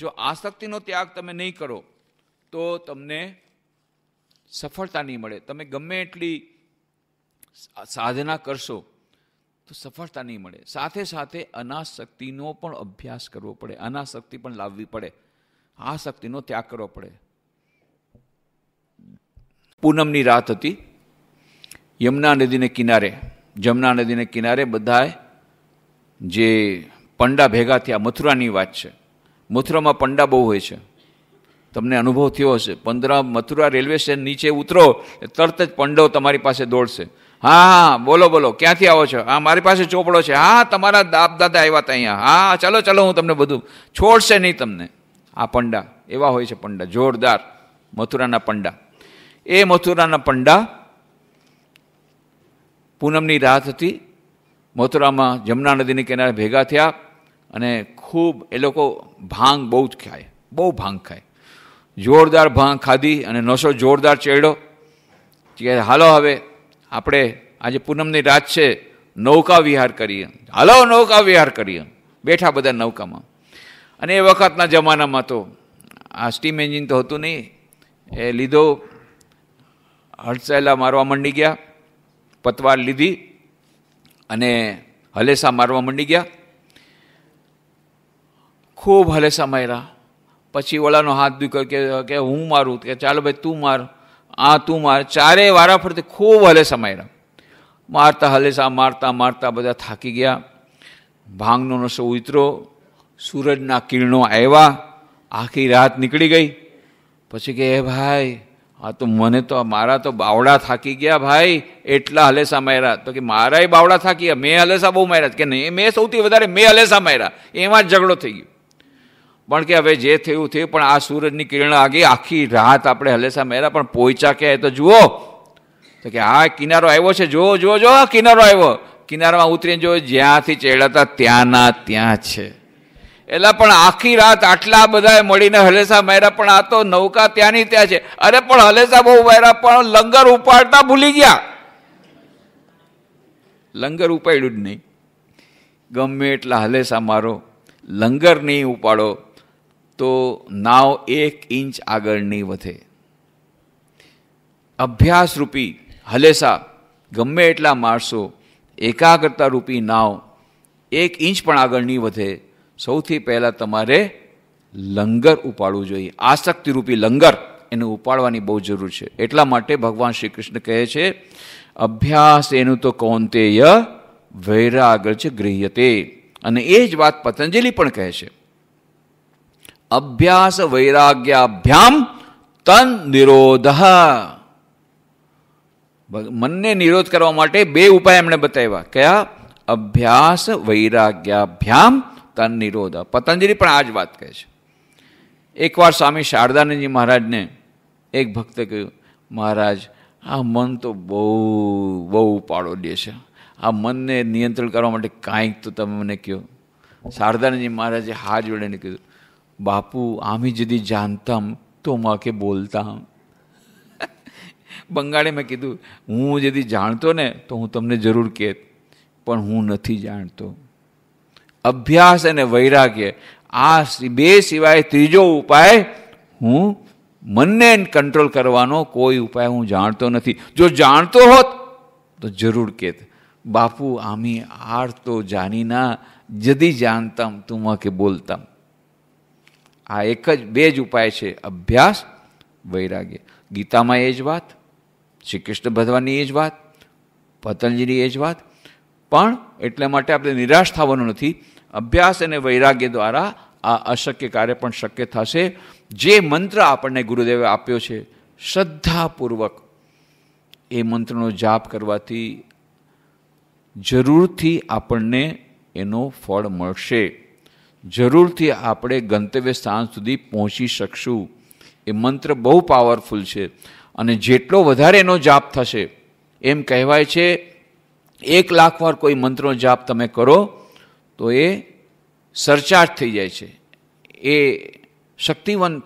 જો આસક્તિનો ત્યાગ તમે નહીં કરો તો તમને સફળતા નહીં મળે તમે ગમે એટલી સાધના કરશો તો સફળતા નહીં મળે સાથે સાથે અનાશક્તિનો પણ અભ્યાસ કરવો પડે અનાશક્તિ પણ લાવવી પડે આ શક્તિનો ત્યાગ કરવો પડે પૂનમની રાત હતી યમુના નદીને કિનારે જમના નદીને કિનારે બધાએ જે પંડા ભેગા થયા મથુરાની વાત છે મથુરામાં પંડા બહુ હોય છે તમને અનુભવ થયો હશે પંદર મથુરા રેલવે સ્ટેશન નીચે ઉતરો તરત જ પંડો તમારી પાસે દોડશે હા હા બોલો બોલો ક્યાંથી આવો છો હા મારી પાસે ચોપડો છે હા તમારા બાપ દાદા આવ્યા હતા અહીંયા હા ચલો ચલો હું તમને બધું છોડશે નહીં તમને આ પંડા એવા હોય છે પંડા જોરદાર મથુરાના પંડા એ મથુરાના પંડા પૂનમની રાત હતી મથુરામાં જમુના નદીની કિનારે ભેગા થયા અને ખૂબ એ લોકો ભાંગ બહુ જ ખાય બહુ ભાંગ ખાય જોરદાર ભાંગ ખાધી અને નશો જોરદાર ચડ્યો કે હાલો હવે આપણે આજે પૂનમની રાત છે નૌકા વિહાર કરીએ હાલો નૌકા વિહાર કરીએ બેઠા બધા નૌકામાં અને એ વખતના જમાનામાં તો આ સ્ટીમ એન્જિન તો હતું નહીં એ લીધો હડસેલા મારવા મંડી ગયા પતવાર લીધી અને હલેસા મારવા મંડી ગયા ખૂબ હલેસા માર્યા પછી ઓલાનો હાથ દુખ્યો કે હું મારું કે ચાલો ભાઈ તું માર આ તું માર ચારે વારા ફરતે ખૂબ હલેસા માર્યા મારતા હલેસા મારતા મારતા બધા થાકી ગયા ભાંગનો નશો ઉતરો સૂરજના કિરણો આવ્યા આખી રાત નીકળી ગઈ પછી કે એ ભાઈ આ તો મને તો મારા તો બાવડા થાકી ગયા ભાઈ એટલા હલેસા માર્યા તો કે મારાય બાવડા થાકી ગયા મેં હલેસા બહુ માર્યા કે નહીં મેં સૌથી વધારે મેં હલેસા માર્યા એમાં જ ઝઘડો થઈ ગયો પણ કે હવે જે થયું થયું પણ આ સૂરજની કિરણ આગી આખી રાત આપણે હલેસા મેરા પણ પોઈચા કે તો જુઓ તો કે આ કિનારો આવ્યો છે જુઓ જુઓ જુઓ કિનારો આવ્યો કિનારામાં ઉતરીને જો જ્યાંથી ચેડાતા ત્યાંના ત્યાં છે એટલે પણ આખી રાત આટલા બધાએ મળીને હલેસા માર્યા પણ આ તો નૌકા ત્યાંની ત્યાં છે અરે પણ હલેસા બહુ માર્યા પણ લંગર ઉપાડતા ભૂલી ગયા લંગર ઉપાડ્યું જ નહીં ગમે એટલા હલેસા મારો લંગર નહીં ઉપાડો તો નાવ એક ઇંચ આગળ નહીં વધે અભ્યાસરૂપી હલેસા ગમે એટલા માણસો એકાગ્રતા રૂપી નાવ એક ઇંચ પણ આગળ નહીં વધે સૌથી પહેલાં તમારે લંગર ઉપાડવું જોઈએ આસક્તિરૂપી લંગર એને ઉપાડવાની બહુ જરૂર છે એટલા માટે ભગવાન શ્રી કૃષ્ણ કહે છે અભ્યાસ એનું તો કૌંતેય વૈરાગર છે ગૃહ્યતે અને એ જ વાત પતંજલિ પણ કહે છે અભ્યાસ વૈરાગ્યાભ્યામ તન નિરોધ મનને નિરોધ કરવા માટે બે ઉપાય એમણે બતાવ્યા કયા અભ્યાસ વૈરાગ્યાભ્યામ તન નિરોધ પતંજલિ પણ આ જ વાત કહે છે એકવાર સ્વામી શારદાનંદજી મહારાજને એક ભક્તે કહ્યું મહારાજ આ મન તો બહુ બહુ પાડો દે છે આ મનને નિયંત્રણ કરવા માટે કાંઈક તો તમે મને કહો શારદાનંદજી મહારાજે હા જોડીને કીધું বাপু আমি যদি জানতাম তোমাকে બોલતા બંગાળે મેં કીધું હું যদি જાણતો ને તો હું તમને જરૂર કહેત પણ હું નથી જાણતો અભ્યાસ અને વૈરાગ્ય આ બે સિવાય ત્રીજો ઉપાય હું મનને કંટ્રોલ કરવાનો કોઈ ઉપાય હું જાણતો નથી જો જાણતો હોત તો જરૂર કહેત બાપુ આમી આર તો જાનીના જદી જાણતામ તુમાકે બોલતામ આ એક જ બે જ ઉપાય છે અભ્યાસ વૈરાગ્ય ગીતામાં એ જ વાત શ્રી કૃષ્ણ ભગવાનની એ જ વાત પતંજલિની એ જ વાત પણ એટલા માટે આપણે નિરાશ થવાનું નથી અભ્યાસ અને વૈરાગ્ય દ્વારા આ અશક્ય કાર્ય પણ શક્ય થશે જે મંત્ર આપણને ગુરુદેવે આપ્યો છે શ્રદ્ધાપૂર્વક એ મંત્રનો જાપ કરવાથી જરૂરથી આપણને એનો ફળ મળશે જરૂરથી આપણે ગંતવ્ય સ્થાન સુધી પહોંચી શકશું એ મંત્ર બહુ પાવરફુલ છે અને જેટલો વધારે એનો જાપ થશે એમ કહેવાય છે એક લાખ વાર કોઈ મંત્રનો જાપ તમે કરો તો એ સરચાર્જ થઈ જાય છે એ શક્તિવંત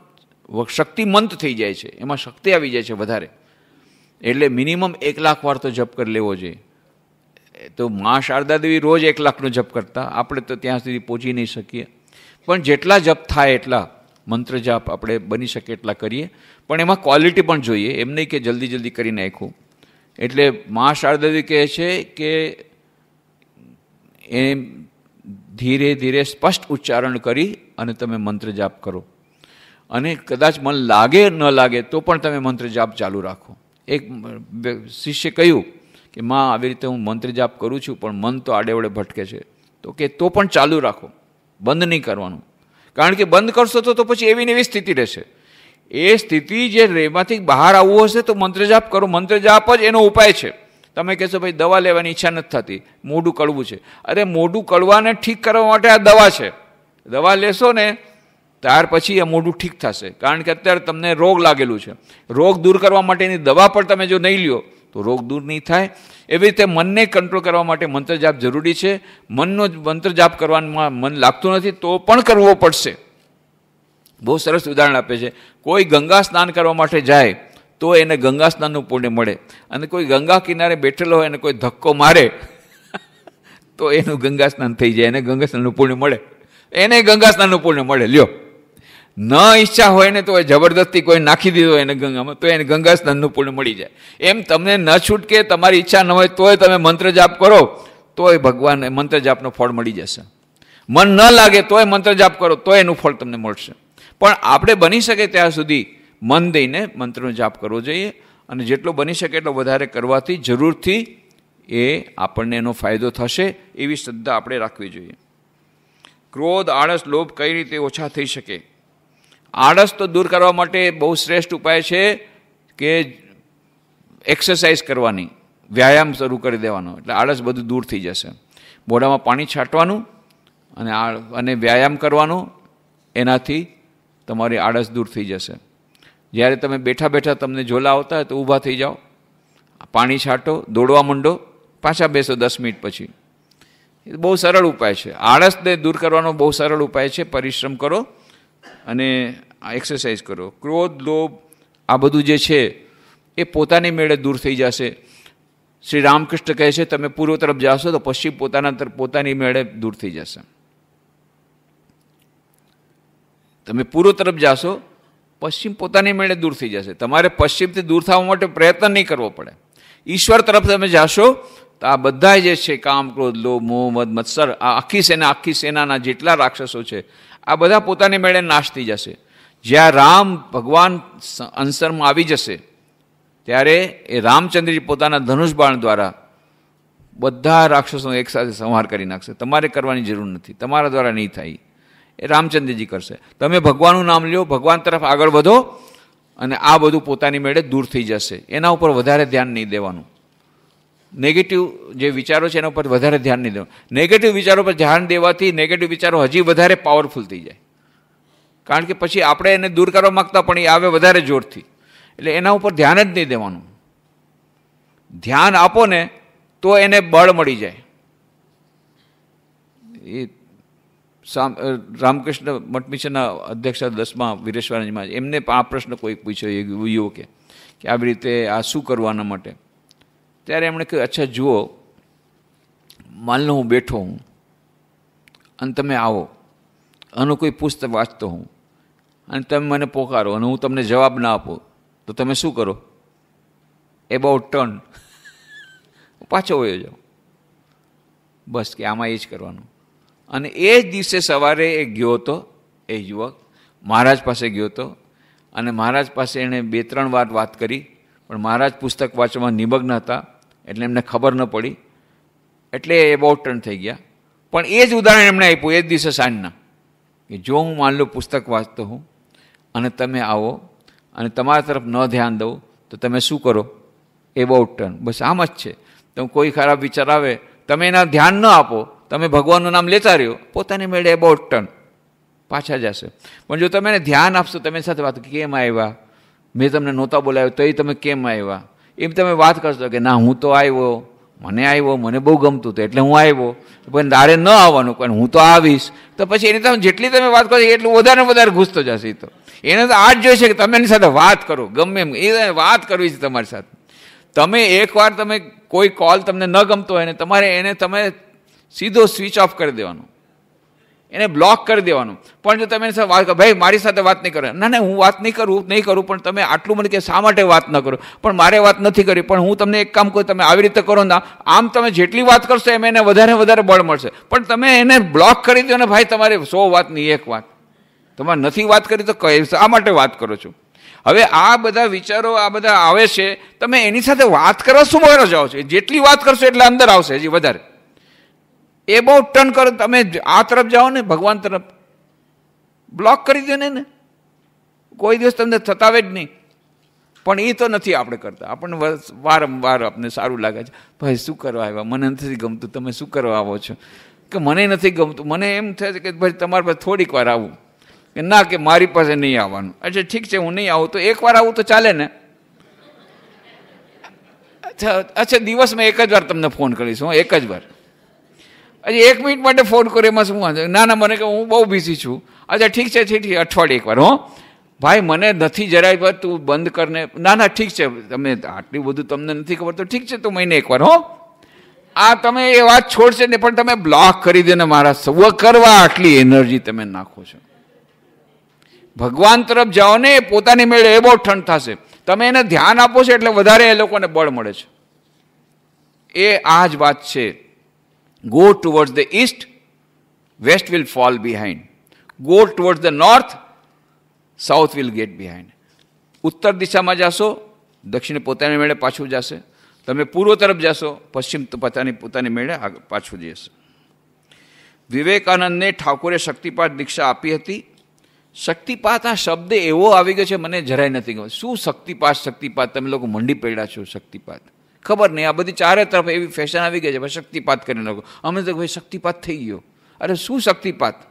શક્તિમંત થઈ જાય છે એમાં શક્તિ આવી જાય છે વધારે એટલે મિનિમમ એક લાખ વાર તો જપ કરી લેવો જોઈએ તો મા શારદા દેવી રોજ એક લાખનો જપ કરતા આપણે તો ત્યાં સુધી પહોંચી નહીં શકીએ પણ જેટલા જપ થાય એટલા મંત્ર જાપ આપણે બની શકે એટલા કરીએ પણ એમાં ક્વોલિટી પણ જોઈએ એમ નહીં કે જલ્દી જલ્દી કરી નાખું એટલે મા શારદાદેવી કહે છે કે એ ધીરે ધીરે સ્પષ્ટ ઉચ્ચારણ કરી અને તમે મંત્ર જાપ કરો અને કદાચ મન લાગે ન લાગે તો પણ તમે મંત્ર જાપ ચાલુ રાખો એક શિષ્ય કહ્યું કે માં આવી રીતે હું મંત્ર જાપ કરું છું પણ મન તો આડેવડે ભટકે છે તો કે તો પણ ચાલુ રાખો બંધ નહીં કરવાનું કારણ કે બંધ કરશો તો તો પછી એવી ને એવી સ્થિતિ રહેશે એ સ્થિતિ જે એમાંથી બહાર આવવું હશે તો મંત્ર જાપ કરો મંત્ર જાપ જ એનો ઉપાય છે તમે કહેશો ભાઈ દવા લેવાની ઈચ્છા નથી થતી મોઢું કડવું છે અરે મોઢું કડવાને ઠીક કરવા માટે આ દવા છે દવા લેશો ને ત્યાર પછી આ મોઢું ઠીક થશે કારણ કે અત્યારે તમને રોગ લાગેલું છે રોગ દૂર કરવા માટેની દવા પણ તમે જો નહીં લ્યો તો રોગ દૂર નહીં થાય એવી રીતે મનને કંટ્રોલ કરવા માટે મંત્ર જાપ જરૂરી છે મનનો મંત્ર જાપ કરવામાં મન લાગતું નથી તો પણ કરવો પડશે બહુ સરસ ઉદાહરણ આપે છે કોઈ ગંગા સ્નાન કરવા માટે જાય તો એને ગંગા સ્નાનનું પુણ્ય મળે અને કોઈ ગંગા કિનારે બેઠેલો હોય અને કોઈ ધક્કો મારે તો એનું ગંગા સ્નાન થઈ જાય એને ગંગા સ્નાનનું પુણ્ય મળે એને ગંગા સ્નાનનું પુણ્ય મળે લ્યો ન ઈચ્છા હોય ને તો જબરદસ્તી કોઈ નાખી દીધો એને ગંગામાં તો એને ગંગા સ્નાનનું પૂર્ણ મળી જાય એમ તમને ન છૂટકે તમારી ઈચ્છા ન હોય તોય તમે મંત્ર જાપ કરો તોય ભગવાન મંત્ર જાપનો ફળ મળી જશે મન ન લાગે તોય મંત્ર જાપ કરો તો એનું ફળ તમને મળશે પણ આપણે બની શકે ત્યાં સુધી મન દઈને મંત્રનો જાપ કરવો જોઈએ અને જેટલો બની શકે એટલો વધારે કરવાથી જરૂરથી એ આપણને એનો ફાયદો થશે એવી શ્રદ્ધા આપણે રાખવી જોઈએ ક્રોધ આળસ લોભ કઈ રીતે ઓછા થઈ શકે આળસ તો દૂર કરવા માટે બહુ શ્રેષ્ઠ ઉપાય છે કે એક્સરસાઇઝ કરવાની વ્યાયામ શરૂ કરી દેવાનો એટલે આળસ બધું દૂર થઈ જશે મોઢામાં પાણી છાંટવાનું અને અને વ્યાયામ કરવાનો એનાથી તમારી આળસ દૂર થઈ જશે જ્યારે તમે બેઠા બેઠા તમને ઝોલા આવતા હોય તો ઊભા થઈ જાઓ પાણી છાંટો દોડવા માંડો પાછા બેસો દસ મિનિટ પછી એ બહુ સરળ ઉપાય છે આળસને દૂર કરવાનો બહુ સરળ ઉપાય છે પરિશ્રમ કરો અને એક્સરસાઇઝ કરો ક્રોધ લોભ આ બધું જે છે એ પોતાની મેળે દૂર થઈ જશે શ્રી રામકૃષ્ણ કહે છે તમે પૂર્વ તરફ જાશો તો પશ્ચિમ પોતાના પોતાની મેળે દૂર થઈ જશે તમે પૂર્વ તરફ જાશો પશ્ચિમ પોતાની મેળે દૂર થઈ જશે તમારે પશ્ચિમથી દૂર થવા માટે પ્રયત્ન નહીં કરવો પડે ઈશ્વર તરફ તમે જાશો તો આ બધા જે છે કામ ક્રોધ લોભ મોહ મદ મત્સર આ આખી સેના આખી સેનાના જેટલા રાક્ષસો છે આ બધા પોતાને મેળે નાશ થઈ જશે જ્યાં રામ ભગવાન અંસરમાં આવી જશે ત્યારે એ રામચંદ્રજી પોતાના ધનુષ બાણ દ્વારા બધા રાક્ષસોનો એકસાથે સંહાર કરી નાખશે તમારે કરવાની જરૂર નથી તમારા દ્વારા નહીં થાય એ રામચંદ્રજી કરશે તમે ભગવાનનું નામ લ્યો ભગવાન તરફ આગળ વધો અને આ બધું પોતાની મેળે દૂર થઈ જશે એના ઉપર વધારે ધ્યાન નહીં દેવાનું નેગેટિવ જે વિચારો છે એના ઉપર વધારે ધ્યાન નહીં દેવું નેગેટિવ વિચારો પર ધ્યાન દેવાથી નેગેટિવ વિચારો હજી વધારે પાવરફુલ થઈ જાય કારણ કે પછી આપણે એને દૂર કરવા માગતા પણ એ આવે વધારે જોરથી એટલે એના ઉપર ધ્યાન જ નહીં દેવાનું ધ્યાન આપો ને તો એને બળ મળી જાય એ રામકૃષ્ણ મઠ મિશનના અધ્યક્ષ દસમા વિરેશ્વરાજીમાં એમને પણ આ પ્રશ્ન કોઈ પૂછ્યો યુવકે કે આવી રીતે આ શું કરવાના માટે ત્યારે એમણે કહ્યું અચ્છા જુઓ માલનો હું બેઠો હું અને તમે આવો આનું કોઈ પુસ્તક વાંચતો હું અને તમે મને પોકારો અને હું તમને જવાબ ના આપો તો તમે શું કરો એબાઉટ ટર્ન પાછો વયો જાઓ બસ કે આમાં એ જ કરવાનું અને એ જ દિવસે સવારે એ ગયો હતો એ યુવક મહારાજ પાસે ગયો હતો અને મહારાજ પાસે એણે બે ત્રણ વાર વાત કરી પણ મહારાજ પુસ્તક વાંચવામાં નિમગ્ન હતા એટલે એમને ખબર ન પડી એટલે એ બહુ ટર્ન થઈ ગયા પણ એ જ ઉદાહરણ એમણે આપ્યું એ જ દિવસે સાંજના કે જો હું માન લો પુસ્તક વાંચતો હું અને તમે આવો અને તમારા તરફ ન ધ્યાન દઉં તો તમે શું કરો એ બહુ ટર્ન બસ આમ જ છે તો કોઈ ખરાબ વિચાર આવે તમે એના ધ્યાન ન આપો તમે ભગવાનનું નામ લેતા રહ્યો પોતાની મેળે એ બહુ ટર્ન પાછા જશે પણ જો તમે એને ધ્યાન આપશો તમે સાથે વાત કેમ આવ્યા મેં તમને નહોતા બોલાવ્યો તો એ તમે કેમ આવ્યા એમ તમે વાત કરશો કે ના હું તો આવ્યો મને આવ્યો મને બહુ ગમતું હતું એટલે હું આવ્યો પણ દાડે ન આવવાનું પણ હું તો આવીશ તો પછી એની તમે જેટલી તમે વાત કરો એટલું વધારે વધારે ઘૂસતો જશે તો એને તો આર્ટ જોઈશે કે તમે એની સાથે વાત કરો ગમે એમ એ વાત કરવી છે તમારી સાથે તમે એકવાર તમે કોઈ કોલ તમને ન ગમતો હોય ને તમારે એને તમે સીધો સ્વિચ ઓફ કરી દેવાનો એને બ્લોક કરી દેવાનું પણ જો તમે ભાઈ મારી સાથે વાત નહીં કરે ના ના હું વાત નહીં કરું નહીં કરું પણ તમે આટલું મને કે શા માટે વાત ન કરો પણ મારે વાત નથી કરી પણ હું તમને એક કામ કરું તમે આવી રીતે કરો ના આમ તમે જેટલી વાત કરશો એમ એને વધારે વધારે બળ મળશે પણ તમે એને બ્લોક કરી દો ને ભાઈ તમારે સો વાત નહીં એક વાત તમારે નથી વાત કરી તો કહે શા માટે વાત કરો છો હવે આ બધા વિચારો આ બધા આવે છે તમે એની સાથે વાત કરવા શું બહાર જાઓ છો જેટલી વાત કરશો એટલે અંદર આવશે હજી વધારે એ બહુ ટર્ન કરો તમે આ તરફ જાઓ ને ભગવાન તરફ બ્લોક કરી દો ને કોઈ દિવસ તમને થતાવે જ નહીં પણ એ તો નથી આપણે કરતા આપણને વારંવાર આપને સારું લાગે છે ભાઈ શું કરવા આવ્યા મને નથી ગમતું તમે શું કરવા આવો છો કે મને નથી ગમતું મને એમ થાય છે કે ભાઈ તમારી પાસે થોડીક વાર આવું કે ના કે મારી પાસે નહીં આવવાનું અચ્છા ઠીક છે હું નહીં આવું તો એકવાર આવું તો ચાલે ને અચ્છા અચ્છા દિવસમાં એક જ વાર તમને ફોન કરીશ હું એક જ વાર હજી એક મિનિટ માટે ફોન કરો એમાં શું વાંધો ના ના મને કે હું બહુ બિઝી છું અચ્છા ઠીક છે ઠીક છે અઠવાડિયે એકવાર હો ભાઈ મને નથી જરાય પર તું બંધ કરને ના ના ઠીક છે તમે આટલું બધું તમને નથી ખબર તો ઠીક છે તો મહિને એકવાર હો આ તમે એ વાત છોડશે ને પણ તમે બ્લોક કરી દેને મારા સવ કરવા આટલી એનર્જી તમે નાખો છો ભગવાન તરફ જાઓ ને પોતાની મેળે એ બહુ ઠંડ થશે તમે એને ધ્યાન આપો છો એટલે વધારે એ લોકોને બળ મળે છે એ આ જ વાત છે Go towards the east, west will fall behind. Go towards the north, south will get behind ઉત્તર દિશામાં જશો દક્ષિણ પોતાની મેળે પાછું જશે તમે પૂર્વ તરફ જશો પશ્ચિમ પોતાની પોતાની મેળે પાછું જશે વિવેકાનંદને ઠાકોરે શક્તિપાત દીક્ષા આપી હતી શક્તિપાત આ શબ્દ એવો આવી ગયો છે મને જરાય નથી ગમતો શું શક્તિપાત શક્તિપાત તમે લોકો મંડી પડ્યા છો શક્તિપાત ખબર નહીં આ બધી ચારે તરફ એવી ફેશન આવી ગઈ છે ભાઈ શક્તિપાત કરીને લોકો અમે તો ભાઈ શક્તિપાત થઈ ગયો અરે શું શક્તિપાત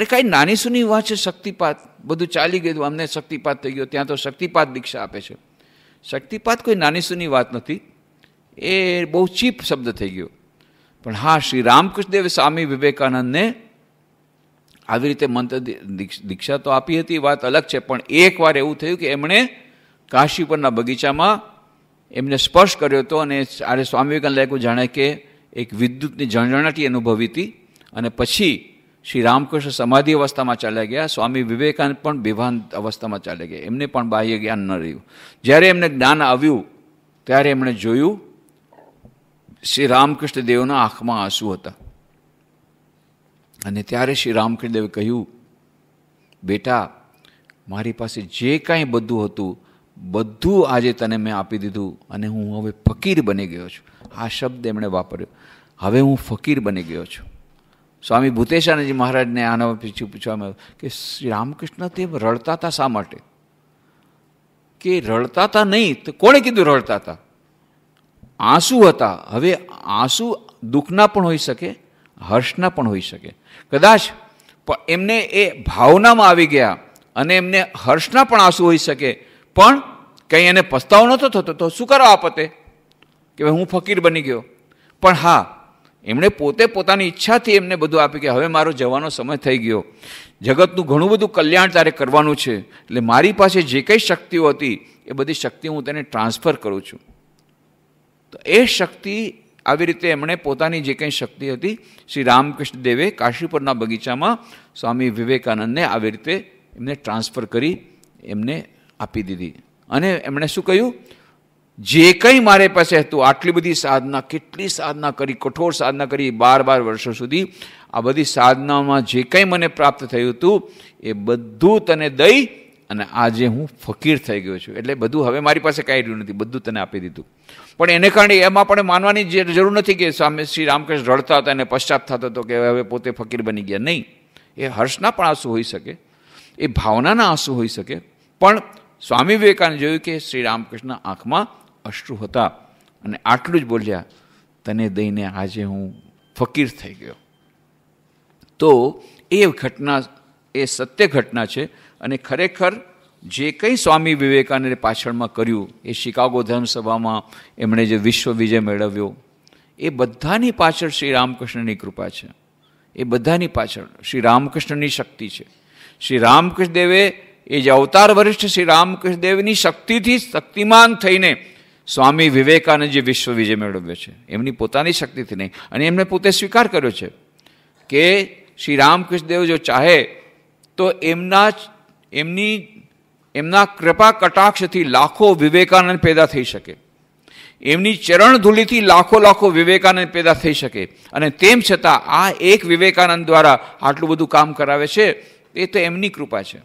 અરે કાંઈ નાની સુની વાત છે શક્તિપાત બધું ચાલી ગયું અમને શક્તિપાત થઈ ગયો ત્યાં તો શક્તિપાત દીક્ષા આપે છે શક્તિપાત કોઈ નાની સુની વાત નથી એ બહુ ચીપ શબ્દ થઈ ગયો પણ હા શ્રી રામકૃષ્ણદેવ સ્વામી વિવેકાનંદને આવી રીતે મંત્ર દીક્ષા તો આપી હતી વાત અલગ છે પણ એકવાર એવું થયું કે એમણે કાશી પરના બગીચામાં એમને સ્પર્શ કર્યો હતો અને આરે સ્વામી વિવેકાનંદ જાણે કે એક વિદ્યુતની ઝણઝણાટી અનુભવી હતી અને પછી શ્રી રામકૃષ્ણ સમાધિ અવસ્થામાં ચાલ્યા ગયા સ્વામી વિવેકાનંદ પણ બેભાન અવસ્થામાં ચાલ્યા ગયા એમને પણ બાહ્ય જ્ઞાન ન રહ્યું જ્યારે એમને જ્ઞાન આવ્યું ત્યારે એમણે જોયું શ્રી રામકૃષ્ણ દેવના આંખમાં આંસુ હતા અને ત્યારે શ્રી રામકૃષ્ણ દેવે કહ્યું બેટા મારી પાસે જે કાંઈ બધું હતું બધું આજે તને મેં આપી દીધું અને હું હવે ફકીર બની ગયો છું આ શબ્દ એમણે વાપર્યો હવે હું ફકીર બની ગયો છું સ્વામી ભૂતેશાનંદજી મહારાજને આના પીછું પૂછવામાં આવ્યું કે શ્રી રામકૃષ્ણ તે રડતા હતા શા માટે કે રડતા હતા નહીં તો કોણે કીધું રડતા હતા આંસુ હતા હવે આંસુ દુઃખના પણ હોઈ શકે હર્ષના પણ હોઈ શકે કદાચ પણ એમને એ ભાવનામાં આવી ગયા અને એમને હર્ષના પણ આંસુ હોઈ શકે પણ કંઈ એને પસ્તાવો નહોતો થતો તો શું કરો આપતે કે ભાઈ હું ફકીર બની ગયો પણ હા એમણે પોતે પોતાની ઈચ્છાથી એમને બધું આપ્યું કે હવે મારો જવાનો સમય થઈ ગયો જગતનું ઘણું બધું કલ્યાણ તારે કરવાનું છે એટલે મારી પાસે જે કંઈ શક્તિઓ હતી એ બધી શક્તિ હું તેને ટ્રાન્સફર કરું છું તો એ શક્તિ આવી રીતે એમણે પોતાની જે કંઈ શક્તિ હતી શ્રી રામકૃષ્ણ દેવે કાશીપુરના બગીચામાં સ્વામી વિવેકાનંદને આવી રીતે એમને ટ્રાન્સફર કરી એમને આપી દીધી અને એમણે શું કહ્યું જે કંઈ મારે પાસે હતું આટલી બધી સાધના કેટલી સાધના કરી કઠોર સાધના કરી બાર બાર વર્ષો સુધી આ બધી સાધનામાં જે કંઈ મને પ્રાપ્ત થયું હતું એ બધું તને દઈ અને આજે હું ફકીર થઈ ગયો છું એટલે બધું હવે મારી પાસે કાંઈ રહ્યું નથી બધું તને આપી દીધું પણ એને કારણે એમાં પણ માનવાની જરૂર નથી કે સ્વામી શ્રી રામકૃષ્ણ રડતા હતા અને પશ્ચાત થતો હતો કે હવે પોતે ફકીર બની ગયા નહીં એ હર્ષના પણ આંસુ હોઈ શકે એ ભાવનાના આંસુ હોઈ શકે પણ સ્વામી વિવેકાનંદ જોયું કે શ્રી રામકૃષ્ણ આંખમાં અશ્રુ હતા અને આટલું જ બોલ્યા તને દઈને આજે હું ફકીર થઈ ગયો તો એ ઘટના એ સત્ય ઘટના છે અને ખરેખર જે કંઈ સ્વામી વિવેકાનંદે પાછળમાં કર્યું એ શિકાગો ધર્મસભામાં એમણે જે વિશ્વ વિજય મેળવ્યો એ બધાની પાછળ શ્રી રામકૃષ્ણની કૃપા છે એ બધાની પાછળ શ્રી રામકૃષ્ણની શક્તિ છે શ્રી રામકૃષ્ણદેવે એ જે અવતાર વરિષ્ઠ શ્રી રામકૃષ્ણદેવની શક્તિથી શક્તિમાન થઈને સ્વામી વિવેકાનંદે જે વિશ્વ વિજય મેળવ્યો છે એમની પોતાની શક્તિથી નહીં અને એમણે પોતે સ્વીકાર કર્યો છે કે શ્રી રામકૃષ્ણદેવ જો ચાહે તો એમના એમની એમના કૃપા કટાક્ષથી લાખો વિવેકાનંદ પેદા થઈ શકે એમની ચરણધૂલિથી લાખો લાખો વિવેકાનંદ પેદા થઈ શકે અને તેમ છતાં આ એક વિવેકાનંદ દ્વારા આટલું બધું કામ કરાવે છે એ તો એમની કૃપા છે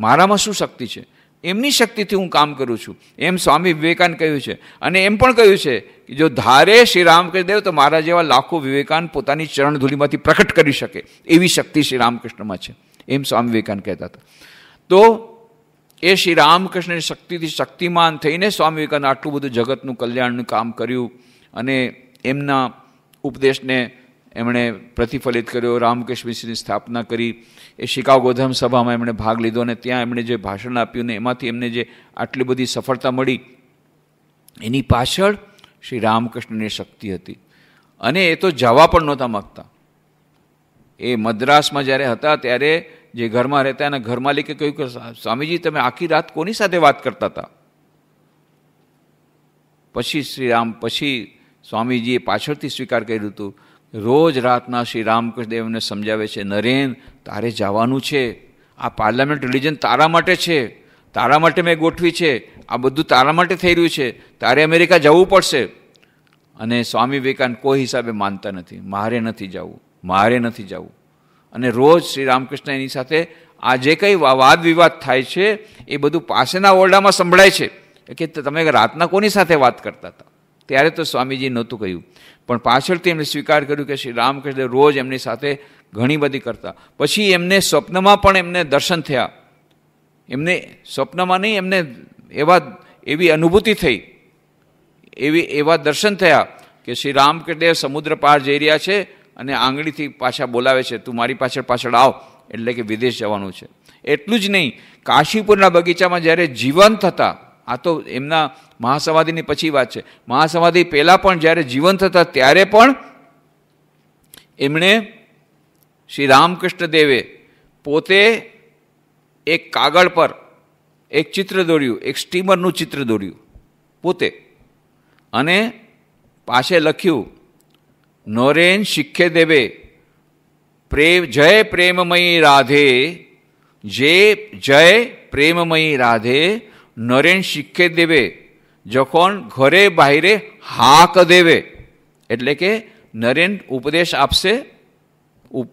મારામાં શું શક્તિ છે એમની શક્તિથી હું કામ કરું છું એમ સ્વામી વિવેકાનંદ કહ્યું છે અને એમ પણ કહ્યું છે કે જો ધારે શ્રી રામકૃષ્ણ દેવ તો મારા જેવા લાખો વિવેકાનંદ પોતાની ચરણધૂલીમાંથી પ્રકટ કરી શકે એવી શક્તિ શ્રી રામકૃષ્ણમાં છે એમ સ્વામી વિવેકાનંદ કહેતા હતા તો એ શ્રી રામકૃષ્ણની શક્તિથી શક્તિમાન થઈને સ્વામી વિવેકાનંદ આટલું બધું જગતનું કલ્યાણનું કામ કર્યું અને એમના ઉપદેશને એમણે પ્રતિફલિત કર્યો રામકૃષ્ણ મિશનની સ્થાપના કરી એ શિકાગો ધર્મ સભામાં એમણે ભાગ લીધો અને ત્યાં એમણે જે ભાષણ આપ્યું ને એમાંથી એમને જે આટલી બધી સફળતા મળી એની પાછળ શ્રી રામકૃષ્ણની શક્તિ હતી અને એ તો જવા પણ નહોતા માગતા એ મદ્રાસમાં જ્યારે હતા ત્યારે જે ઘરમાં રહેતા એના ઘર માલિકે કહ્યું કે સ્વામીજી તમે આખી રાત કોની સાથે વાત કરતા હતા પછી શ્રી રામ પછી સ્વામીજીએ પાછળથી સ્વીકાર કર્યું હતું રોજ રાતના શ્રી રામકૃષ્ણદેવને સમજાવે છે નરેન તારે જવાનું છે આ પાર્લામેન્ટ રિલિજન તારા માટે છે તારા માટે મેં ગોઠવી છે આ બધું તારા માટે થઈ રહ્યું છે તારે અમેરિકા જવું પડશે અને સ્વામી વિવેકાનંદ કોઈ હિસાબે માનતા નથી મારે નથી જવું મારે નથી જવું અને રોજ શ્રી રામકૃષ્ણ એની સાથે આ જે કંઈ વાદ વિવાદ થાય છે એ બધું પાસેના ઓરડામાં સંભળાય છે કે તમે રાતના કોની સાથે વાત કરતા હતા ત્યારે તો સ્વામીજી નહોતું કહ્યું પણ પાછળથી એમણે સ્વીકાર કર્યું કે શ્રી રામકૃષ્ણ રોજ એમની સાથે ઘણી બધી કરતા પછી એમને સ્વપ્નમાં પણ એમને દર્શન થયા એમને સ્વપ્નમાં નહીં એમને એવા એવી અનુભૂતિ થઈ એવી એવા દર્શન થયા કે શ્રી રામકૃષ્ણ સમુદ્ર પાર જઈ રહ્યા છે અને આંગળીથી પાછા બોલાવે છે તું મારી પાછળ પાછળ આવ એટલે કે વિદેશ જવાનું છે એટલું જ નહીં કાશીપુરના બગીચામાં જ્યારે જીવંત હતા આ તો એમના મહાસમાધિની પછી વાત છે મહાસમાધિ પહેલાં પણ જ્યારે જીવંત હતા ત્યારે પણ એમણે શ્રી રામકૃષ્ણ દેવે પોતે એક કાગળ પર એક ચિત્ર દોર્યું એક સ્ટીમરનું ચિત્ર દોર્યું પોતે અને પાસે લખ્યું નોરેન શિખે દેવે પ્રેમ જય પ્રેમમયી રાધે જે જય પ્રેમમયી રાધે নরেন শিক্ষে দেবে যখন ঘরে বাইরে હાક દેવે એટલે કે નરેન ઉપદેશ આપશે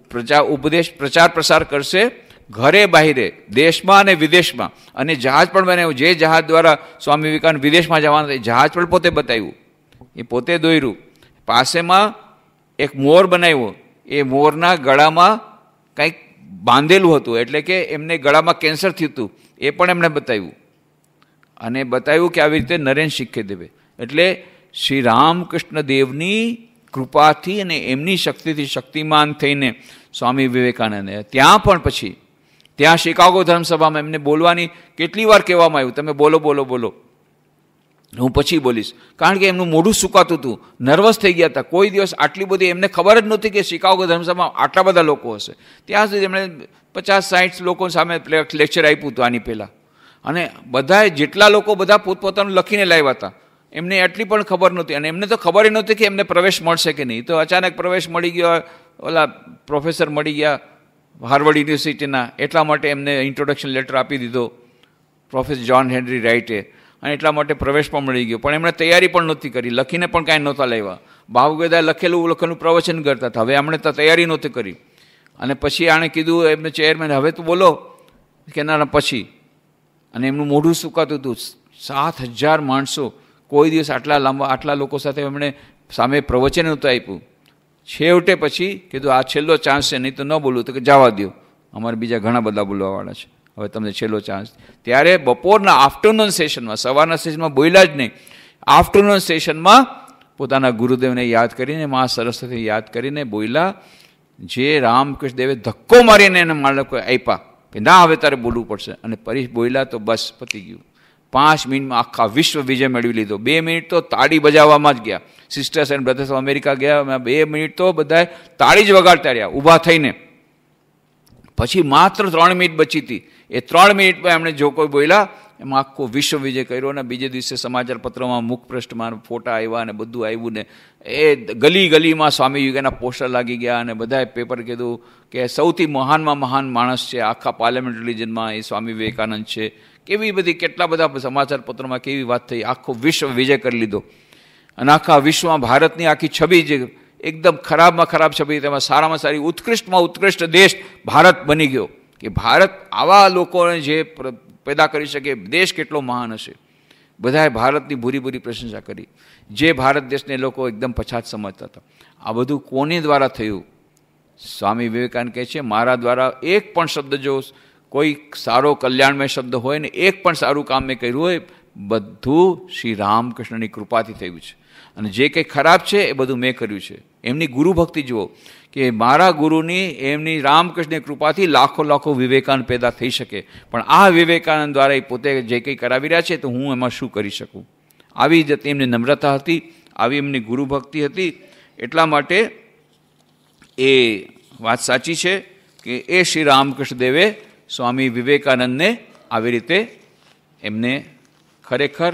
પ્રજા ઉપદેશ પ્રચાર પ્રસાર કરશે ઘરે બહારે દેશમાં અને વિદેશમાં અને જહાજ પણ બનાવ્યું જે જહાજ દ્વારા સ્વામી વિવેકાનંદ વિદેશમાં જવાના જહાજ પણ પોતે બતાવ્યું એ પોતે દોર્યું પાસેમાં એક મોર બનાવ્યું એ મોરના ગળામાં કંઈક બાંધેલું હતું એટલે કે એમને ગળામાં કેન્સર થયું હતું એ પણ એમણે બતાવ્યું અને બતાવ્યું કે આવી રીતે નરેન શીખે દેવે એટલે શ્રી રામકૃષ્ણ દેવની કૃપાથી અને એમની શક્તિથી શક્તિમાન થઈને સ્વામી વિવેકાનંદ ત્યાં પણ પછી ત્યાં શિકાગો ધર્મસભામાં એમને બોલવાની કેટલી વાર કહેવામાં આવ્યું તમે બોલો બોલો બોલો હું પછી બોલીશ કારણ કે એમનું મોઢું સુકાતું હતું નર્વસ થઈ ગયા હતા કોઈ દિવસ આટલી બધી એમને ખબર જ નહોતી કે શિકાગો ધર્મસભામાં આટલા બધા લોકો હશે ત્યાં સુધી એમણે પચાસ સાઠ લોકો સામે લેક્ચર આપ્યું હતું આની પહેલાં અને બધાએ જેટલા લોકો બધા પોતપોતાનું લખીને લાવ્યા હતા એમને એટલી પણ ખબર નહોતી અને એમને તો ખબર એ નહોતી કે એમને પ્રવેશ મળશે કે નહીં તો અચાનક પ્રવેશ મળી ગયો ઓલા પ્રોફેસર મળી ગયા હાર્વર્ડ યુનિવર્સિટીના એટલા માટે એમને ઇન્ટ્રોડક્શન લેટર આપી દીધો પ્રોફેસર જ્હોન હેનરી રાઇટે અને એટલા માટે પ્રવેશ પણ મળી ગયો પણ એમણે તૈયારી પણ નહોતી કરી લખીને પણ કાંઈ નહોતા લાવ્યા ભાવગેદાએ લખેલું લખેલું પ્રવચન કરતા હતા હવે એમણે તો તૈયારી નહોતી કરી અને પછી આણે કીધું એમને ચેરમેન હવે તો બોલો કે ના પછી અને એમનું મોઢું સુકાતું હતું સાત હજાર માણસો કોઈ દિવસ આટલા લાંબા આટલા લોકો સાથે એમણે સામે પ્રવચન નહોતું આપ્યું છેવટે પછી કીધું આ છેલ્લો ચાન્સ છે નહીં તો ન બોલું તો કે જવા દો અમારે બીજા ઘણા બધા બોલવાવાળા છે હવે તમને છેલ્લો ચાન્સ ત્યારે બપોરના આફ્ટરનૂન સેશનમાં સવારના સેશનમાં બોલ્યા જ નહીં આફ્ટરનૂન સેશનમાં પોતાના ગુરુદેવને યાદ કરીને મા સરસ્વતી યાદ કરીને બોલ્યા જે રામકૃષ્ણ દેવે ધક્કો મારીને એને માણકો આપ્યા કે ના આવે તારે બોલવું પડશે અને પરેશ બોલ્યા તો બસ પતી ગયું પાંચ મિનિટમાં આખા વિશ્વ વિજય મેળવી લીધો બે મિનિટ તો તાળી બજાવવામાં જ ગયા સિસ્ટર્સ એન્ડ બ્રધર્સ અમેરિકા ગયા બે મિનિટ તો બધાએ તાળી જ વગાડતા રહ્યા ઊભા થઈને પછી માત્ર ત્રણ મિનિટ બચી હતી એ ત્રણ મિનિટમાં એમણે જો કોઈ બોલ્યા એમાં આખો વિશ્વ વિજય કર્યો અને બીજે દિવસે સમાચાર પત્રોમાં મુખપૃષ્ઠમાં ફોટા આવ્યા અને બધું આવ્યું ને એ ગલી ગલીમાં સ્વામી યુગના પોસ્ટર લાગી ગયા અને બધાએ પેપર કીધું કે સૌથી મહાનમાં મહાન માણસ છે આખા પાર્લામેન્ટ રિલિજનમાં એ સ્વામી વિવેકાનંદ છે કેવી બધી કેટલા બધા સમાચાર પત્રોમાં કેવી વાત થઈ આખો વિશ્વ વિજય કરી લીધો અને આખા વિશ્વમાં ભારતની આખી છબી જે એકદમ ખરાબમાં ખરાબ છબી તેમાં સારામાં સારી ઉત્કૃષ્ટમાં ઉત્કૃષ્ટ દેશ ભારત બની ગયો કે ભારત આવા લોકોને જે પેદા કરી શકે દેશ કેટલો મહાન હશે બધાએ ભારતની ભૂરી ભૂરી પ્રશંસા કરી જે ભારત દેશને લોકો એકદમ પછાત સમજતા હતા આ બધું કોને દ્વારા થયું સ્વામી વિવેકાનંદ કહે છે મારા દ્વારા એક પણ શબ્દ જો કોઈ સારો કલ્યાણમય શબ્દ હોય ને એક પણ સારું કામ મેં કર્યું હોય બધું શ્રી રામકૃષ્ણની કૃપાથી થયું છે અને જે કંઈ ખરાબ છે એ બધું મેં કર્યું છે એમની ગુરુ ભક્તિ જુઓ કે મારા ગુરુની એમની રામકૃષ્ણની કૃપાથી લાખો લાખો વિવેકાનંદ પેદા થઈ શકે પણ આ વિવેકાનંદ દ્વારા એ પોતે જે કંઈ કરાવી રહ્યા છે તો હું એમાં શું કરી શકું આવી જ એમની નમ્રતા હતી આવી એમની ગુરુ ભક્તિ હતી એટલા માટે એ વાત સાચી છે કે એ શ્રી રામકૃષ્ણ દેવે સ્વામી વિવેકાનંદને આવી રીતે એમને ખરેખર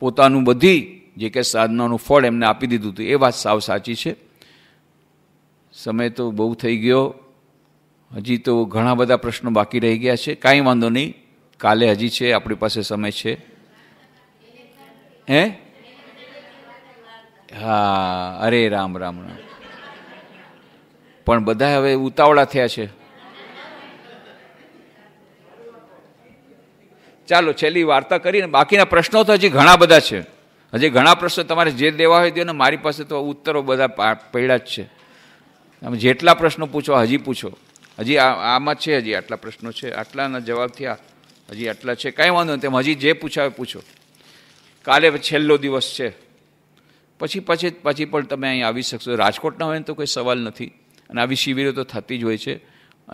પોતાનું બધી જે કે સાધનાનું ફળ એમને આપી દીધું હતું એ વાત સાવ સાચી છે સમય તો બહુ થઈ ગયો હજી તો ઘણા બધા પ્રશ્નો બાકી રહી ગયા છે કાંઈ વાંધો નહીં કાલે હજી છે આપણી પાસે સમય છે હે હા અરે રામ રામ રામ પણ બધા હવે ઉતાવળા થયા છે ચાલો છેલ્લી વાર્તા કરીને બાકીના પ્રશ્નો તો હજી ઘણા બધા છે હજી ઘણા પ્રશ્નો તમારે જે દેવા હોય તેને મારી પાસે તો ઉત્તરો બધા પડ્યા જ છે તમે જેટલા પ્રશ્નો પૂછો હજી પૂછો હજી આમાં છે હજી આટલા પ્રશ્નો છે આટલાના જવાબ થયા હજી આટલા છે કાંઈ વાંધો નહીં તેમ હજી જે પૂછાવે પૂછો કાલે છેલ્લો દિવસ છે પછી પછી પછી પણ તમે અહીં આવી શકશો રાજકોટના હોય તો કોઈ સવાલ નથી અને આવી શિબિરો તો થતી જ હોય છે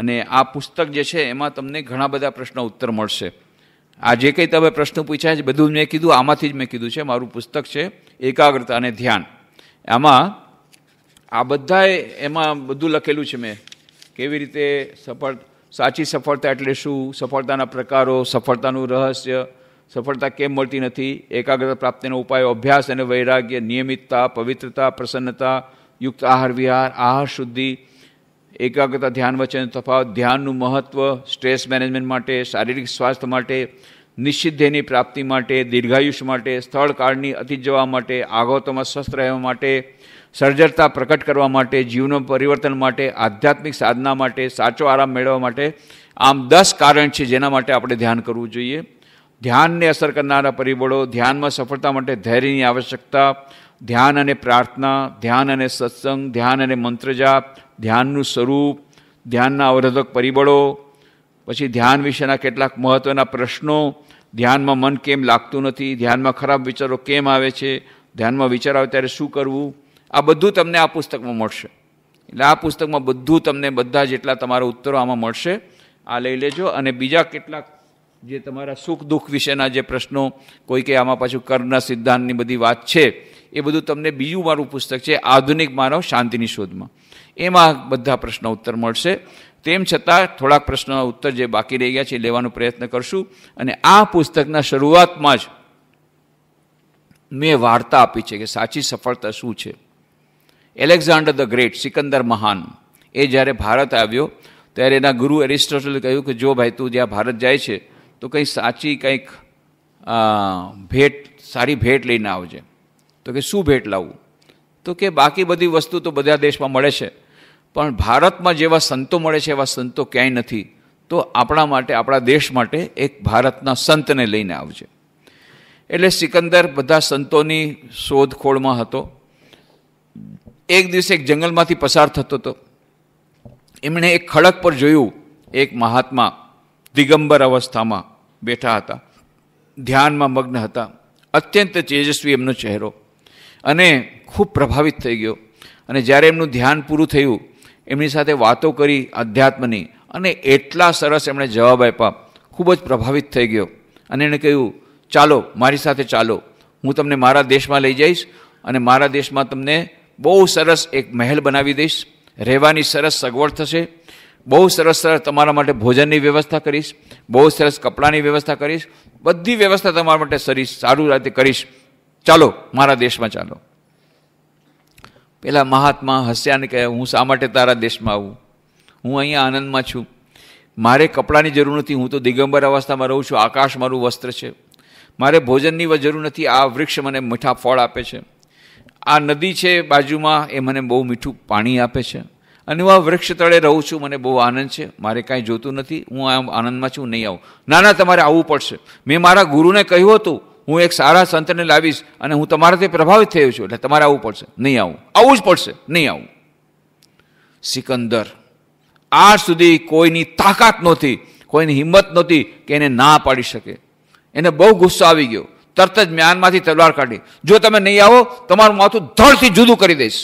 અને આ પુસ્તક જે છે એમાં તમને ઘણા બધા પ્રશ્નો ઉત્તર મળશે આ જે કંઈ તમે પ્રશ્નો પૂછ્યા છે બધું મેં કીધું આમાંથી જ મેં કીધું છે મારું પુસ્તક છે એકાગ્રતા અને ધ્યાન આમાં આ બધાએ એમાં બધું લખેલું છે મેં કેવી રીતે સફળ સાચી સફળતા એટલે શું સફળતાના પ્રકારો સફળતાનું રહસ્ય સફળતા કેમ મળતી નથી એકાગ્રતા પ્રાપ્તિનો ઉપાયો અભ્યાસ અને વૈરાગ્ય નિયમિતતા પવિત્રતા પ્રસન્નતા યુક્ત આહાર વિહાર આહાર શુદ્ધિ એકાગ્રતા ધ્યાન વચ્ચેનો તફાવત ધ્યાનનું મહત્ત્વ સ્ટ્રેસ મેનેજમેન્ટ માટે શારીરિક સ્વાસ્થ્ય માટે નિશ્ચિત પ્રાપ્તિ માટે દીર્ઘાયુષ માટે સ્થળ કાળની અતિ જવા માટે આગવતોમાં સ્વસ્થ રહેવા માટે સર્જરતા પ્રકટ કરવા માટે જીવનો પરિવર્તન માટે આધ્યાત્મિક સાધના માટે સાચો આરામ મેળવવા માટે આમ દસ કારણ છે જેના માટે આપણે ધ્યાન કરવું જોઈએ ધ્યાનને અસર કરનારા પરિબળો ધ્યાનમાં સફળતા માટે ધૈર્યની આવશ્યકતા ધ્યાન અને પ્રાર્થના ધ્યાન અને સત્સંગ ધ્યાન અને મંત્રજાપ ધ્યાનનું સ્વરૂપ ધ્યાનના અવરોધક પરિબળો પછી ધ્યાન વિશેના કેટલાક મહત્ત્વના પ્રશ્નો ધ્યાનમાં મન કેમ લાગતું નથી ધ્યાનમાં ખરાબ વિચારો કેમ આવે છે ધ્યાનમાં વિચાર આવે ત્યારે શું કરવું આ બધું તમને આ પુસ્તકમાં મળશે એટલે આ પુસ્તકમાં બધું તમને બધા જેટલા તમારા ઉત્તરો આમાં મળશે આ લઈ લેજો અને બીજા કેટલાક જે તમારા સુખ દુઃખ વિશેના જે પ્રશ્નો કોઈ કે આમાં પાછું કરના સિદ્ધાંતની બધી વાત છે એ બધું તમને બીજું મારું પુસ્તક છે આધુનિક માનવ શાંતિની શોધમાં એમાં બધા પ્રશ્નો ઉત્તર મળશે તેમ છતાં થોડાક પ્રશ્નોના ઉત્તર જે બાકી રહી ગયા છે લેવાનો પ્રયત્ન કરશું અને આ પુસ્તકના શરૂઆતમાં જ મેં વાર્તા આપી છે કે સાચી સફળતા શું છે એલેક્ઝાન્ડર ધ ગ્રેટ સિકંદર મહાન એ જ્યારે ભારત આવ્યો ત્યારે એના ગુરુ એરિસ્ટોટલે કહ્યું કે જો ભાઈ તું જ્યાં ભારત જાય છે તો કંઈ સાચી કંઈક ભેટ સારી ભેટ લઈને આવજે તો કે શું ભેટ લાવવું તો કે બાકી બધી વસ્તુ તો બધા દેશમાં મળે છે પણ ભારતમાં જેવા સંતો મળે છે એવા સંતો ક્યાંય નથી તો આપણા માટે આપણા દેશ માટે એક ભારતના સંતને લઈને આવજે એટલે સિકંદર બધા સંતોની શોધખોળમાં હતો એક દિવસે એક જંગલમાંથી પસાર થતો હતો એમણે એક ખડક પર જોયું એક મહાત્મા દિગંબર અવસ્થામાં બેઠા હતા ધ્યાનમાં મગ્ન હતા અત્યંત તેજસ્વી એમનો ચહેરો અને ખૂબ પ્રભાવિત થઈ ગયો અને જ્યારે એમનું ધ્યાન પૂરું થયું એમની સાથે વાતો કરી અધ્યાત્મની અને એટલા સરસ એમણે જવાબ આપ્યા ખૂબ જ પ્રભાવિત થઈ ગયો અને એણે કહ્યું ચાલો મારી સાથે ચાલો હું તમને મારા દેશમાં લઈ જઈશ અને મારા દેશમાં તમને બહુ સરસ એક મહેલ બનાવી દઈશ રહેવાની સરસ સગવડ થશે બહુ સરસ સરસ તમારા માટે ભોજનની વ્યવસ્થા કરીશ બહુ સરસ કપડાંની વ્યવસ્થા કરીશ બધી વ્યવસ્થા તમારા માટે સરી સારું રીતે કરીશ ચાલો મારા દેશમાં ચાલો પેલા મહાત્મા હસ્યાને કહે હું શા માટે તારા દેશમાં આવું હું અહીંયા આનંદમાં છું મારે કપડાની જરૂર નથી હું તો દિગંબર અવસ્થામાં રહું છું આકાશ મારું વસ્ત્ર છે મારે ભોજનની જરૂર નથી આ વૃક્ષ મને મીઠા ફળ આપે છે આ નદી છે બાજુમાં એ મને બહુ મીઠું પાણી આપે છે અને હું આ વૃક્ષ તળે રહું છું મને બહુ આનંદ છે મારે કાંઈ જોતું નથી હું આ આનંદમાં છું નહીં આવું ના ના તમારે આવવું પડશે મેં મારા ગુરુને કહ્યું હતું હું એક સારા સંતને લાવીશ અને હું તમારાથી પ્રભાવિત થયો છું એટલે તમારે આવવું પડશે નહીં આવું આવવું જ પડશે નહીં આવું સિકંદર આજ સુધી કોઈની તાકાત નહોતી કોઈની હિંમત નહોતી કે એને ના પાડી શકે એને બહુ ગુસ્સો આવી ગયો તરત જ મ્યાનમાંથી તલવાર કાઢી જો તમે નહીં આવો તમારું માથું ધડથી જુદું કરી દઈશ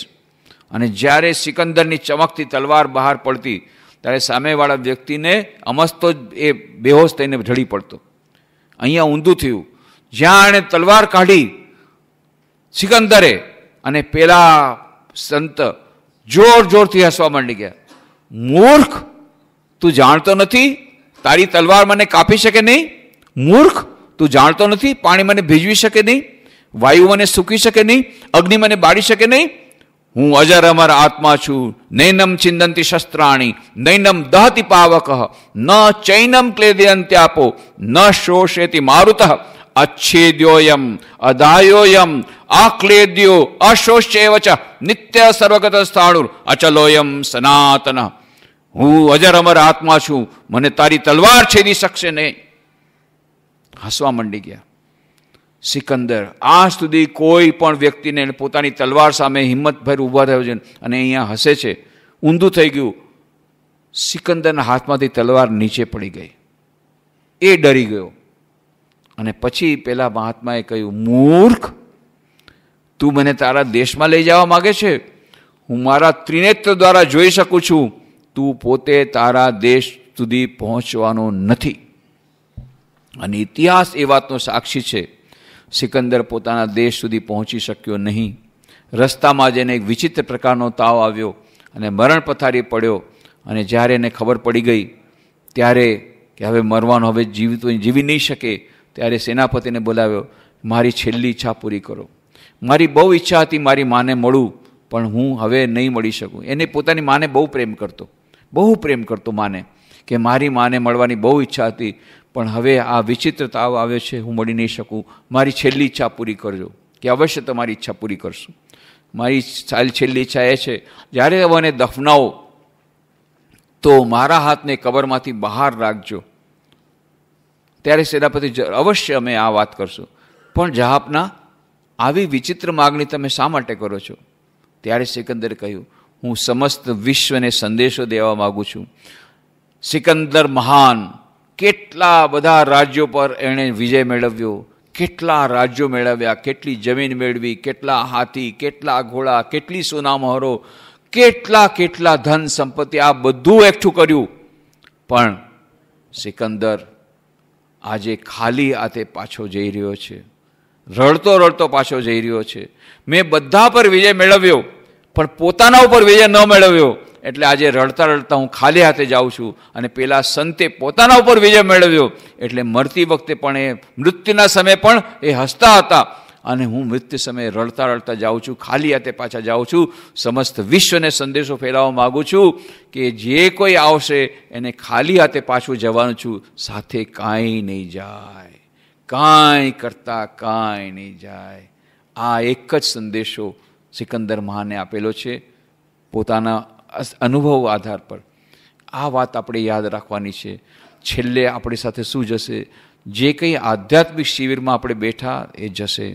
અને જ્યારે સિકંદરની ચમકતી તલવાર બહાર પડતી ત્યારે સામેવાળા વ્યક્તિને અમસ્તો એ બેહોશ થઈને ઢળી પડતો અહીંયા ઊંધું થયું જ્યાં એણે તલવાર કાઢી સિકંદરે અને પેલા સંત જોર જોરથી હસવા માંડી ગયા મૂર્ખ તું જાણતો નથી તારી તલવાર મને કાપી શકે નહીં મૂર્ખ તું જાણતો નથી પાણી મને ભીજવી શકે નહીં વાયુ મને સૂકી શકે નહીં અગ્નિ મને બાળી શકે નહીં હું અજર અમર આત્મા છું નૈનમ છિંદંતી શસ્ત્રાણી નૈનમ દહતી પાવક ન ચૈનમ ક્લેદે અંત્યાપો ન શોષેતી મારુતઃ ಅಚ್ಛೇದ್ಯೋಯಂ ಅದಾಯೋಯಂ ಆಕ್ಲೇದ್ಯೋ ಅಶೋಷ್ಯೇವಚ નિત્ય સર્વગત સ્થાણુર અચલોયમ સનાતન હું અજર અમર આત્મા છું મને તારી તલવાર છેદી શકશે નહીં હસવા માંડી ગયા સિકંદર આ સુધી કોઈ પણ વ્યક્તિને પોતાની તલવાર સામે હિંમતભેર ઊભા થયો છે અને અહીંયા હસે છે ઊંધું થઈ ગયું સિકંદરના હાથમાંથી તલવાર નીચે પડી ગઈ એ ડરી ગયો અને પછી પેલા મહાત્માએ કહ્યું મૂર્ખ તું મને તારા દેશમાં લઈ જવા માગે છે હું મારા ત્રિનેત્ર દ્વારા જોઈ શકું છું તું પોતે તારા દેશ સુધી પહોંચવાનો નથી અને ઇતિહાસ એ વાતનો સાક્ષી છે સિકંદર પોતાના દેશ સુધી પહોંચી શક્યો નહીં રસ્તામાં જ એને એક વિચિત્ર પ્રકારનો તાવ આવ્યો અને મરણ પથારી પડ્યો અને જ્યારે એને ખબર પડી ગઈ ત્યારે કે હવે મરવાનો હવે જીવિત જીવી નહીં શકે ત્યારે સેનાપતિને બોલાવ્યો મારી છેલ્લી ઈચ્છા પૂરી કરો મારી બહુ ઈચ્છા હતી મારી માને મળું પણ હું હવે નહીં મળી શકું એને પોતાની માને બહુ પ્રેમ કરતો બહુ પ્રેમ કરતો માને કે મારી માને મળવાની બહુ ઈચ્છા હતી પણ હવે આ વિચિત્ર તાવ આવે છે હું મળી નહીં શકું મારી છેલ્લી ઈચ્છા પૂરી કરજો કે અવશ્ય તમારી ઈચ્છા પૂરી કરશું મારી સારી છેલ્લી ઈચ્છા એ છે જ્યારે મને દફનાવો તો મારા હાથને કબરમાંથી બહાર રાખજો ત્યારે સેનાપતિ અવશ્ય અમે આ વાત કરશું પણ જહાપના આવી વિચિત્ર માગણી તમે શા માટે કરો છો ત્યારે સિકંદરે કહ્યું હું સમસ્ત વિશ્વને સંદેશો દેવા માગું છું સિકંદર મહાન કેટલા બધા રાજ્યો પર એણે વિજય મેળવ્યો કેટલા રાજ્યો મેળવ્યા કેટલી જમીન મેળવી કેટલા હાથી કેટલા ઘોડા કેટલી સોનામહરો કેટલા કેટલા ધન સંપત્તિ આ બધું એકઠું કર્યું પણ સિકંદર આજે ખાલી આ પાછો જઈ રહ્યો છે રડતો રડતો પાછો જઈ રહ્યો છે મેં બધા પર વિજય મેળવ્યો પણ પોતાના ઉપર વિજય ન મેળવ્યો એટલે આજે રડતા રડતા હું ખાલી હાથે જાઉં છું અને પેલા સંતે પોતાના ઉપર વિજય મેળવ્યો એટલે મરતી વખતે પણ એ મૃત્યુના સમયે પણ એ હસતા હતા અને હું મૃત્યુ સમયે રડતા રડતા જાઉં છું ખાલી હાથે પાછા જાઉં છું સમસ્ત વિશ્વને સંદેશો ફેલાવવા માગું છું કે જે કોઈ આવશે એને ખાલી હાથે પાછું જવાનું છું સાથે કાંઈ નહીં જાય કાંઈ કરતા કાંઈ નહીં જાય આ એક જ સંદેશો સિકંદર મહાને આપેલો છે પોતાના અનુભવ આધાર પર આ વાત આપણે યાદ રાખવાની છે છેલ્લે આપણી સાથે શું જશે જે કંઈ આધ્યાત્મિક શિબિરમાં આપણે બેઠા એ જશે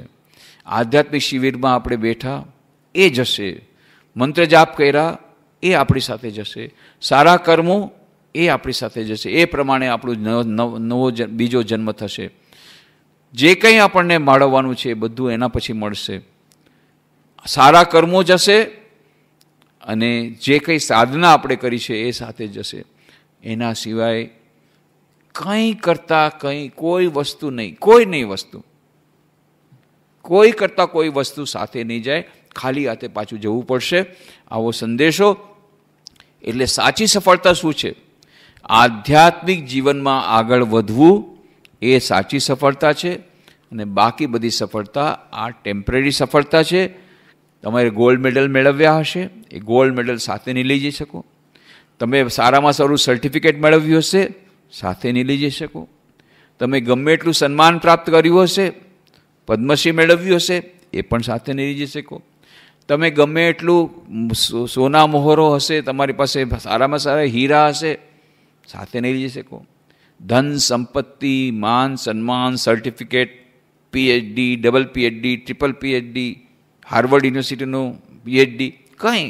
આધ્યાત્મિક શિબિરમાં આપણે બેઠા એ જશે મંત્ર જાપ કર્યા એ આપણી સાથે જશે સારા કર્મો એ આપણી સાથે જશે એ પ્રમાણે આપણું નવો બીજો જન્મ થશે જે કંઈ આપણને માળવવાનું છે એ બધું એના પછી મળશે સારા કર્મો જશે અને જે કંઈ સાધના આપણે કરી છે એ સાથે જશે એના સિવાય કંઈ કરતાં કંઈ કોઈ વસ્તુ નહીં કોઈ નહીં વસ્તુ કોઈ કરતાં કોઈ વસ્તુ સાથે નહીં જાય ખાલી હાથે પાછું જવું પડશે આવો સંદેશો એટલે સાચી સફળતા શું છે આધ્યાત્મિક જીવનમાં આગળ વધવું એ સાચી સફળતા છે અને બાકી બધી સફળતા આ ટેમ્પરરી સફળતા છે તમારે ગોલ્ડ મેડલ મેળવ્યા હશે એ ગોલ્ડ મેડલ સાથે નહીં લઈ જઈ શકો તમે સારામાં સારું સર્ટિફિકેટ મેળવ્યું હશે સાથે નહીં લઈ જઈ શકો તમે ગમે એટલું સન્માન પ્રાપ્ત કર્યું હશે પદ્મશ્રી મેળવ્યું હશે એ પણ સાથે નહીં રીજી શકો તમે ગમે એટલું સોના મોહરો હશે તમારી પાસે સારામાં સારા હીરા હશે સાથે નહીં જઈ શકો ધન સંપત્તિ માન સન્માન certificate PhD double PhD triple PhD Harvard યુનિવર્સિટીનું પીએચડી કંઈ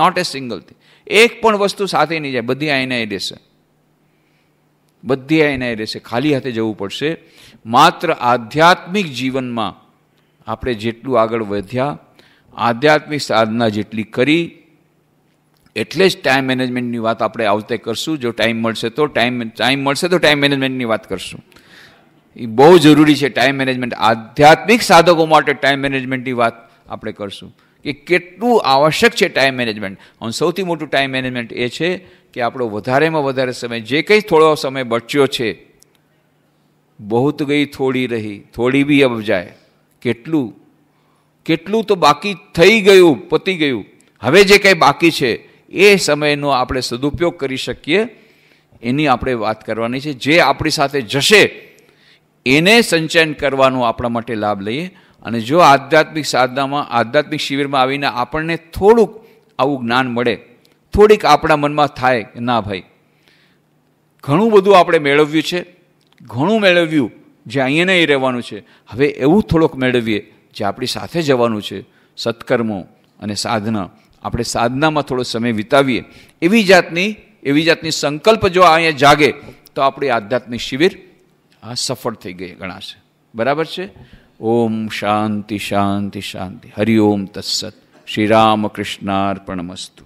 નોટ એ સિંગલ થિંગ એક પણ વસ્તુ સાથે નહીં જાય બધી આઈને રહેશે બધી આઈને રહેશે ખાલી હાથે જવું પડશે માત્ર આધ્યાત્મિક જીવનમાં આપણે જેટલું આગળ વધ્યા આધ્યાત્મિક સાધના જેટલી કરી એટલે જ ટાઈમ મેનેજમેન્ટની વાત આપણે આવતે કરશું જો ટાઈમ મળશે તો ટાઈમ ટાઈમ મળશે તો ટાઈમ મેનેજમેન્ટની વાત કરશું એ બહુ જરૂરી છે ટાઈમ મેનેજમેન્ટ આધ્યાત્મિક સાધકો માટે ટાઈમ મેનેજમેન્ટની વાત આપણે કરશું કે કેટલું આવશ્યક છે ટાઈમ મેનેજમેન્ટ અને સૌથી મોટું ટાઈમ મેનેજમેન્ટ એ છે કે આપણો વધારેમાં વધારે સમય જે કંઈ થોડો સમય બચ્યો છે બહુત ગઈ થોડી રહી થોડી બી અબ જાય કેટલું કેટલું તો બાકી થઈ ગયું પતી ગયું હવે જે કંઈ બાકી છે એ સમયનો આપણે સદુપયોગ કરી શકીએ એની આપણે વાત કરવાની છે જે આપણી સાથે જશે એને સંચયન કરવાનો આપણા માટે લાભ લઈએ અને જો આધ્યાત્મિક સાધનામાં આધ્યાત્મિક શિબિરમાં આવીને આપણને થોડુંક આવું જ્ઞાન મળે થોડીક આપણા મનમાં થાય કે ના ભાઈ ઘણું બધું આપણે મેળવ્યું છે ઘણું મેળવ્યું જે અહીંયા નહીં રહેવાનું છે હવે એવું થોડોક મેળવીએ જે આપણી સાથે જવાનું છે સત્કર્મો અને સાધના આપણે સાધનામાં થોડો સમય વિતાવીએ એવી જાતની એવી જાતની સંકલ્પ જો અહીંયા જાગે તો આપણી આધ્યાત્મિક શિબિર આ સફળ થઈ ગઈ ગણાશે બરાબર છે ઓમ શાંતિ શાંતિ શાંતિ હરિ ઓમ તત્સત શ્રી રામકૃષ્ણાર્પણમસ્તુ